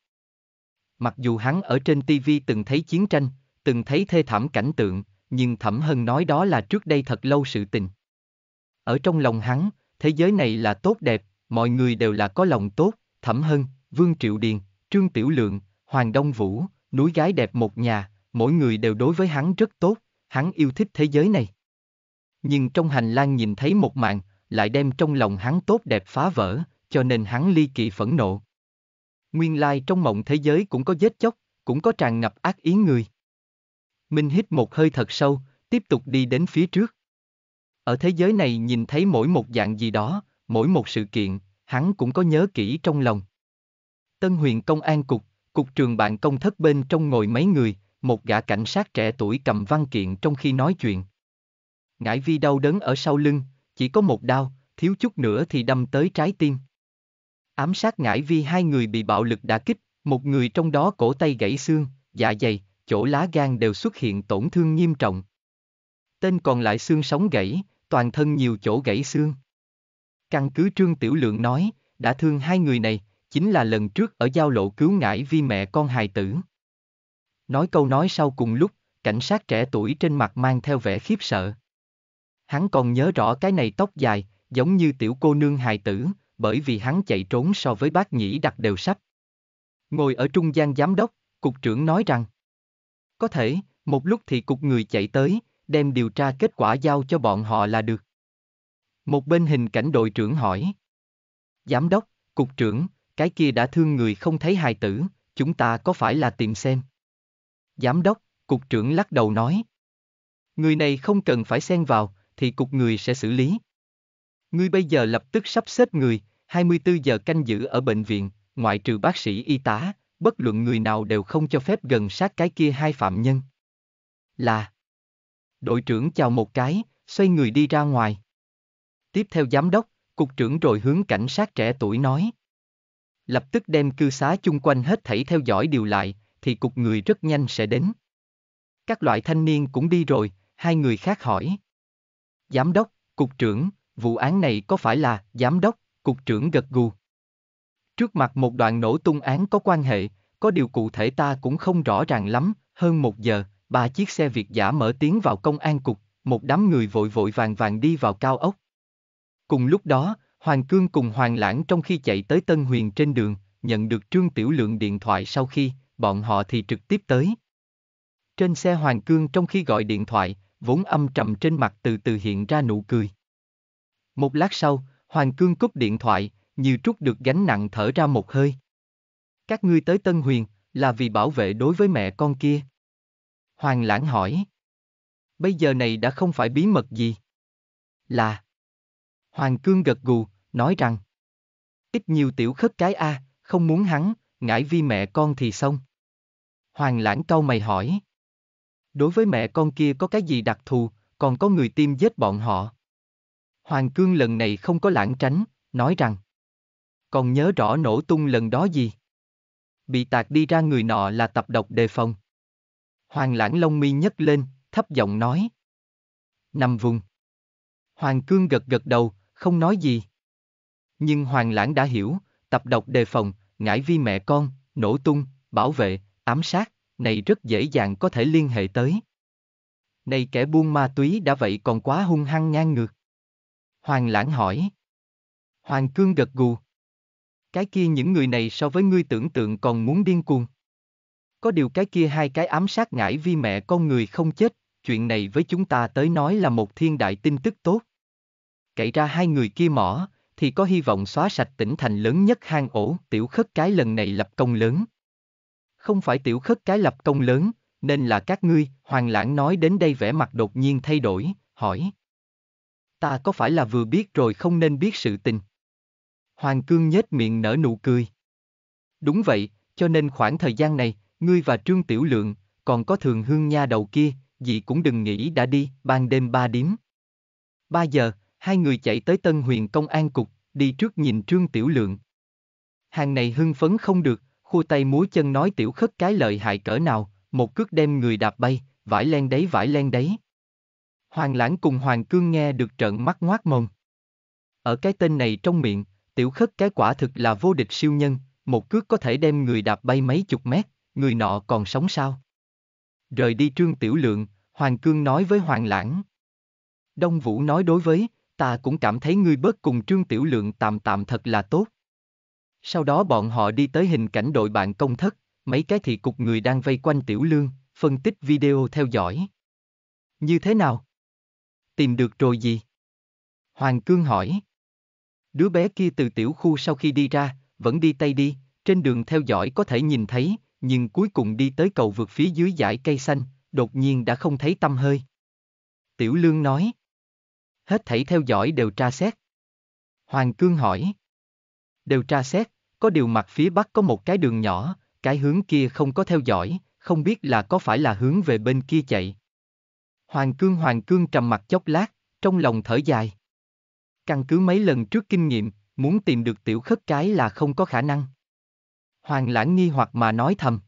Mặc dù hắn ở trên TV từng thấy chiến tranh, từng thấy thê thảm cảnh tượng, nhưng Thẩm Hân nói đó là trước đây thật lâu sự tình. Ở trong lòng hắn, thế giới này là tốt đẹp, mọi người đều là có lòng tốt, Thẩm Hân, Vương Triệu Điền, Trương Tiểu Lượng, Hoàng Đông Vũ, núi gái đẹp một nhà, mỗi người đều đối với hắn rất tốt, hắn yêu thích thế giới này nhưng trong hành lang nhìn thấy một màn, lại đem trong lòng hắn tốt đẹp phá vỡ, cho nên hắn ly kỳ phẫn nộ. Nguyên lai trong mộng thế giới cũng có vết chóc, cũng có tràn ngập ác ý người. Minh hít một hơi thật sâu, tiếp tục đi đến phía trước. Ở thế giới này nhìn thấy mỗi một dạng gì đó, mỗi một sự kiện, hắn cũng có nhớ kỹ trong lòng. Tân huyền công an cục, cục trường bạn công thất bên trong ngồi mấy người, một gã cảnh sát trẻ tuổi cầm văn kiện trong khi nói chuyện. Ngải vi đau đớn ở sau lưng, chỉ có một đau, thiếu chút nữa thì đâm tới trái tim. Ám sát ngải vi hai người bị bạo lực đả kích, một người trong đó cổ tay gãy xương, dạ dày, chỗ lá gan đều xuất hiện tổn thương nghiêm trọng. Tên còn lại xương sống gãy, toàn thân nhiều chỗ gãy xương. Căn cứ Trương Tiểu Lượng nói, đã thương hai người này, chính là lần trước ở giao lộ cứu ngải vi mẹ con hài tử. Nói câu nói sau cùng lúc, cảnh sát trẻ tuổi trên mặt mang theo vẻ khiếp sợ. Hắn còn nhớ rõ cái này tóc dài, giống như tiểu cô nương hài tử, bởi vì hắn chạy trốn so với bác nhĩ đặc đều sắp. Ngồi ở trung gian giám đốc, cục trưởng nói rằng Có thể, một lúc thì cục người chạy tới, đem điều tra kết quả giao cho bọn họ là được. Một bên hình cảnh đội trưởng hỏi Giám đốc, cục trưởng, cái kia đã thương người không thấy hài tử, chúng ta có phải là tìm xem? Giám đốc, cục trưởng lắc đầu nói. Người này không cần phải xen vào, thì cục người sẽ xử lý. Ngươi bây giờ lập tức sắp xếp người, 24 giờ canh giữ ở bệnh viện, ngoại trừ bác sĩ y tá, bất luận người nào đều không cho phép gần sát cái kia hai phạm nhân. Là Đội trưởng chào một cái, xoay người đi ra ngoài. Tiếp theo giám đốc, cục trưởng rồi hướng cảnh sát trẻ tuổi nói. Lập tức đem cư xá chung quanh hết thảy theo dõi điều lại, thì cục người rất nhanh sẽ đến. Các loại thanh niên cũng đi rồi, hai người khác hỏi giám đốc, cục trưởng, vụ án này có phải là giám đốc, cục trưởng gật gù. Trước mặt một đoạn nổ tung án có quan hệ, có điều cụ thể ta cũng không rõ ràng lắm, hơn một giờ, ba chiếc xe việt giả mở tiếng vào công an cục, một đám người vội vội vàng vàng đi vào cao ốc. Cùng lúc đó, Hoàng Cương cùng Hoàng Lãng trong khi chạy tới Tân Huyền trên đường, nhận được Trương Tiểu Lượng điện thoại sau khi, bọn họ thì trực tiếp tới. Trên xe Hoàng Cương trong khi gọi điện thoại, vốn âm trầm trên mặt từ từ hiện ra nụ cười. Một lát sau, Hoàng Cương cúp điện thoại, như trút được gánh nặng thở ra một hơi. Các ngươi tới Tân Huyền, là vì bảo vệ đối với mẹ con kia. Hoàng lãng hỏi. Bây giờ này đã không phải bí mật gì. Là. Hoàng Cương gật gù, nói rằng. Ít nhiều tiểu khất cái A, à, không muốn hắn, ngại vi mẹ con thì xong. Hoàng lãng câu mày hỏi. Đối với mẹ con kia có cái gì đặc thù, còn có người tiêm giết bọn họ. Hoàng Cương lần này không có lãng tránh, nói rằng. Còn nhớ rõ nổ tung lần đó gì? Bị tạc đi ra người nọ là tập độc đề phòng. Hoàng lãng Long mi nhấc lên, thấp giọng nói. Nằm vùng. Hoàng Cương gật gật đầu, không nói gì. Nhưng Hoàng lãng đã hiểu, tập độc đề phòng, ngải vi mẹ con, nổ tung, bảo vệ, ám sát này rất dễ dàng có thể liên hệ tới. Này kẻ buôn ma túy đã vậy còn quá hung hăng ngang ngược. Hoàng lãng hỏi. Hoàng cương gật gù. Cái kia những người này so với ngươi tưởng tượng còn muốn điên cuồng. Có điều cái kia hai cái ám sát ngải vi mẹ con người không chết, chuyện này với chúng ta tới nói là một thiên đại tin tức tốt. Cậy ra hai người kia mỏ, thì có hy vọng xóa sạch tỉnh thành lớn nhất hang ổ, tiểu khất cái lần này lập công lớn không phải tiểu khất cái lập công lớn, nên là các ngươi, hoàng lãng nói đến đây vẻ mặt đột nhiên thay đổi, hỏi. Ta có phải là vừa biết rồi không nên biết sự tình? Hoàng cương nhếch miệng nở nụ cười. Đúng vậy, cho nên khoảng thời gian này, ngươi và Trương Tiểu Lượng, còn có thường hương nha đầu kia, dì cũng đừng nghĩ đã đi, ban đêm ba điếm. Ba giờ, hai người chạy tới Tân Huyền Công An Cục, đi trước nhìn Trương Tiểu Lượng. Hàng này hưng phấn không được, khu tay múa chân nói tiểu khất cái lợi hại cỡ nào, một cước đem người đạp bay, vải len đấy vải len đấy. Hoàng lãng cùng Hoàng cương nghe được trợn mắt ngoác mồm. Ở cái tên này trong miệng, tiểu khất cái quả thực là vô địch siêu nhân, một cước có thể đem người đạp bay mấy chục mét, người nọ còn sống sao? Rời đi trương tiểu lượng, Hoàng cương nói với Hoàng lãng. Đông Vũ nói đối với, ta cũng cảm thấy ngươi bớt cùng trương tiểu lượng tạm tạm thật là tốt. Sau đó bọn họ đi tới hình cảnh đội bạn công thất, mấy cái thị cục người đang vây quanh tiểu lương, phân tích video theo dõi. Như thế nào? Tìm được rồi gì? Hoàng Cương hỏi. Đứa bé kia từ tiểu khu sau khi đi ra, vẫn đi tay đi, trên đường theo dõi có thể nhìn thấy, nhưng cuối cùng đi tới cầu vượt phía dưới dải cây xanh, đột nhiên đã không thấy tâm hơi. Tiểu Lương nói. Hết thảy theo dõi đều tra xét. Hoàng Cương hỏi. Đều tra xét. Có điều mặt phía bắc có một cái đường nhỏ, cái hướng kia không có theo dõi, không biết là có phải là hướng về bên kia chạy. Hoàng cương hoàng cương trầm mặt chốc lát, trong lòng thở dài. Căn cứ mấy lần trước kinh nghiệm, muốn tìm được tiểu khất cái là không có khả năng. Hoàng lãng nghi hoặc mà nói thầm.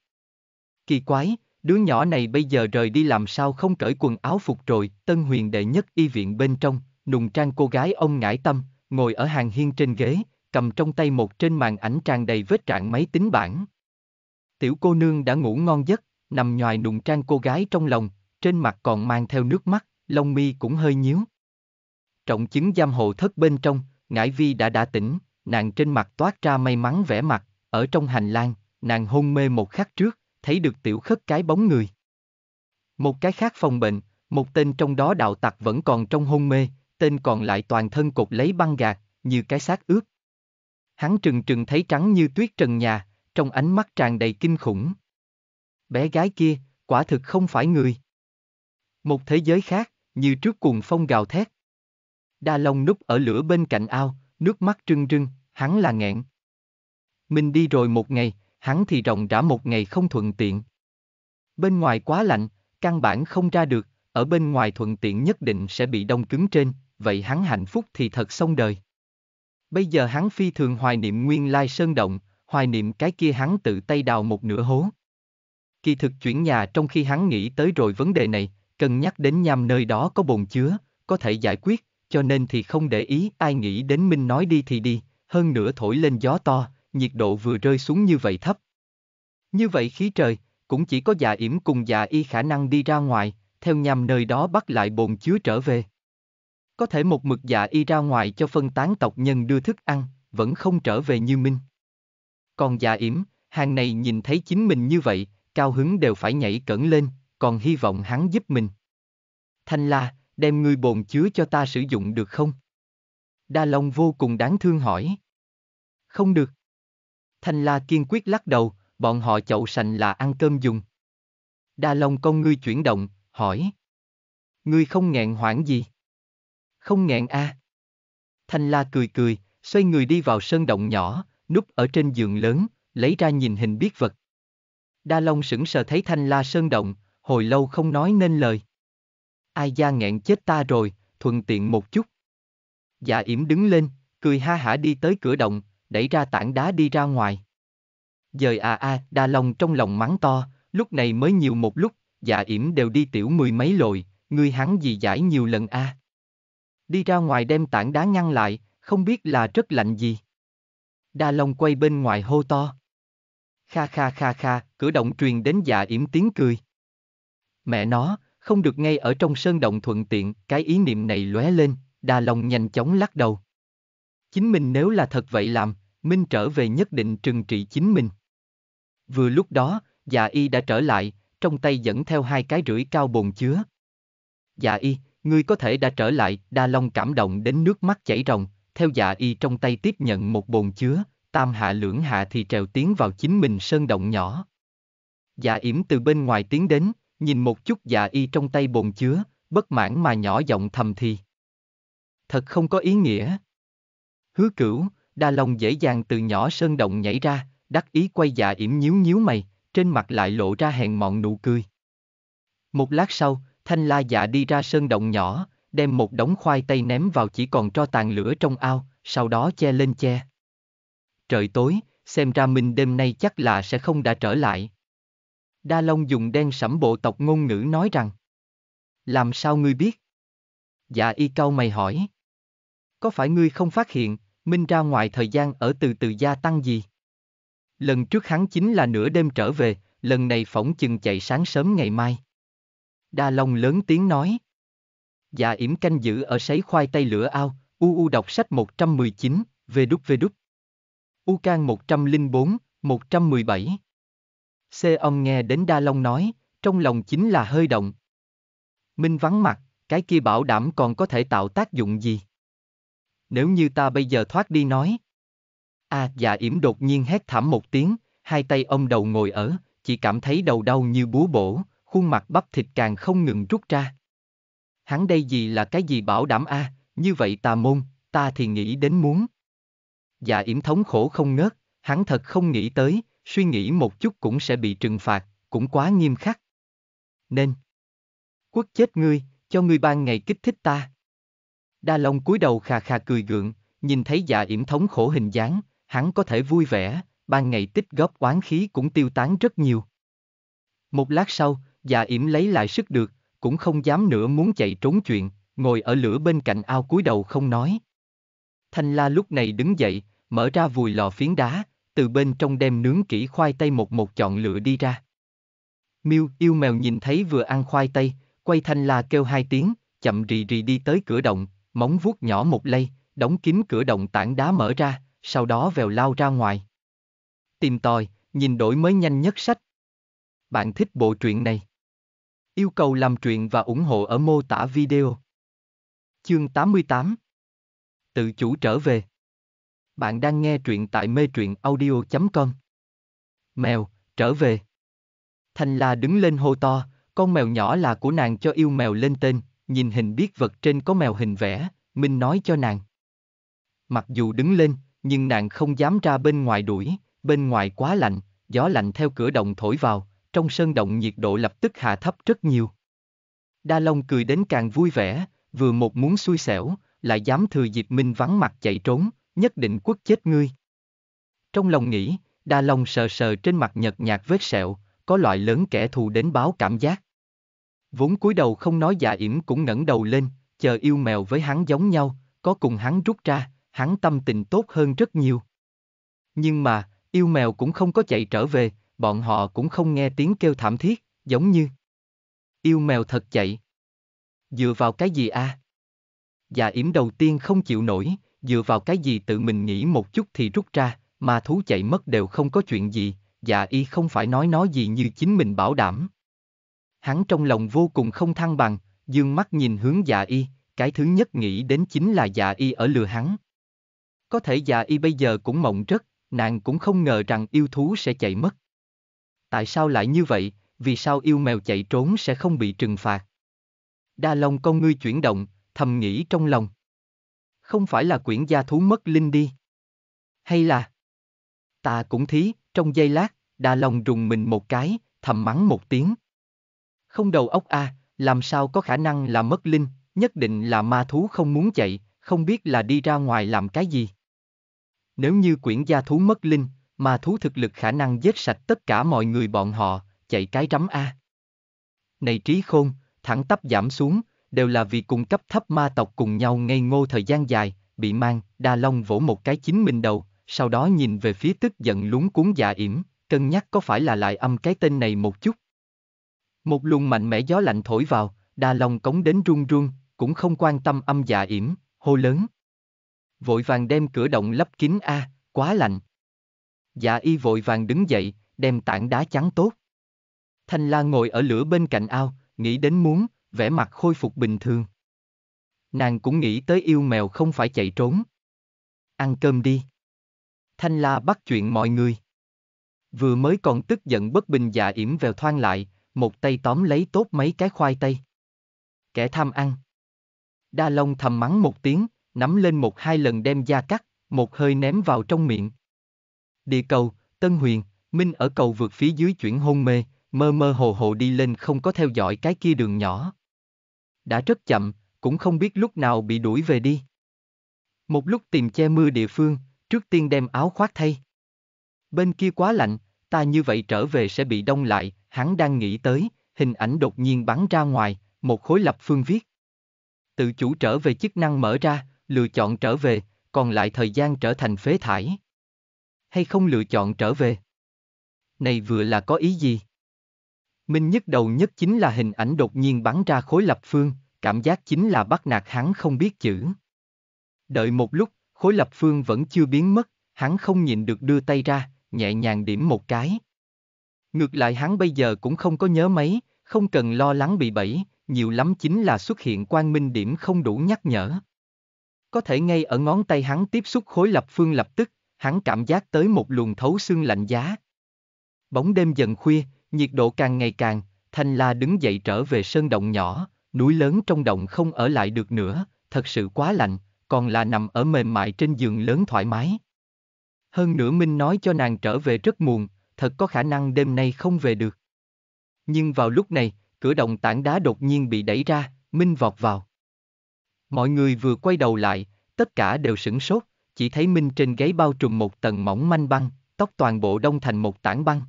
Kỳ quái, đứa nhỏ này bây giờ rời đi làm sao không cởi quần áo phục rồi, tân huyền đệ nhất y viện bên trong, nùng trang cô gái ông ngải tâm, ngồi ở hàng hiên trên ghế, cầm trong tay một trên màn ảnh tràn đầy vết trạng máy tính bảng. Tiểu cô nương đã ngủ ngon giấc, nằm nhòi nụng trang cô gái trong lòng, trên mặt còn mang theo nước mắt, lông mi cũng hơi nhíu. Trọng chứng giam hồ thất bên trong, ngải vi đã đã tỉnh, nàng trên mặt toát ra may mắn vẻ mặt, ở trong hành lang, nàng hôn mê một khắc trước, thấy được tiểu khất cái bóng người. Một cái khác phòng bệnh, một tên trong đó đạo tặc vẫn còn trong hôn mê, tên còn lại toàn thân cột lấy băng gạc, như cái xác ướt, Hắn trừng trừng thấy trắng như tuyết trần nhà, trong ánh mắt tràn đầy kinh khủng. Bé gái kia, quả thực không phải người. Một thế giới khác, như trước cuồng phong gào thét. Đa Long núp ở lửa bên cạnh ao, nước mắt trưng trưng, hắn là nghẹn. Mình đi rồi một ngày, hắn thì rộng rã một ngày không thuận tiện. Bên ngoài quá lạnh, căn bản không ra được, ở bên ngoài thuận tiện nhất định sẽ bị đông cứng trên, vậy hắn hạnh phúc thì thật xong đời. Bây giờ hắn phi thường hoài niệm nguyên lai sơn động, hoài niệm cái kia hắn tự tay đào một nửa hố. Kỳ thực chuyển nhà trong khi hắn nghĩ tới rồi vấn đề này, cần nhắc đến nhằm nơi đó có bồn chứa, có thể giải quyết, cho nên thì không để ý ai nghĩ đến Minh nói đi thì đi, hơn nữa thổi lên gió to, nhiệt độ vừa rơi xuống như vậy thấp. Như vậy khí trời, cũng chỉ có già yểm cùng già y khả năng đi ra ngoài, theo nhằm nơi đó bắt lại bồn chứa trở về. Có thể một mực dạ y ra ngoài cho phân tán tộc nhân đưa thức ăn, vẫn không trở về như minh. Còn dạ yểm, hàng này nhìn thấy chính mình như vậy, cao hứng đều phải nhảy cẩn lên, còn hy vọng hắn giúp mình. Thanh la, đem ngươi bồn chứa cho ta sử dụng được không? Đa Long vô cùng đáng thương hỏi. Không được. Thanh la kiên quyết lắc đầu, bọn họ chậu sành là ăn cơm dùng. Đa Long con ngươi chuyển động, hỏi. Ngươi không nghẹn hoảng gì? không nghẹn a. À. Thanh La cười cười, xoay người đi vào sơn động nhỏ, núp ở trên giường lớn, lấy ra nhìn hình biết vật. Đa Long sững sờ thấy Thanh La sơn động, hồi lâu không nói nên lời. Ai da nghẹn chết ta rồi, thuận tiện một chút. Dạ yểm đứng lên, cười ha hả đi tới cửa động, đẩy ra tảng đá đi ra ngoài. Dời à a, à, Đa Long trong lòng mắng to, lúc này mới nhiều một lúc, dạ yểm đều đi tiểu mười mấy lội, người hắn gì giải nhiều lần a. À. Đi ra ngoài đem tảng đá ngăn lại, không biết là rất lạnh gì. Đa Long quay bên ngoài hô to. Kha kha kha kha, cửa động truyền đến dạ yểm tiếng cười. Mẹ nó, không được ngay ở trong sơn động thuận tiện, cái ý niệm này lóe lên, Đa Long nhanh chóng lắc đầu. Chính mình nếu là thật vậy làm, Minh trở về nhất định trừng trị chính mình. Vừa lúc đó, dạ y đã trở lại, trong tay dẫn theo hai cái rưỡi cao bồn chứa. Dạ y, Ngươi có thể đã trở lại, Đa Long cảm động đến nước mắt chảy ròng, theo dạ y trong tay tiếp nhận một bồn chứa, tam hạ lưỡng hạ thì trèo tiến vào chính mình sơn động nhỏ. Dạ yểm từ bên ngoài tiến đến, nhìn một chút dạ y trong tay bồn chứa, bất mãn mà nhỏ giọng thầm thì. Thật không có ý nghĩa. Hứa cửu, Đa Long dễ dàng từ nhỏ sơn động nhảy ra, đắc ý quay dạ yểm nhíu nhíu mày, trên mặt lại lộ ra hèn mọn nụ cười. Một lát sau, Thanh la dạ đi ra sơn động nhỏ, đem một đống khoai tây ném vào chỉ còn cho tàn lửa trong ao, sau đó che lên che. Trời tối, xem ra mình đêm nay chắc là sẽ không đã trở lại. Đa Long dùng đen sẫm bộ tộc ngôn ngữ nói rằng. Làm sao ngươi biết? Dạ y cao mày hỏi. Có phải ngươi không phát hiện, Minh ra ngoài thời gian ở từ từ gia tăng gì? Lần trước hắn chính là nửa đêm trở về, lần này phỏng chừng chạy sáng sớm ngày mai. Đa Long lớn tiếng nói. Dạ yểm canh giữ ở sấy khoai tây lửa ao, u u đọc sách 119, về về đúc đúc. U Can 104, 117. C ông nghe đến Đa Long nói, trong lòng chính là hơi động. Minh vắng mặt, cái kia bảo đảm còn có thể tạo tác dụng gì? Nếu như ta bây giờ thoát đi nói. À, dạ yểm đột nhiên hét thảm một tiếng, hai tay ông đầu ngồi ở, chỉ cảm thấy đầu đau như búa bổ, khuôn mặt bắp thịt càng không ngừng rút ra. Hắn đây gì là cái gì bảo đảm a, à, như vậy tà môn, ta thì nghĩ đến muốn. Dạ yểm thống khổ không ngớt, hắn thật không nghĩ tới, suy nghĩ một chút cũng sẽ bị trừng phạt, cũng quá nghiêm khắc. Nên, quốc chết ngươi, cho ngươi ban ngày kích thích ta. Đa Long cúi đầu khà khà cười gượng, nhìn thấy dạ yểm thống khổ hình dáng, hắn có thể vui vẻ, ban ngày tích góp oán khí cũng tiêu tán rất nhiều. Một lát sau, già yểm lấy lại sức được, cũng không dám nữa muốn chạy trốn chuyện, ngồi ở lửa bên cạnh ao cúi đầu không nói. Thanh la lúc này đứng dậy, mở ra vùi lò phiến đá, từ bên trong đem nướng kỹ khoai tây một một chọn lựa đi ra. Miêu yêu mèo nhìn thấy vừa ăn khoai tây, quay thanh la kêu hai tiếng, chậm rì rì đi tới cửa động, móng vuốt nhỏ một lây, đóng kín cửa động tảng đá mở ra, sau đó vèo lao ra ngoài. Tìm tòi, nhìn đổi mới nhanh nhất sách. Bạn thích bộ truyện này? Yêu cầu làm truyện và ủng hộ ở mô tả video. Chương 88 Tự chủ trở về Bạn đang nghe truyện tại mê truyện audio.com Mèo, trở về Thành là đứng lên hô to, con mèo nhỏ là của nàng cho yêu mèo lên tên, nhìn hình biết vật trên có mèo hình vẽ, Minh nói cho nàng. Mặc dù đứng lên, nhưng nàng không dám ra bên ngoài đuổi, bên ngoài quá lạnh, gió lạnh theo cửa đồng thổi vào, trong sơn động nhiệt độ lập tức hạ thấp rất nhiều. Đa Long cười đến càng vui vẻ, vừa một muốn xui xẻo, lại dám thừa dịp Minh vắng mặt chạy trốn, nhất định quất chết ngươi. Trong lòng nghĩ, Đa Long sờ sờ trên mặt nhợt nhạt vết sẹo, có loại lớn kẻ thù đến báo cảm giác. Vốn cúi đầu không nói giả yểm cũng ngẩng đầu lên, chờ yêu mèo với hắn giống nhau, có cùng hắn rút ra, hắn tâm tình tốt hơn rất nhiều. Nhưng mà, yêu mèo cũng không có chạy trở về, bọn họ cũng không nghe tiếng kêu thảm thiết, giống như yêu mèo thật chạy. Dựa vào cái gì a? À? Dạ yếm đầu tiên không chịu nổi, dựa vào cái gì tự mình nghĩ một chút thì rút ra, mà thú chạy mất đều không có chuyện gì, dạ y không phải nói nói gì như chính mình bảo đảm. Hắn trong lòng vô cùng không thăng bằng, dương mắt nhìn hướng dạ y, cái thứ nhất nghĩ đến chính là dạ y ở lừa hắn. Có thể dạ y bây giờ cũng mộng rất, nàng cũng không ngờ rằng yêu thú sẽ chạy mất. Tại sao lại như vậy, vì sao yêu mèo chạy trốn sẽ không bị trừng phạt? Đa Long con ngươi chuyển động, thầm nghĩ trong lòng. Không phải là quyển gia thú mất linh đi. Hay là... Ta cũng thí, trong giây lát, Đa Long rùng mình một cái, thầm mắng một tiếng. Không đầu óc a, à, làm sao có khả năng là mất linh, nhất định là ma thú không muốn chạy, không biết là đi ra ngoài làm cái gì. Nếu như quyển gia thú mất linh, mà thú thực lực khả năng giết sạch tất cả mọi người bọn họ, chạy cái rắm A. Này trí khôn, thẳng tắp giảm xuống, đều là vì cung cấp thấp ma tộc cùng nhau ngây ngô thời gian dài, bị mang, đa long vỗ một cái chính mình đầu, sau đó nhìn về phía tức giận lúng cuốn dạ yểm, cân nhắc có phải là lại âm cái tên này một chút. Một luồng mạnh mẽ gió lạnh thổi vào, đa long cống đến run run, cũng không quan tâm âm dạ yểm, hô lớn. Vội vàng đem cửa động lấp kín A, quá lạnh, Dạ y vội vàng đứng dậy, đem tảng đá chắn tốt. Thanh la ngồi ở lửa bên cạnh ao, nghĩ đến muốn, vẻ mặt khôi phục bình thường. Nàng cũng nghĩ tới yêu mèo không phải chạy trốn. Ăn cơm đi. Thanh la bắt chuyện mọi người. Vừa mới còn tức giận bất bình dạ yểm vèo thoang lại, một tay tóm lấy tốt mấy cái khoai tây. Kẻ tham ăn. Đa Long thầm mắng một tiếng, nắm lên một hai lần đem da cắt, một hơi ném vào trong miệng. Địa cầu, Tân Huyền, Minh ở cầu vượt phía dưới chuyển hôn mê, mơ mơ hồ hồ đi lên không có theo dõi cái kia đường nhỏ. Đã rất chậm, cũng không biết lúc nào bị đuổi về đi. Một lúc tìm che mưa địa phương, trước tiên đem áo khoác thay. Bên kia quá lạnh, ta như vậy trở về sẽ bị đông lại, hắn đang nghĩ tới, hình ảnh đột nhiên bắn ra ngoài, một khối lập phương viết. Tự chủ trở về chức năng mở ra, lựa chọn trở về, còn lại thời gian trở thành phế thải hay không lựa chọn trở về? Này vừa là có ý gì? Minh nhức đầu nhất chính là hình ảnh đột nhiên bắn ra khối lập phương, cảm giác chính là bắt nạt hắn không biết chữ. Đợi một lúc, khối lập phương vẫn chưa biến mất, hắn không nhịn được đưa tay ra, nhẹ nhàng điểm một cái. Ngược lại hắn bây giờ cũng không có nhớ mấy, không cần lo lắng bị bẫy, nhiều lắm chính là xuất hiện quang minh điểm không đủ nhắc nhở. Có thể ngay ở ngón tay hắn tiếp xúc khối lập phương lập tức, hắn cảm giác tới một luồng thấu xương lạnh giá. Bóng đêm dần khuya, nhiệt độ càng ngày càng, Thanh La đứng dậy trở về sơn động nhỏ, núi lớn trong động không ở lại được nữa, thật sự quá lạnh, còn là nằm ở mềm mại trên giường lớn thoải mái. Hơn nữa Minh nói cho nàng trở về rất muộn, thật có khả năng đêm nay không về được. Nhưng vào lúc này, cửa động tảng đá đột nhiên bị đẩy ra, Minh vọt vào. Mọi người vừa quay đầu lại, tất cả đều sửng sốt, chỉ thấy Minh trên gáy bao trùm một tầng mỏng manh băng, tóc toàn bộ đông thành một tảng băng.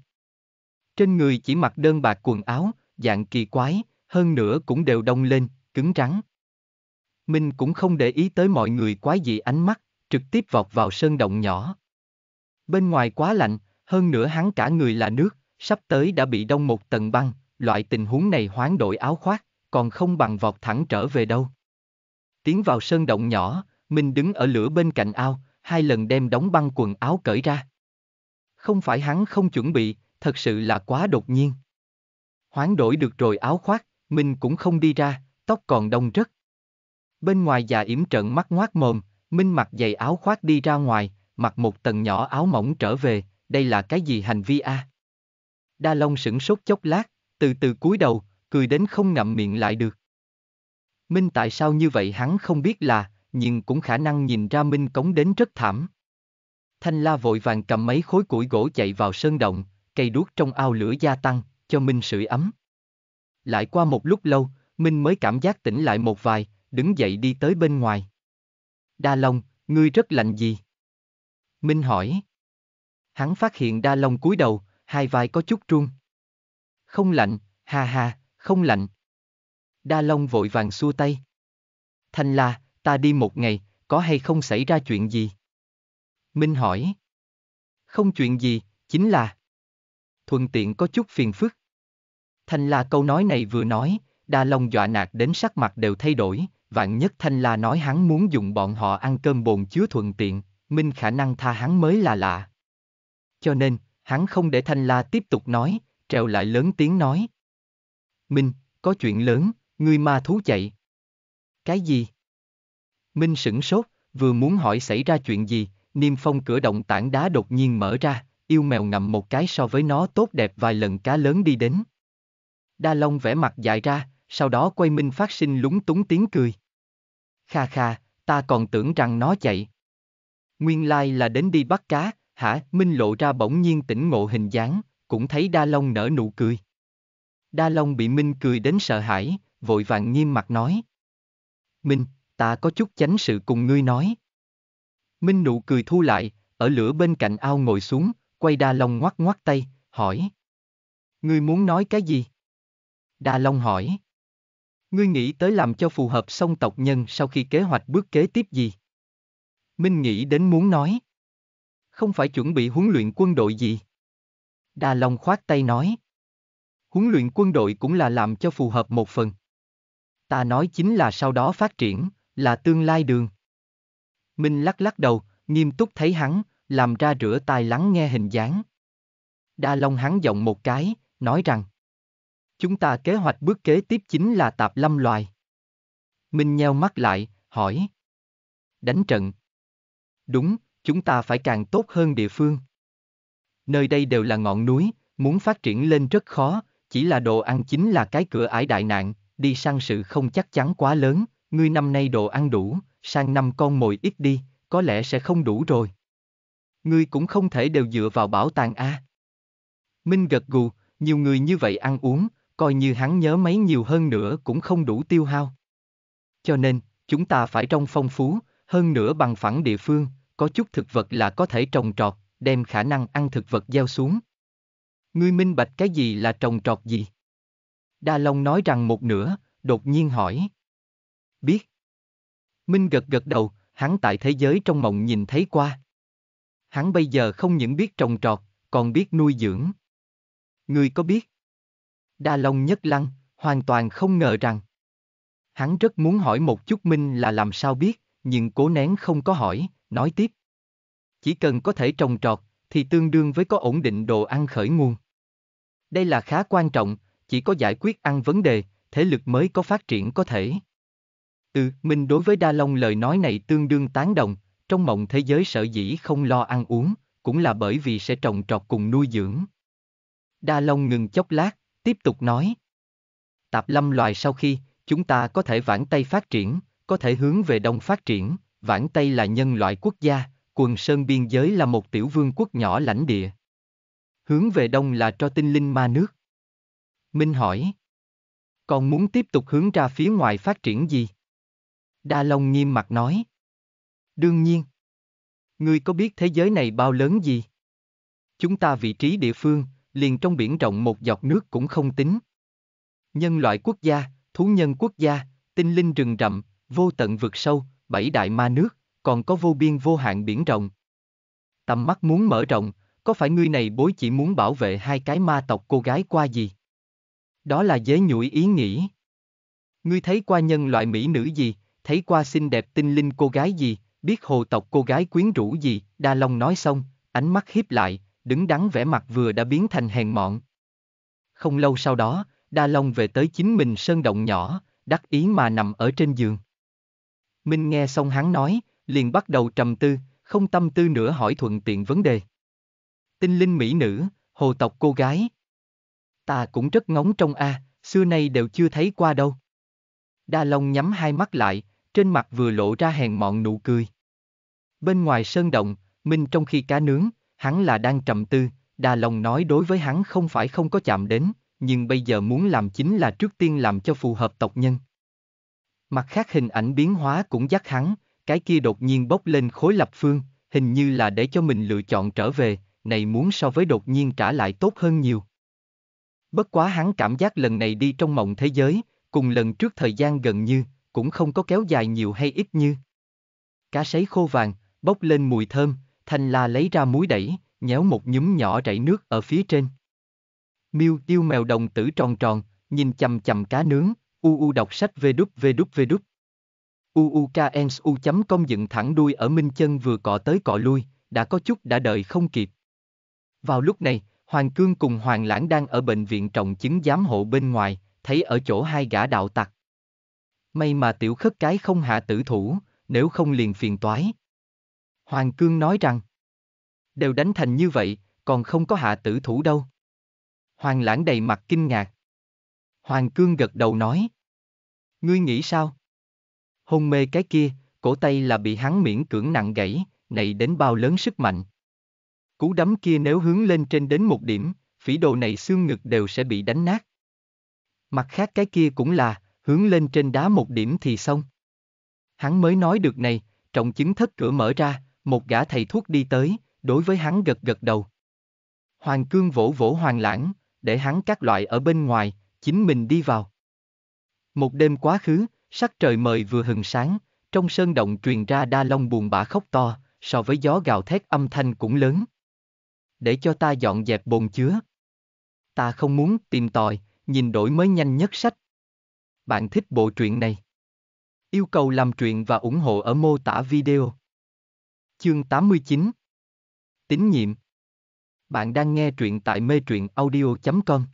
Trên người chỉ mặc đơn bạc quần áo, dạng kỳ quái, hơn nữa cũng đều đông lên, cứng rắn. Minh cũng không để ý tới mọi người quái dị ánh mắt, trực tiếp vọt vào sơn động nhỏ. Bên ngoài quá lạnh, hơn nữa hắn cả người là nước, sắp tới đã bị đông một tầng băng, loại tình huống này hoán đổi áo khoác, còn không bằng vọt thẳng trở về đâu. Tiến vào sơn động nhỏ, Minh đứng ở lửa bên cạnh ao, hai lần đem đóng băng quần áo cởi ra. Không phải hắn không chuẩn bị, thật sự là quá đột nhiên. Hoán đổi được rồi áo khoác, Minh cũng không đi ra, tóc còn đông rất. Bên ngoài già yểm trợn mắt ngoác mồm, Minh mặc giày áo khoác đi ra ngoài, mặc một tầng nhỏ áo mỏng trở về, đây là cái gì hành vi a? À? Đa Long sửng sốt chốc lát, từ từ cúi đầu, cười đến không ngậm miệng lại được. Minh tại sao như vậy hắn không biết là, nhưng cũng khả năng nhìn ra Minh Cống đến rất thảm. Thanh La vội vàng cầm mấy khối củi gỗ chạy vào sơn động, cây đuốc trong ao lửa gia tăng, cho Minh sưởi ấm. Lại qua một lúc lâu, Minh mới cảm giác tỉnh lại một vài, đứng dậy đi tới bên ngoài. Đa Long, ngươi rất lạnh gì? Minh hỏi. Hắn phát hiện Đa Long cúi đầu, hai vai có chút run. Không lạnh, ha ha, không lạnh. Đa Long vội vàng xua tay. Thanh La, ta đi một ngày, có hay không xảy ra chuyện gì? Minh hỏi. Không chuyện gì, chính là thuận tiện có chút phiền phức. Thanh La câu nói này vừa nói, Đa Long dọa nạt đến sắc mặt đều thay đổi, vạn nhất Thanh La nói hắn muốn dùng bọn họ ăn cơm bồn chứa thuận tiện, Minh khả năng tha hắn mới là lạ. Cho nên, hắn không để Thanh La tiếp tục nói, trèo lại lớn tiếng nói. Minh, có chuyện lớn, ngươi ma thú chạy. Cái gì? Minh sửng sốt, vừa muốn hỏi xảy ra chuyện gì, niêm phong cửa động tảng đá đột nhiên mở ra, yêu mèo ngậm một cái so với nó tốt đẹp vài lần cá lớn đi đến. Đa Long vẽ mặt dài ra, sau đó quay Minh phát sinh lúng túng tiếng cười. Kha kha, ta còn tưởng rằng nó chạy. Nguyên lai là đến đi bắt cá, hả? Minh lộ ra bỗng nhiên tỉnh ngộ hình dáng, cũng thấy Đa Long nở nụ cười. Đa Long bị Minh cười đến sợ hãi, vội vàng nghiêm mặt nói. Minh, ta có chút chánh sự cùng ngươi nói. Minh nụ cười thu lại, ở lửa bên cạnh ao ngồi xuống, quay Đa Long ngoắc ngoắc tay, hỏi. Ngươi muốn nói cái gì? Đa Long hỏi. Ngươi nghĩ tới làm cho phù hợp song tộc nhân sau khi kế hoạch bước kế tiếp gì? Minh nghĩ đến muốn nói. Không phải chuẩn bị huấn luyện quân đội gì? Đa Long khoát tay nói. Huấn luyện quân đội cũng là làm cho phù hợp một phần. Ta nói chính là sau đó phát triển, là tương lai đường. Minh lắc lắc đầu, nghiêm túc thấy hắn, làm ra rửa tai lắng nghe hình dáng. Đa Long hắn giọng một cái, nói rằng Chúng ta kế hoạch bước kế tiếp chính là tạp lâm loài. Minh nheo mắt lại, hỏi Đánh trận Đúng, chúng ta phải càng tốt hơn địa phương. Nơi đây đều là ngọn núi, muốn phát triển lên rất khó, chỉ là đồ ăn chính là cái cửa ải đại nạn, đi sang sự không chắc chắn quá lớn, ngươi năm nay đồ ăn đủ, sang năm con mồi ít đi, có lẽ sẽ không đủ rồi. Ngươi cũng không thể đều dựa vào bảo tàng A. Minh gật gù, nhiều người như vậy ăn uống, coi như hắn nhớ mấy nhiều hơn nữa cũng không đủ tiêu hao. Cho nên, chúng ta phải trong phong phú, hơn nữa bằng phẳng địa phương, có chút thực vật là có thể trồng trọt, đem khả năng ăn thực vật gieo xuống. Ngươi minh bạch cái gì là trồng trọt gì? Đa Long nói rằng một nửa, đột nhiên hỏi biết. Minh gật gật đầu, hắn tại thế giới trong mộng nhìn thấy qua. Hắn bây giờ không những biết trồng trọt, còn biết nuôi dưỡng. người có biết? Đa Long nhất lăng, hoàn toàn không ngờ rằng. Hắn rất muốn hỏi một chút Minh là làm sao biết, nhưng cố nén không có hỏi, nói tiếp. Chỉ cần có thể trồng trọt, thì tương đương với có ổn định đồ ăn khởi nguồn. Đây là khá quan trọng, chỉ có giải quyết ăn vấn đề, thế lực mới có phát triển có thể. Tư Minh đối với Đa Long lời nói này tương đương tán đồng, trong mộng thế giới sở dĩ không lo ăn uống, cũng là bởi vì sẽ trồng trọt cùng nuôi dưỡng. Đa Long ngừng chốc lát, tiếp tục nói. Tạp lâm loài sau khi, chúng ta có thể vãn Tây phát triển, có thể hướng về Đông phát triển, vãn Tây là nhân loại quốc gia, quần sơn biên giới là một tiểu vương quốc nhỏ lãnh địa. Hướng về Đông là cho tinh linh ma nước. Minh hỏi. Còn muốn tiếp tục hướng ra phía ngoài phát triển gì? Đa Long nghiêm mặt nói. Đương nhiên. Ngươi có biết thế giới này bao lớn gì? Chúng ta vị trí địa phương, liền trong biển rộng một giọt nước cũng không tính. Nhân loại quốc gia, thú nhân quốc gia, tinh linh rừng rậm, vô tận vực sâu, bảy đại ma nước, còn có vô biên vô hạn biển rộng. Tầm mắt muốn mở rộng, có phải ngươi này bối chỉ muốn bảo vệ hai cái ma tộc cô gái qua gì? Đó là dế nhủi ý nghĩ. Ngươi thấy qua nhân loại mỹ nữ gì, thấy qua xinh đẹp tinh linh cô gái gì, biết hồ tộc cô gái quyến rũ gì, Đa Long nói xong, ánh mắt hiếp lại, đứng đắn vẻ mặt vừa đã biến thành hèn mọn. Không lâu sau đó, Đa Long về tới chính mình sơn động nhỏ, đắc ý mà nằm ở trên giường. Minh nghe xong hắn nói, liền bắt đầu trầm tư, không tâm tư nữa hỏi thuận tiện vấn đề. Tinh linh mỹ nữ, hồ tộc cô gái. Ta cũng rất ngóng trong a, à, xưa nay đều chưa thấy qua đâu. Đa Long nhắm hai mắt lại, trên mặt vừa lộ ra hèn mọn nụ cười. Bên ngoài sơn động, Minh trong khi cá nướng, hắn là đang trầm tư, đà lòng nói đối với hắn không phải không có chạm đến, nhưng bây giờ muốn làm chính là trước tiên làm cho phù hợp tộc nhân. Mặt khác hình ảnh biến hóa cũng dắt hắn, cái kia đột nhiên bốc lên khối lập phương, hình như là để cho mình lựa chọn trở về, này muốn so với đột nhiên trả lại tốt hơn nhiều. Bất quá hắn cảm giác lần này đi trong mộng thế giới, cùng lần trước thời gian gần như, cũng không có kéo dài nhiều hay ít như. Cá sấy khô vàng, bốc lên mùi thơm, Thanh La lấy ra muối đẩy, nhéo một nhúm nhỏ rảy nước ở phía trên. Miêu yêu mèo đồng tử tròn tròn, nhìn chầm chầm cá nướng, u u đọc sách vê đúp vê đúp vê đúp. chấm công dựng thẳng đuôi ở Minh Chân vừa cọ tới cọ lui, đã có chút đã đợi không kịp. Vào lúc này, Hoàng Cương cùng Hoàng Lãng đang ở bệnh viện trọng chứng giám hộ bên ngoài, thấy ở chỗ hai gã đạo tặc. May mà tiểu khất cái không hạ tử thủ, nếu không liền phiền toái. Hoàng Cương nói rằng, đều đánh thành như vậy, còn không có hạ tử thủ đâu. Hoàng lãng đầy mặt kinh ngạc. Hoàng Cương gật đầu nói, ngươi nghĩ sao? Hôn mê cái kia, cổ tay là bị hắn miễn cưỡng nặng gãy, này đến bao lớn sức mạnh. Cú đấm kia nếu hướng lên trên đến một điểm, phỉ đồ này xương ngực đều sẽ bị đánh nát. Mặt khác cái kia cũng là, hướng lên trên đá một điểm thì xong. Hắn mới nói được này, trọng chứng thất cửa mở ra, một gã thầy thuốc đi tới, đối với hắn gật gật đầu. Hoàng cương vỗ vỗ hoàng lãng, để hắn các loại ở bên ngoài, chính mình đi vào. Một đêm quá khứ, sắc trời mời vừa hừng sáng, trong sơn động truyền ra đa long buồn bã khóc to, so với gió gào thét âm thanh cũng lớn. Để cho ta dọn dẹp bồn chứa. Ta không muốn tìm tòi, nhìn đổi mới nhanh nhất sách bạn thích bộ truyện này. Yêu cầu làm truyện và ủng hộ ở mô tả video. Chương 89 Tín nhiệm Bạn đang nghe truyện tại mê truyện audio.com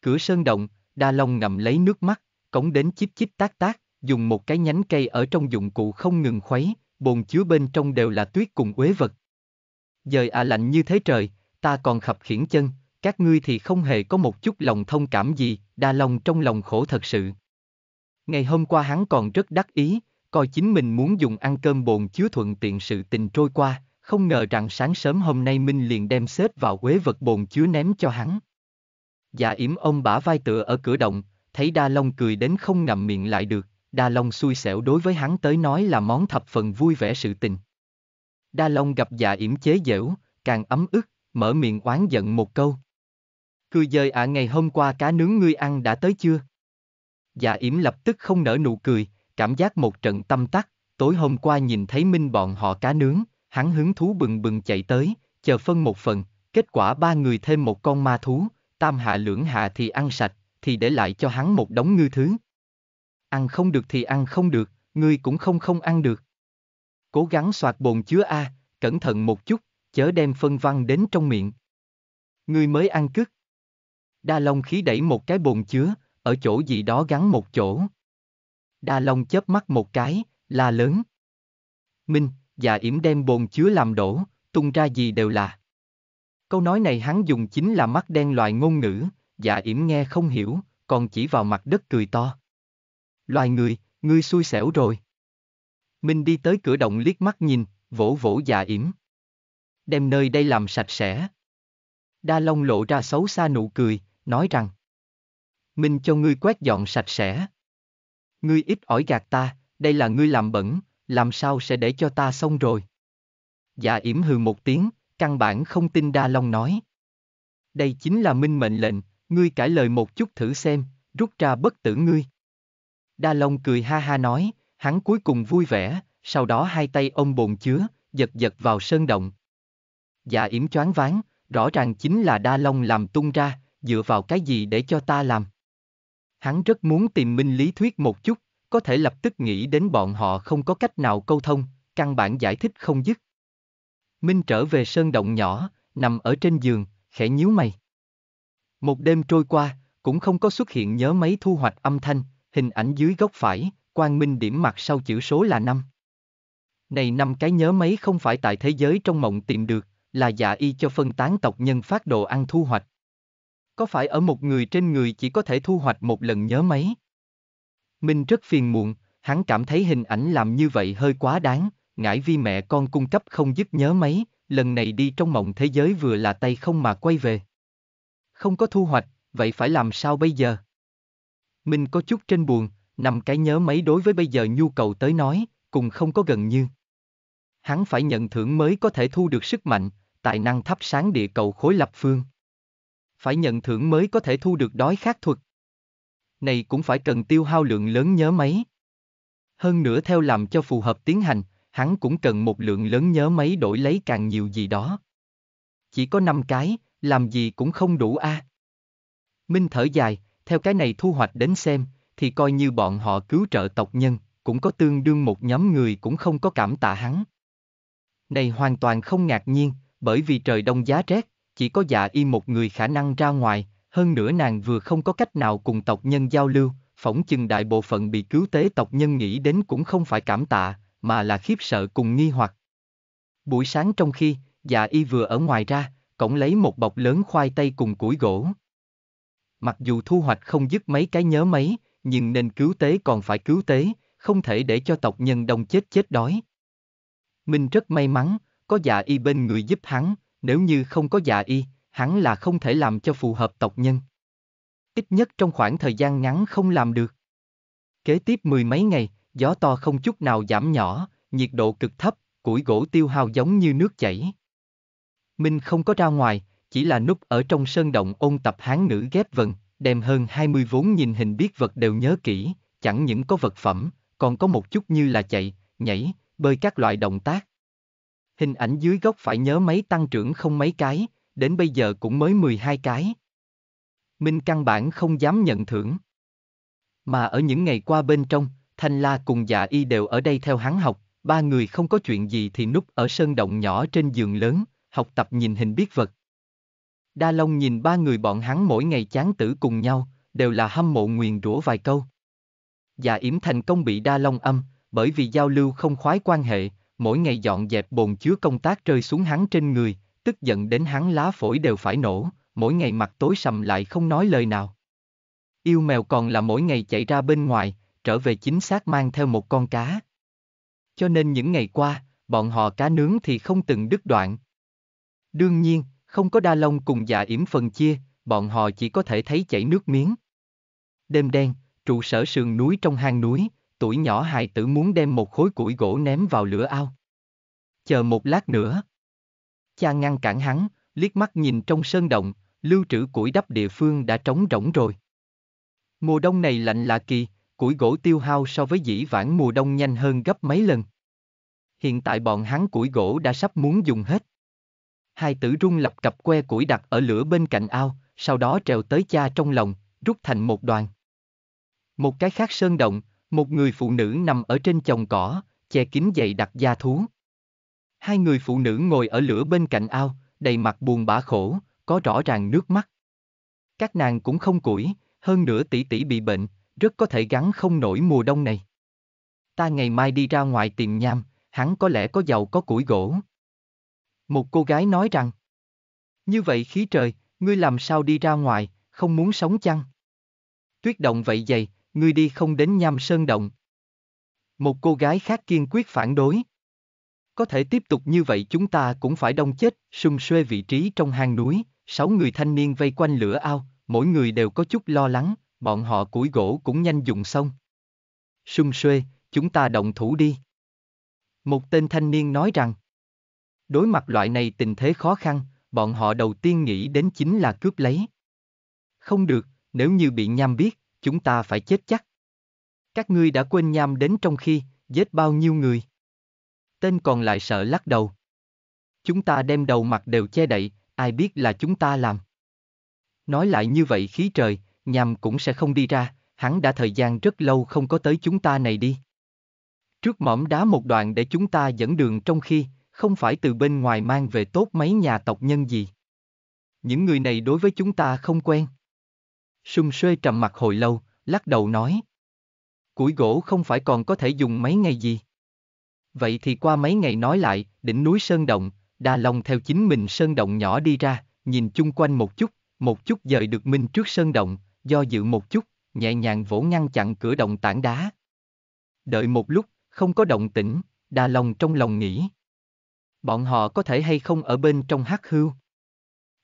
Cửa sơn động, đa long ngậm lấy nước mắt, cống đến chít chít tác tác, dùng một cái nhánh cây ở trong dụng cụ không ngừng khuấy, bồn chứa bên trong đều là tuyết cùng uế vật. Dời à lạnh như thế trời, ta còn khập khiển chân, các ngươi thì không hề có một chút lòng thông cảm gì, đa long trong lòng khổ thật sự. Ngày hôm qua hắn còn rất đắc ý, coi chính mình muốn dùng ăn cơm bồn chứa thuận tiện sự tình trôi qua, không ngờ rằng sáng sớm hôm nay Minh liền đem xếp vào quế vật bồn chứa ném cho hắn. Dạ yểm ông bả vai tựa ở cửa động, thấy Đa Long cười đến không ngậm miệng lại được, Đa Long xui xẻo đối với hắn tới nói là món thập phần vui vẻ sự tình. Đa Long gặp dạ yểm chế giễu, càng ấm ức, mở miệng oán giận một câu. Cười dơi ạ à ngày hôm qua cá nướng ngươi ăn đã tới chưa? Dạ yếm lập tức không nở nụ cười, cảm giác một trận tâm tắc, tối hôm qua nhìn thấy Minh bọn họ cá nướng, hắn hứng thú bừng bừng chạy tới, chờ phân một phần, kết quả ba người thêm một con ma thú, tam hạ lưỡng hạ thì ăn sạch, thì để lại cho hắn một đống ngư thứ. Ăn không được thì ăn không được, ngươi cũng không không ăn được. Cố gắng soạt bồn chứa A, cẩn thận một chút, chớ đem phân văn đến trong miệng. Ngươi mới ăn cứt. Đa Long khí đẩy một cái bồn chứa, ở chỗ gì đó gắn một chỗ. Đa Long chớp mắt một cái, la lớn. Minh, già yểm đem bồn chứa làm đổ, tung ra gì đều là. Câu nói này hắn dùng chính là mắt đen loại ngôn ngữ, già yểm nghe không hiểu, còn chỉ vào mặt đất cười to. Loài người, ngươi xui xẻo rồi. Minh đi tới cửa động liếc mắt nhìn, vỗ vỗ già yểm. Đem nơi đây làm sạch sẽ. Đa Long lộ ra xấu xa nụ cười, nói rằng. Minh cho ngươi quét dọn sạch sẽ. Ngươi ít ỏi gạt ta, đây là ngươi làm bẩn, làm sao sẽ để cho ta xong rồi. Dạ yểm hừ một tiếng, căn bản không tin Đa Long nói. Đây chính là minh mệnh lệnh, ngươi cãi lời một chút thử xem, rút ra bất tử ngươi. Đa Long cười ha ha nói, hắn cuối cùng vui vẻ, sau đó hai tay ông bồn chứa, giật giật vào sơn động. Dạ yểm choáng váng, rõ ràng chính là Đa Long làm tung ra, dựa vào cái gì để cho ta làm. Hắn rất muốn tìm minh lý thuyết một chút, có thể lập tức nghĩ đến bọn họ không có cách nào câu thông, căn bản giải thích không dứt. Minh trở về sơn động nhỏ, nằm ở trên giường, khẽ nhíu mày. Một đêm trôi qua, cũng không có xuất hiện nhớ máy thu hoạch âm thanh, hình ảnh dưới góc phải, quang minh điểm mặt sau chữ số là 5. Này năm cái nhớ máy không phải tại thế giới trong mộng tìm được, là dạ y cho phân tán tộc nhân phát đồ ăn thu hoạch, có phải ở một người trên người chỉ có thể thu hoạch một lần nhớ mấy? Minh rất phiền muộn, hắn cảm thấy hình ảnh làm như vậy hơi quá đáng, ngãi vì mẹ con cung cấp không dứt nhớ mấy, lần này đi trong mộng thế giới vừa là tay không mà quay về. Không có thu hoạch, vậy phải làm sao bây giờ? Minh có chút trên buồn, nằm cái nhớ mấy đối với bây giờ nhu cầu tới nói, cùng không có gần như. Hắn phải nhận thưởng mới có thể thu được sức mạnh, tài năng thắp sáng địa cầu khối lập phương phải nhận thưởng mới có thể thu được đói khát thuật. Này cũng phải cần tiêu hao lượng lớn nhớ máy. Hơn nữa theo làm cho phù hợp tiến hành, hắn cũng cần một lượng lớn nhớ máy đổi lấy càng nhiều gì đó. Chỉ có 5 cái, làm gì cũng không đủ a. À. Minh thở dài, theo cái này thu hoạch đến xem, thì coi như bọn họ cứu trợ tộc nhân, cũng có tương đương một nhóm người cũng không có cảm tạ hắn. Này hoàn toàn không ngạc nhiên, bởi vì trời đông giá rét, chỉ có dạ y một người khả năng ra ngoài, hơn nữa nàng vừa không có cách nào cùng tộc nhân giao lưu, phỏng chừng đại bộ phận bị cứu tế tộc nhân nghĩ đến cũng không phải cảm tạ, mà là khiếp sợ cùng nghi hoặc. Buổi sáng trong khi, dạ y vừa ở ngoài ra, cổng lấy một bọc lớn khoai tây cùng củi gỗ. Mặc dù thu hoạch không dứt mấy cái nhớ mấy, nhưng nên cứu tế còn phải cứu tế, không thể để cho tộc nhân đông chết chết đói. Minh rất may mắn, có dạ y bên người giúp hắn, nếu như không có dạ y, hắn là không thể làm cho phù hợp tộc nhân. Ít nhất trong khoảng thời gian ngắn không làm được. Kế tiếp mười mấy ngày, gió to không chút nào giảm nhỏ, nhiệt độ cực thấp, củi gỗ tiêu hao giống như nước chảy. Minh không có ra ngoài, chỉ là núp ở trong sơn động ôn tập hán nữ ghép vần, đem hơn 20 vốn nhìn hình biết vật đều nhớ kỹ, chẳng những có vật phẩm, còn có một chút như là chạy, nhảy, bơi các loại động tác. Hình ảnh dưới góc phải nhớ mấy tăng trưởng không mấy cái, đến bây giờ cũng mới 12 cái. Minh căn bản không dám nhận thưởng. Mà ở những ngày qua bên trong, Thanh La cùng dạ y đều ở đây theo hắn học, ba người không có chuyện gì thì núp ở sơn động nhỏ trên giường lớn, học tập nhìn hình biết vật. Đa Long nhìn ba người bọn hắn mỗi ngày chán tử cùng nhau, đều là hâm mộ nguyền rủa vài câu. Dạ Yếm thành công bị Đa Long âm, bởi vì giao lưu không khoái quan hệ, mỗi ngày dọn dẹp bồn chứa công tác rơi xuống hắn trên người, tức giận đến hắn lá phổi đều phải nổ, mỗi ngày mặt tối sầm lại không nói lời nào. Yêu mèo còn là mỗi ngày chạy ra bên ngoài, trở về chính xác mang theo một con cá. Cho nên những ngày qua, bọn họ cá nướng thì không từng đứt đoạn. Đương nhiên, không có đa lông cùng dạ yểm phần chia, bọn họ chỉ có thể thấy chảy nước miếng. Đêm đen, trụ sở sườn núi trong hang núi, tuổi nhỏ hài tử muốn đem một khối củi gỗ ném vào lửa ao. Chờ một lát nữa. Cha ngăn cản hắn, liếc mắt nhìn trong sơn động, lưu trữ củi đắp địa phương đã trống rỗng rồi. Mùa đông này lạnh lạ kỳ, củi gỗ tiêu hao so với dĩ vãng mùa đông nhanh hơn gấp mấy lần. Hiện tại bọn hắn củi gỗ đã sắp muốn dùng hết. Hai tử rung lập cặp que củi đặt ở lửa bên cạnh ao, sau đó trèo tới cha trong lòng, rút thành một đoàn. Một cái khác sơn động, một người phụ nữ nằm ở trên chồng cỏ, che kín dậy đặt da thú. Hai người phụ nữ ngồi ở lửa bên cạnh ao, đầy mặt buồn bã khổ, có rõ ràng nước mắt. Các nàng cũng không củi, hơn nữa tỷ tỷ bị bệnh, rất có thể gắn không nổi mùa đông này. Ta ngày mai đi ra ngoài tìm nham, hắn có lẽ có giàu có củi gỗ. Một cô gái nói rằng, như vậy khí trời, ngươi làm sao đi ra ngoài, không muốn sống chăng? Tuyết động vậy dày, ngươi đi không đến nham sơn động. Một cô gái khác kiên quyết phản đối. Có thể tiếp tục như vậy chúng ta cũng phải đông chết, sung xuê vị trí trong hang núi, sáu người thanh niên vây quanh lửa ao, mỗi người đều có chút lo lắng, bọn họ củi gỗ cũng nhanh dùng xong. Sung xuê, chúng ta động thủ đi. Một tên thanh niên nói rằng, đối mặt loại này tình thế khó khăn, bọn họ đầu tiên nghĩ đến chính là cướp lấy. Không được, nếu như bị nham biết, chúng ta phải chết chắc. Các ngươi đã quên nham đến trong khi, giết bao nhiêu người. Tên còn lại sợ lắc đầu. Chúng ta đem đầu mặt đều che đậy, ai biết là chúng ta làm. Nói lại như vậy khí trời, nhằm cũng sẽ không đi ra, hắn đã thời gian rất lâu không có tới chúng ta này đi. Trước mỏm đá một đoạn để chúng ta dẫn đường trong khi, không phải từ bên ngoài mang về tốt mấy nhà tộc nhân gì. Những người này đối với chúng ta không quen. Sung xuê trầm mặt hồi lâu, lắc đầu nói. Củi gỗ không phải còn có thể dùng mấy ngày gì. Vậy thì qua mấy ngày nói lại, đỉnh núi Sơn Động, Đa Long theo chính mình Sơn Động nhỏ đi ra, nhìn chung quanh một chút, một chút dời được Minh trước Sơn Động, do dự một chút, nhẹ nhàng vỗ ngăn chặn cửa động tảng đá. Đợi một lúc, không có động tĩnh, Đa Long trong lòng nghĩ. Bọn họ có thể hay không ở bên trong hát hưu?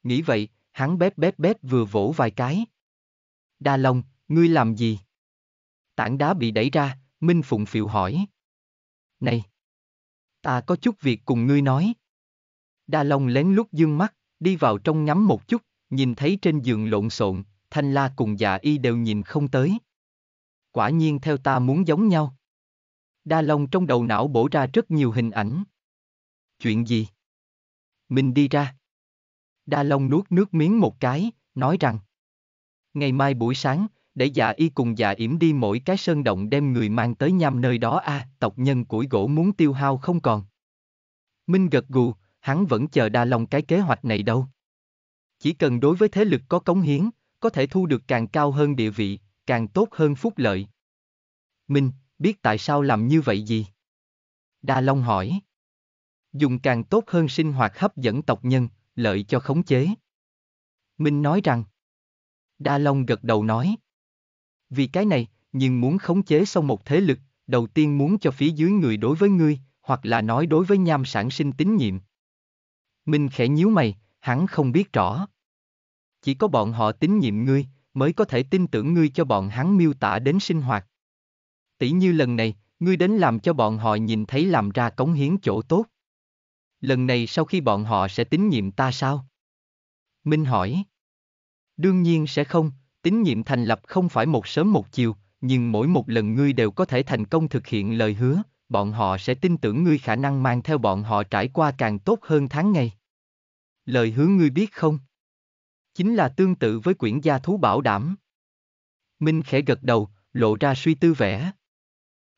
Nghĩ vậy, hắn bếp bếp bếp vừa vỗ vài cái. Đa Long, ngươi làm gì? Tảng đá bị đẩy ra, Minh Phụng Phiệu hỏi. Này! Ta có chút việc cùng ngươi nói. Đa Long lén lút dương mắt, đi vào trong ngắm một chút, nhìn thấy trên giường lộn xộn, Thanh La cùng dạ y đều nhìn không tới. Quả nhiên theo ta muốn giống nhau. Đa Long trong đầu não bổ ra rất nhiều hình ảnh. Chuyện gì? Mình đi ra. Đa Long nuốt nước miếng một cái, nói rằng ngày mai buổi sáng, để già y cùng già yểm đi mỗi cái sơn động đem người mang tới nham nơi đó a à, tộc nhân củi gỗ muốn tiêu hao không còn. Minh gật gù, hắn vẫn chờ đa lòng cái kế hoạch này đâu. Chỉ cần đối với thế lực có cống hiến, có thể thu được càng cao hơn địa vị, càng tốt hơn phúc lợi. Minh, biết tại sao làm như vậy gì? Đa Long hỏi. Dùng càng tốt hơn sinh hoạt hấp dẫn tộc nhân, lợi cho khống chế. Minh nói rằng, Đa Long gật đầu nói. Vì cái này, nhưng muốn khống chế xong một thế lực, đầu tiên muốn cho phía dưới người đối với ngươi, hoặc là nói đối với nham sản sinh tín nhiệm. Minh khẽ nhíu mày, hắn không biết rõ. Chỉ có bọn họ tín nhiệm ngươi, mới có thể tin tưởng ngươi cho bọn hắn miêu tả đến sinh hoạt. Tỷ như lần này, ngươi đến làm cho bọn họ nhìn thấy làm ra cống hiến chỗ tốt. Lần này sau khi bọn họ sẽ tín nhiệm ta sao? Minh hỏi. Đương nhiên sẽ không, tín nhiệm thành lập không phải một sớm một chiều, nhưng mỗi một lần ngươi đều có thể thành công thực hiện lời hứa, bọn họ sẽ tin tưởng ngươi khả năng mang theo bọn họ trải qua càng tốt hơn tháng ngày. Lời hứa ngươi biết không? Chính là tương tự với quyển gia thú bảo đảm. Minh khẽ gật đầu, lộ ra suy tư vẻ.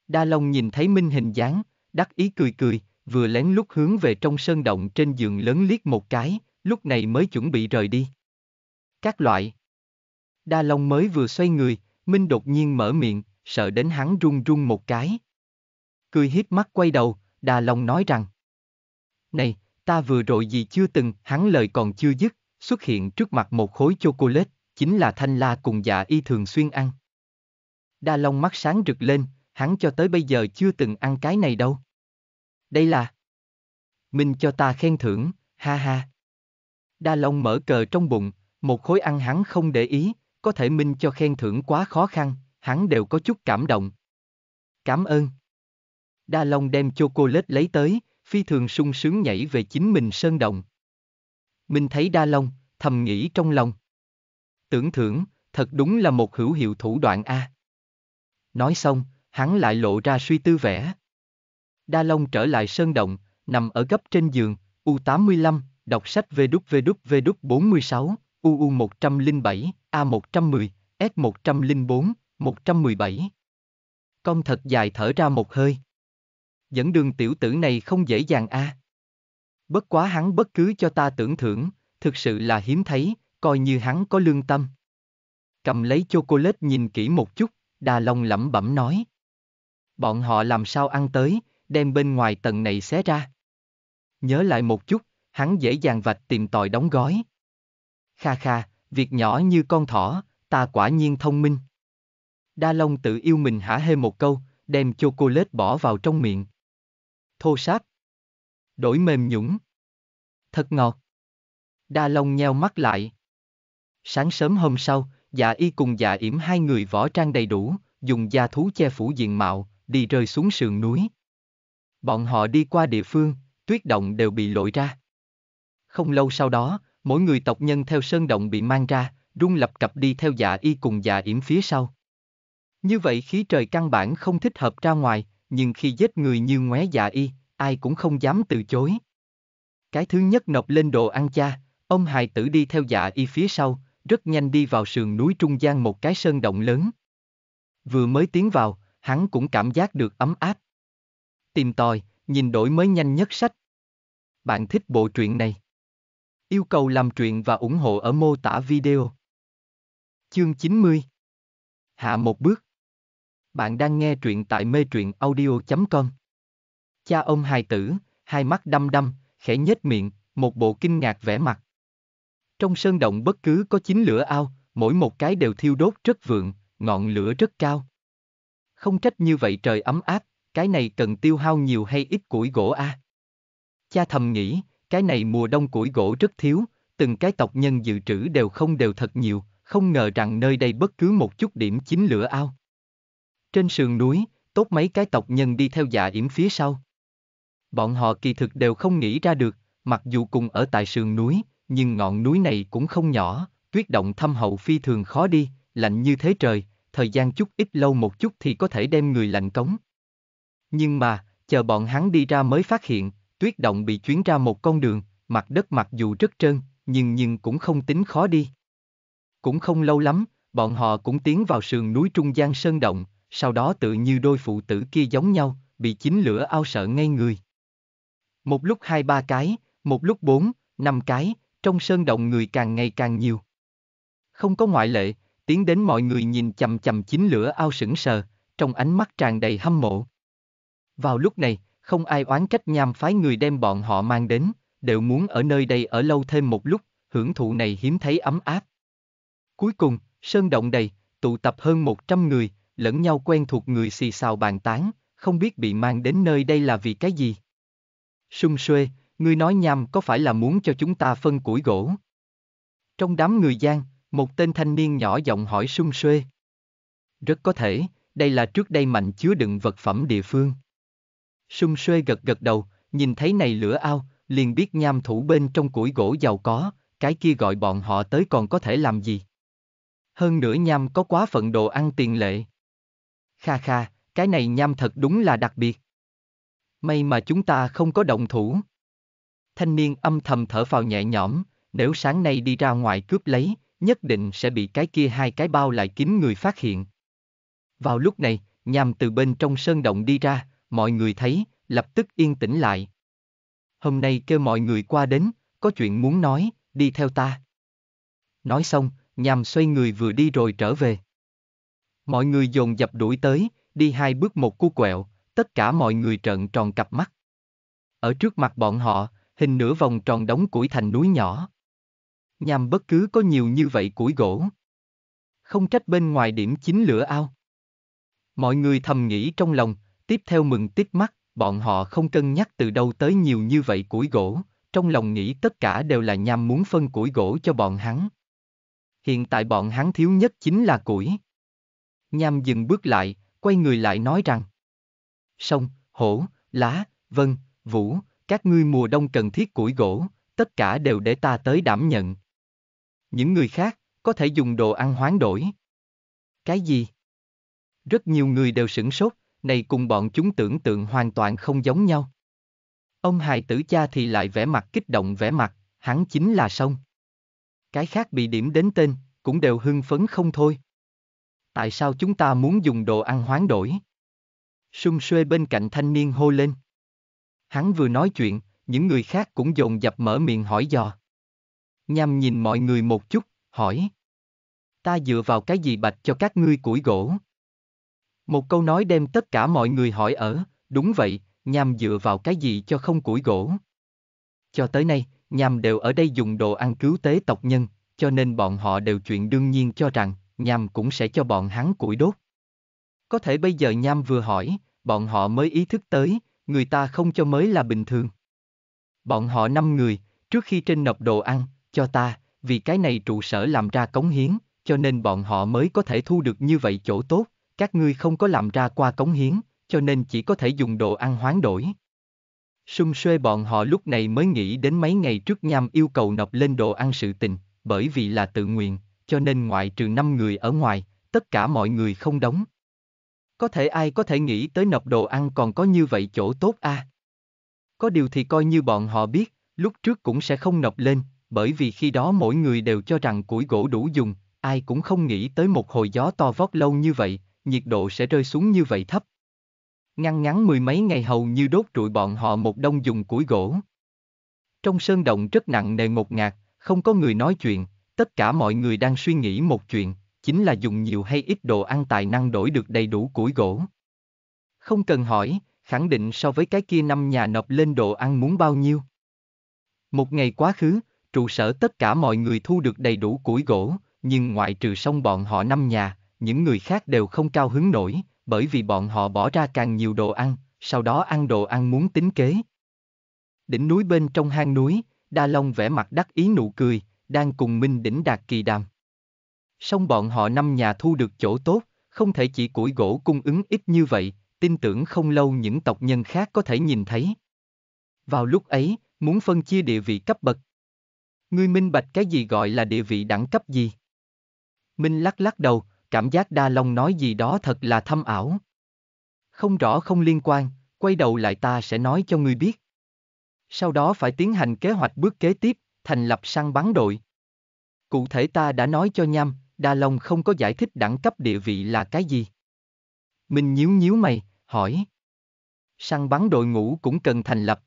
Đa Long nhìn thấy Minh hình dáng, đắc ý cười cười, vừa lén lút hướng về trong sơn động trên giường lớn liếc một cái, lúc này mới chuẩn bị rời đi. Các loại. Đa Long mới vừa xoay người, Minh đột nhiên mở miệng, sợ đến hắn run run một cái. Cười hiếp mắt quay đầu, Đa Long nói rằng. Này, ta vừa rồi gì chưa từng, hắn lời còn chưa dứt, xuất hiện trước mặt một khối chocolate, chính là thanh la cùng dạ y thường xuyên ăn. Đa Long mắt sáng rực lên, hắn cho tới bây giờ chưa từng ăn cái này đâu. Đây là... Minh cho ta khen thưởng, ha ha. Đa Long mở cờ trong bụng, một khối ăn hắn không để ý, có thể minh cho khen thưởng quá khó khăn, hắn đều có chút cảm động. Cảm ơn. Đa Long đem chocolate lấy tới, phi thường sung sướng nhảy về chính mình sơn động. Minh thấy Đa Long, thầm nghĩ trong lòng. Tưởng thưởng, thật đúng là một hữu hiệu thủ đoạn A. Nói xong, hắn lại lộ ra suy tư vẻ. Đa Long trở lại sơn động, nằm ở gấp trên giường, U85, đọc sách vê đúc vê đúc vê đúc 46. UU107, A110, S104, 117. Con thật dài thở ra một hơi. Dẫn đường tiểu tử này không dễ dàng a. À. Bất quá hắn bất cứ cho ta tưởng thưởng, thực sự là hiếm thấy, coi như hắn có lương tâm. Cầm lấy chocolate nhìn kỹ một chút, đà lòng lẩm bẩm nói. Bọn họ làm sao ăn tới, đem bên ngoài tầng này xé ra. Nhớ lại một chút, hắn dễ dàng vạch tìm tòi đóng gói, Kha kha, việc nhỏ như con thỏ, ta quả nhiên thông minh. Đa Long tự yêu mình hả hê một câu, đem chocolate bỏ vào trong miệng. Thô sát, Đổi mềm nhũng. Thật ngọt. Đa Long nheo mắt lại. Sáng sớm hôm sau, dạ y cùng dạ yểm hai người võ trang đầy đủ, dùng da thú che phủ diện mạo, đi rơi xuống sườn núi. Bọn họ đi qua địa phương, tuyết động đều bị lội ra. Không lâu sau đó, mỗi người tộc nhân theo sơn động bị mang ra, rung lập cặp đi theo dạ y cùng dạ yểm phía sau. Như vậy khí trời căn bản không thích hợp ra ngoài, nhưng khi giết người như ngoé dạ y, ai cũng không dám từ chối. Cái thứ nhất nộp lên đồ ăn cha, ông hài tử đi theo dạ y phía sau, rất nhanh đi vào sườn núi trung gian một cái sơn động lớn. Vừa mới tiến vào, hắn cũng cảm giác được ấm áp. Tìm tòi, nhìn đổi mới nhanh nhất sách. Bạn thích bộ truyện này? Yêu cầu làm truyện và ủng hộ ở mô tả video. Chương 90 Hạ một bước Bạn đang nghe truyện tại mê truyện audio.com Cha ông hài tử, hai mắt đăm đăm, khẽ nhếch miệng, một bộ kinh ngạc vẻ mặt. Trong sơn động bất cứ có chín lửa ao, mỗi một cái đều thiêu đốt rất vượng, ngọn lửa rất cao. Không trách như vậy trời ấm áp, cái này cần tiêu hao nhiều hay ít củi gỗ a. À? Cha thầm nghĩ, cái này mùa đông củi gỗ rất thiếu, từng cái tộc nhân dự trữ đều không đều thật nhiều, không ngờ rằng nơi đây bất cứ một chút điểm chính lửa ao. Trên sườn núi, tốt mấy cái tộc nhân đi theo dạ yểm phía sau. Bọn họ kỳ thực đều không nghĩ ra được, mặc dù cùng ở tại sườn núi, nhưng ngọn núi này cũng không nhỏ, tuyết động thâm hậu phi thường khó đi, lạnh như thế trời, thời gian chút ít lâu một chút thì có thể đem người lạnh cống. Nhưng mà, chờ bọn hắn đi ra mới phát hiện, tuyết động bị chuyến ra một con đường, mặt đất mặc dù rất trơn, nhưng nhưng cũng không tính khó đi. Cũng không lâu lắm, bọn họ cũng tiến vào sườn núi trung gian sơn động, sau đó tự như đôi phụ tử kia giống nhau, bị chính lửa ao sợ ngay người. Một lúc hai ba cái, một lúc bốn, năm cái, trong sơn động người càng ngày càng nhiều. Không có ngoại lệ, tiến đến mọi người nhìn chầm chầm chính lửa ao sững sờ, trong ánh mắt tràn đầy hâm mộ. Vào lúc này, không ai oán trách nham phái người đem bọn họ mang đến, đều muốn ở nơi đây ở lâu thêm một lúc, hưởng thụ này hiếm thấy ấm áp. Cuối cùng, sơn động đầy, tụ tập hơn 100 người, lẫn nhau quen thuộc người xì xào bàn tán, không biết bị mang đến nơi đây là vì cái gì. Sung xuê, ngươi nói nham có phải là muốn cho chúng ta phân củi gỗ? Trong đám người gian, một tên thanh niên nhỏ giọng hỏi sung xuê. Rất có thể, đây là trước đây mạnh chứa đựng vật phẩm địa phương. Sung xuê gật gật đầu, nhìn thấy này lửa ao, liền biết nham thủ bên trong củi gỗ giàu có, cái kia gọi bọn họ tới còn có thể làm gì. Hơn nữa nham có quá phận đồ ăn tiền lệ. Kha kha, cái này nham thật đúng là đặc biệt. May mà chúng ta không có động thủ. Thanh niên âm thầm thở phào nhẹ nhõm, nếu sáng nay đi ra ngoài cướp lấy, nhất định sẽ bị cái kia hai cái bao lại kiếm người phát hiện. Vào lúc này, nham từ bên trong sơn động đi ra, mọi người thấy, lập tức yên tĩnh lại. Hôm nay kêu mọi người qua đến, có chuyện muốn nói, đi theo ta. Nói xong, nhằm xoay người vừa đi rồi trở về. Mọi người dồn dập đuổi tới, đi hai bước một cu quẹo, tất cả mọi người trợn tròn cặp mắt. Ở trước mặt bọn họ, hình nửa vòng tròn đóng củi thành núi nhỏ. Nhằm bất cứ có nhiều như vậy củi gỗ. Không trách bên ngoài điểm chính lửa ao. Mọi người thầm nghĩ trong lòng, Tiếp theo mừng tít mắt, bọn họ không cân nhắc từ đâu tới nhiều như vậy củi gỗ, trong lòng nghĩ tất cả đều là nhằm muốn phân củi gỗ cho bọn hắn. Hiện tại bọn hắn thiếu nhất chính là củi. Nham dừng bước lại, quay người lại nói rằng Sông, hổ, lá, vân, vũ, các ngươi mùa đông cần thiết củi gỗ, tất cả đều để ta tới đảm nhận. Những người khác, có thể dùng đồ ăn hoán đổi. Cái gì? Rất nhiều người đều sửng sốt, này cùng bọn chúng tưởng tượng hoàn toàn không giống nhau. Ông hài tử cha thì lại vẻ mặt kích động vẻ mặt, hắn chính là sông. Cái khác bị điểm đến tên, cũng đều hưng phấn không thôi. Tại sao chúng ta muốn dùng đồ ăn hoán đổi? Sung xuê bên cạnh thanh niên hô lên. Hắn vừa nói chuyện, những người khác cũng dồn dập mở miệng hỏi dò. Nhằm nhìn mọi người một chút, hỏi. Ta dựa vào cái gì bạch cho các ngươi củi gỗ? Một câu nói đem tất cả mọi người hỏi ở, đúng vậy, nham dựa vào cái gì cho không củi gỗ. Cho tới nay, nham đều ở đây dùng đồ ăn cứu tế tộc nhân, cho nên bọn họ đều chuyện đương nhiên cho rằng, nham cũng sẽ cho bọn hắn củi đốt. Có thể bây giờ nham vừa hỏi, bọn họ mới ý thức tới, người ta không cho mới là bình thường. Bọn họ năm người, trước khi trên nộp đồ ăn, cho ta, vì cái này trụ sở làm ra cống hiến, cho nên bọn họ mới có thể thu được như vậy chỗ tốt, các ngươi không có làm ra qua cống hiến, cho nên chỉ có thể dùng đồ ăn hoán đổi. Xung xuê bọn họ lúc này mới nghĩ đến mấy ngày trước nham yêu cầu nộp lên đồ ăn sự tình, bởi vì là tự nguyện, cho nên ngoại trừ 5 người ở ngoài, tất cả mọi người không đóng. Có thể ai có thể nghĩ tới nộp đồ ăn còn có như vậy chỗ tốt a? À? Có điều thì coi như bọn họ biết, lúc trước cũng sẽ không nộp lên, bởi vì khi đó mỗi người đều cho rằng củi gỗ đủ dùng, ai cũng không nghĩ tới một hồi gió to vót lâu như vậy, nhiệt độ sẽ rơi xuống như vậy thấp. Ngăn ngắn mười mấy ngày hầu như đốt trụi bọn họ một đông dùng củi gỗ. Trong sơn động rất nặng nề ngột ngạt, không có người nói chuyện, tất cả mọi người đang suy nghĩ một chuyện, chính là dùng nhiều hay ít đồ ăn tài năng đổi được đầy đủ củi gỗ. Không cần hỏi, khẳng định so với cái kia năm nhà nộp lên đồ ăn muốn bao nhiêu. Một ngày quá khứ, trụ sở tất cả mọi người thu được đầy đủ củi gỗ, nhưng ngoại trừ sông bọn họ năm nhà, những người khác đều không cao hứng nổi, bởi vì bọn họ bỏ ra càng nhiều đồ ăn, sau đó ăn đồ ăn muốn tính kế. Đỉnh núi bên trong hang núi, Đa Long vẽ mặt đắc ý nụ cười, đang cùng Minh Đỉnh Đạt Kỳ đàm. Song bọn họ năm nhà thu được chỗ tốt, không thể chỉ củi gỗ cung ứng ít như vậy, tin tưởng không lâu những tộc nhân khác có thể nhìn thấy. Vào lúc ấy, muốn phân chia địa vị cấp bậc. Ngươi minh bạch cái gì gọi là địa vị đẳng cấp gì? Minh lắc lắc đầu, cảm giác đa long nói gì đó thật là thâm ảo. Không rõ không liên quan, quay đầu lại ta sẽ nói cho ngươi biết. Sau đó phải tiến hành kế hoạch bước kế tiếp, thành lập săn bắn đội. Cụ thể ta đã nói cho nhâm, Đa Long không có giải thích đẳng cấp địa vị là cái gì. Mình nhíu nhíu mày, hỏi. Săn bắn đội ngũ cũng cần thành lập.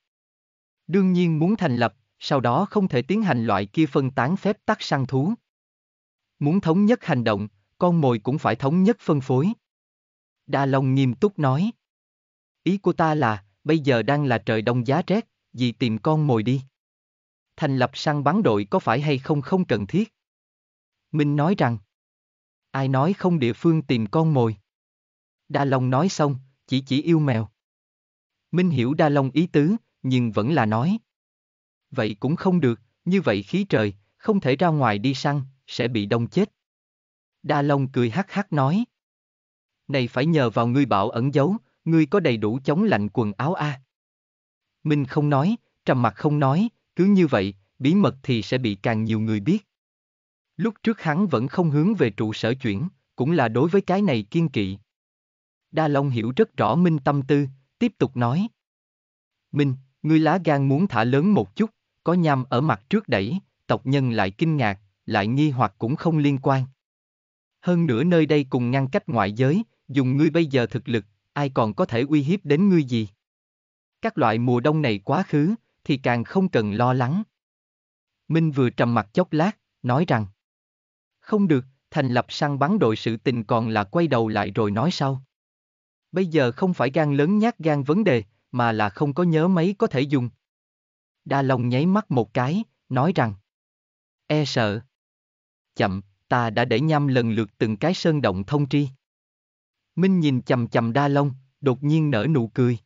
Đương nhiên muốn thành lập, sau đó không thể tiến hành loại kia phân tán phép tắc săn thú. Muốn thống nhất hành động, con mồi cũng phải thống nhất phân phối. Đa Long nghiêm túc nói. Ý của ta là, bây giờ đang là trời đông giá rét, dì tìm con mồi đi. Thành lập săn bắn đội có phải hay không không cần thiết. Minh nói rằng, ai nói không địa phương tìm con mồi. Đa Long nói xong, chỉ chỉ yêu mèo. Minh hiểu Đa Long ý tứ, nhưng vẫn là nói. Vậy cũng không được, như vậy khí trời, không thể ra ngoài đi săn, sẽ bị đông chết. Đa Long cười hắc hắc nói. Này phải nhờ vào ngươi bảo ẩn giấu, ngươi có đầy đủ chống lạnh quần áo a à? Minh không nói, trầm mặt không nói, cứ như vậy, bí mật thì sẽ bị càng nhiều người biết. Lúc trước hắn vẫn không hướng về trụ sở chuyển, cũng là đối với cái này kiên kỵ. Đa Long hiểu rất rõ Minh tâm tư, tiếp tục nói. Minh, ngươi lá gan muốn thả lớn một chút, có nham ở mặt trước đẩy, tộc nhân lại kinh ngạc, lại nghi hoặc cũng không liên quan. Hơn nữa nơi đây cùng ngăn cách ngoại giới, dùng ngươi bây giờ thực lực, ai còn có thể uy hiếp đến ngươi gì. Các loại mùa đông này quá khứ, thì càng không cần lo lắng. Minh vừa trầm mặt chốc lát, nói rằng Không được, thành lập săn bắn đội sự tình còn là quay đầu lại rồi nói sau. Bây giờ không phải gan lớn nhát gan vấn đề, mà là không có nhớ mấy có thể dùng. Đa Long nháy mắt một cái, nói rằng E sợ. Chậm, ta đã để nham lần lượt từng cái sơn động thông tri. Minh nhìn chầm chầm Đa Long, đột nhiên nở nụ cười.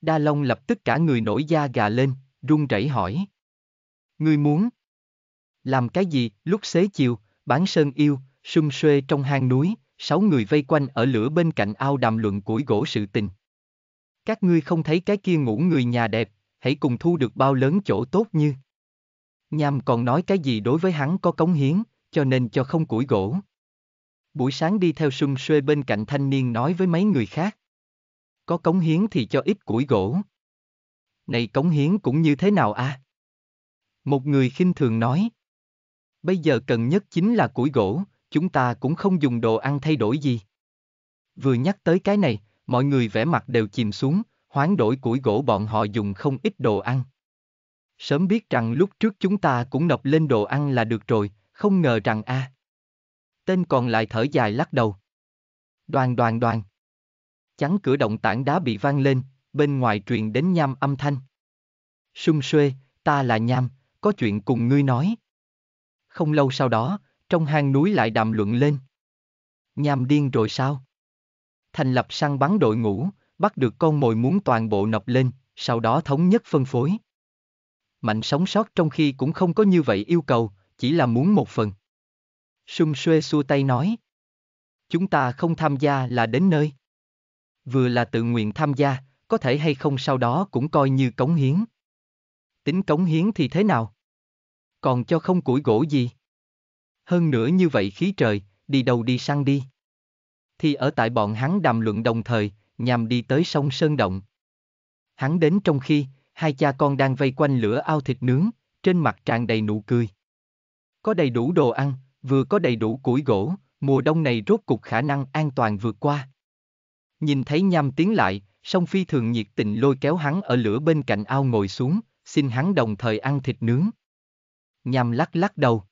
Đa Long lập tức cả người nổi da gà lên, run rẩy hỏi. Ngươi muốn làm cái gì lúc xế chiều, bán sơn yêu, sum xuê trong hang núi, sáu người vây quanh ở lửa bên cạnh ao đàm luận củi gỗ sự tình. Các ngươi không thấy cái kia ngủ người nhà đẹp, hãy cùng thu được bao lớn chỗ tốt như. Nham còn nói cái gì đối với hắn có cống hiến cho nên cho không củi gỗ. Buổi sáng đi theo sung xuê bên cạnh thanh niên nói với mấy người khác. Có cống hiến thì cho ít củi gỗ. Này cống hiến cũng như thế nào a? À? Một người khinh thường nói. Bây giờ cần nhất chính là củi gỗ, chúng ta cũng không dùng đồ ăn thay đổi gì. Vừa nhắc tới cái này, mọi người vẻ mặt đều chìm xuống, hoán đổi củi gỗ bọn họ dùng không ít đồ ăn. Sớm biết rằng lúc trước chúng ta cũng nộp lên đồ ăn là được rồi, không ngờ rằng a. À. Tên còn lại thở dài lắc đầu. Đoàn đoàn đoàn. Chắn cửa động tảng đá bị vang lên, bên ngoài truyền đến nham âm thanh. Sung xuê, ta là nham, có chuyện cùng ngươi nói. Không lâu sau đó, trong hang núi lại đàm luận lên. Nham điên rồi sao? Thành lập săn bắn đội ngũ, bắt được con mồi muốn toàn bộ nộp lên, sau đó thống nhất phân phối. Mạnh sống sót trong khi cũng không có như vậy yêu cầu, chỉ là muốn một phần. Xuân xuê xua tay nói. Chúng ta không tham gia là đến nơi. Vừa là tự nguyện tham gia, có thể hay không sau đó cũng coi như cống hiến. Tính cống hiến thì thế nào? Còn cho không củi gỗ gì? Hơn nữa như vậy khí trời, đi đâu đi sang đi. Thì ở tại bọn hắn đàm luận đồng thời, nhằm đi tới sông Sơn Động. Hắn đến trong khi, hai cha con đang vây quanh lửa ao thịt nướng, trên mặt tràn đầy nụ cười. Có đầy đủ đồ ăn, vừa có đầy đủ củi gỗ, mùa đông này rốt cục khả năng an toàn vượt qua. Nhìn thấy nham tiến lại, song phi thường nhiệt tình lôi kéo hắn ở lửa bên cạnh ao ngồi xuống, xin hắn đồng thời ăn thịt nướng. Nham lắc lắc đầu.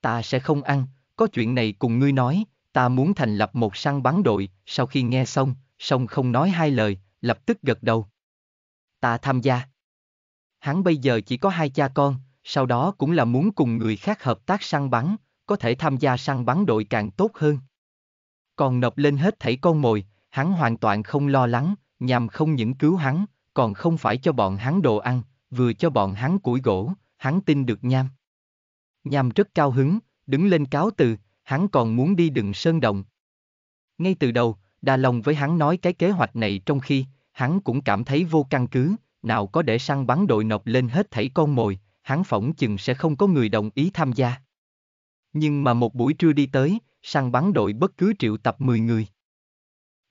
Ta sẽ không ăn, có chuyện này cùng ngươi nói, ta muốn thành lập một săn bắn đội, sau khi nghe xong, song không nói hai lời, lập tức gật đầu. Ta tham gia. Hắn bây giờ chỉ có hai cha con, sau đó cũng là muốn cùng người khác hợp tác săn bắn, có thể tham gia săn bắn đội càng tốt hơn. Còn nộp lên hết thảy con mồi, hắn hoàn toàn không lo lắng, nhằm không những cứu hắn, còn không phải cho bọn hắn đồ ăn, vừa cho bọn hắn củi gỗ, hắn tin được nham. Nham rất cao hứng, đứng lên cáo từ, hắn còn muốn đi đừng sơn động. Ngay từ đầu, đà lòng với hắn nói cái kế hoạch này trong khi, hắn cũng cảm thấy vô căn cứ, nào có để săn bắn đội nộp lên hết thảy con mồi, hắn phỏng chừng sẽ không có người đồng ý tham gia. Nhưng mà một buổi trưa đi tới, săn bắn đội bất cứ triệu tập 10 người.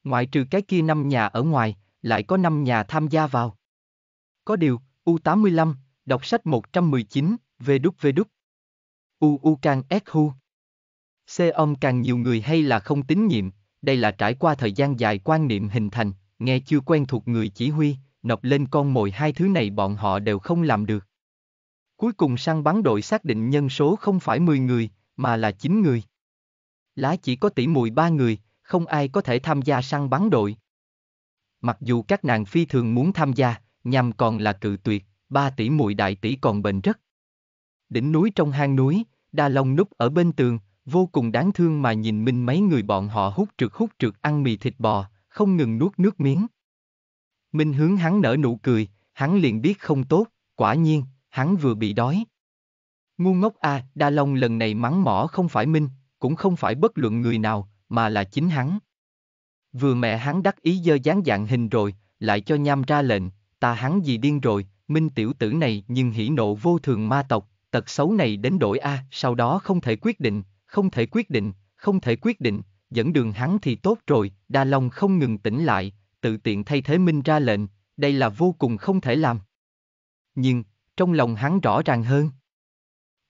Ngoại trừ cái kia năm nhà ở ngoài, lại có năm nhà tham gia vào. Có điều, U85, đọc sách 119, đúc, U U càng S hu. C ông càng nhiều người hay là không tín nhiệm, đây là trải qua thời gian dài quan niệm hình thành, nghe chưa quen thuộc người chỉ huy, nộp lên con mồi hai thứ này bọn họ đều không làm được. Cuối cùng săn bắn đội xác định nhân số không phải 10 người, mà là 9 người. Lá chỉ có tỷ mùi 3 người, không ai có thể tham gia săn bắn đội. Mặc dù các nàng phi thường muốn tham gia, nhằm còn là cự tuyệt, ba tỷ muội đại tỷ còn bệnh rất. Đỉnh núi trong hang núi, Đa Long núp ở bên tường, vô cùng đáng thương mà nhìn minh mấy người bọn họ hút trượt hút trượt ăn mì thịt bò, không ngừng nuốt nước miếng. Minh hướng hắn nở nụ cười, hắn liền biết không tốt, quả nhiên, hắn vừa bị đói. Ngu ngốc a, à, Đa Long lần này mắng mỏ không phải Minh, cũng không phải bất luận người nào, mà là chính hắn. Vừa mẹ hắn đắc ý dơ dáng dạng hình rồi, lại cho nham ra lệnh, ta hắn gì điên rồi, Minh tiểu tử này nhưng hỉ nộ vô thường ma tộc, tật xấu này đến đổi a, à, sau đó không thể quyết định, không thể quyết định, không thể quyết định, dẫn đường hắn thì tốt rồi, Đa Long không ngừng tỉnh lại, tự tiện thay thế Minh ra lệnh, đây là vô cùng không thể làm. Nhưng, trong lòng hắn rõ ràng hơn.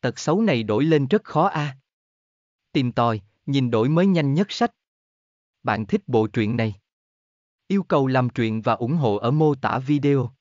Tật xấu này đổi lên rất khó a. À. Tìm tòi, nhìn đổi mới nhanh nhất sách. Bạn thích bộ truyện này? Yêu cầu làm truyện và ủng hộ ở mô tả video.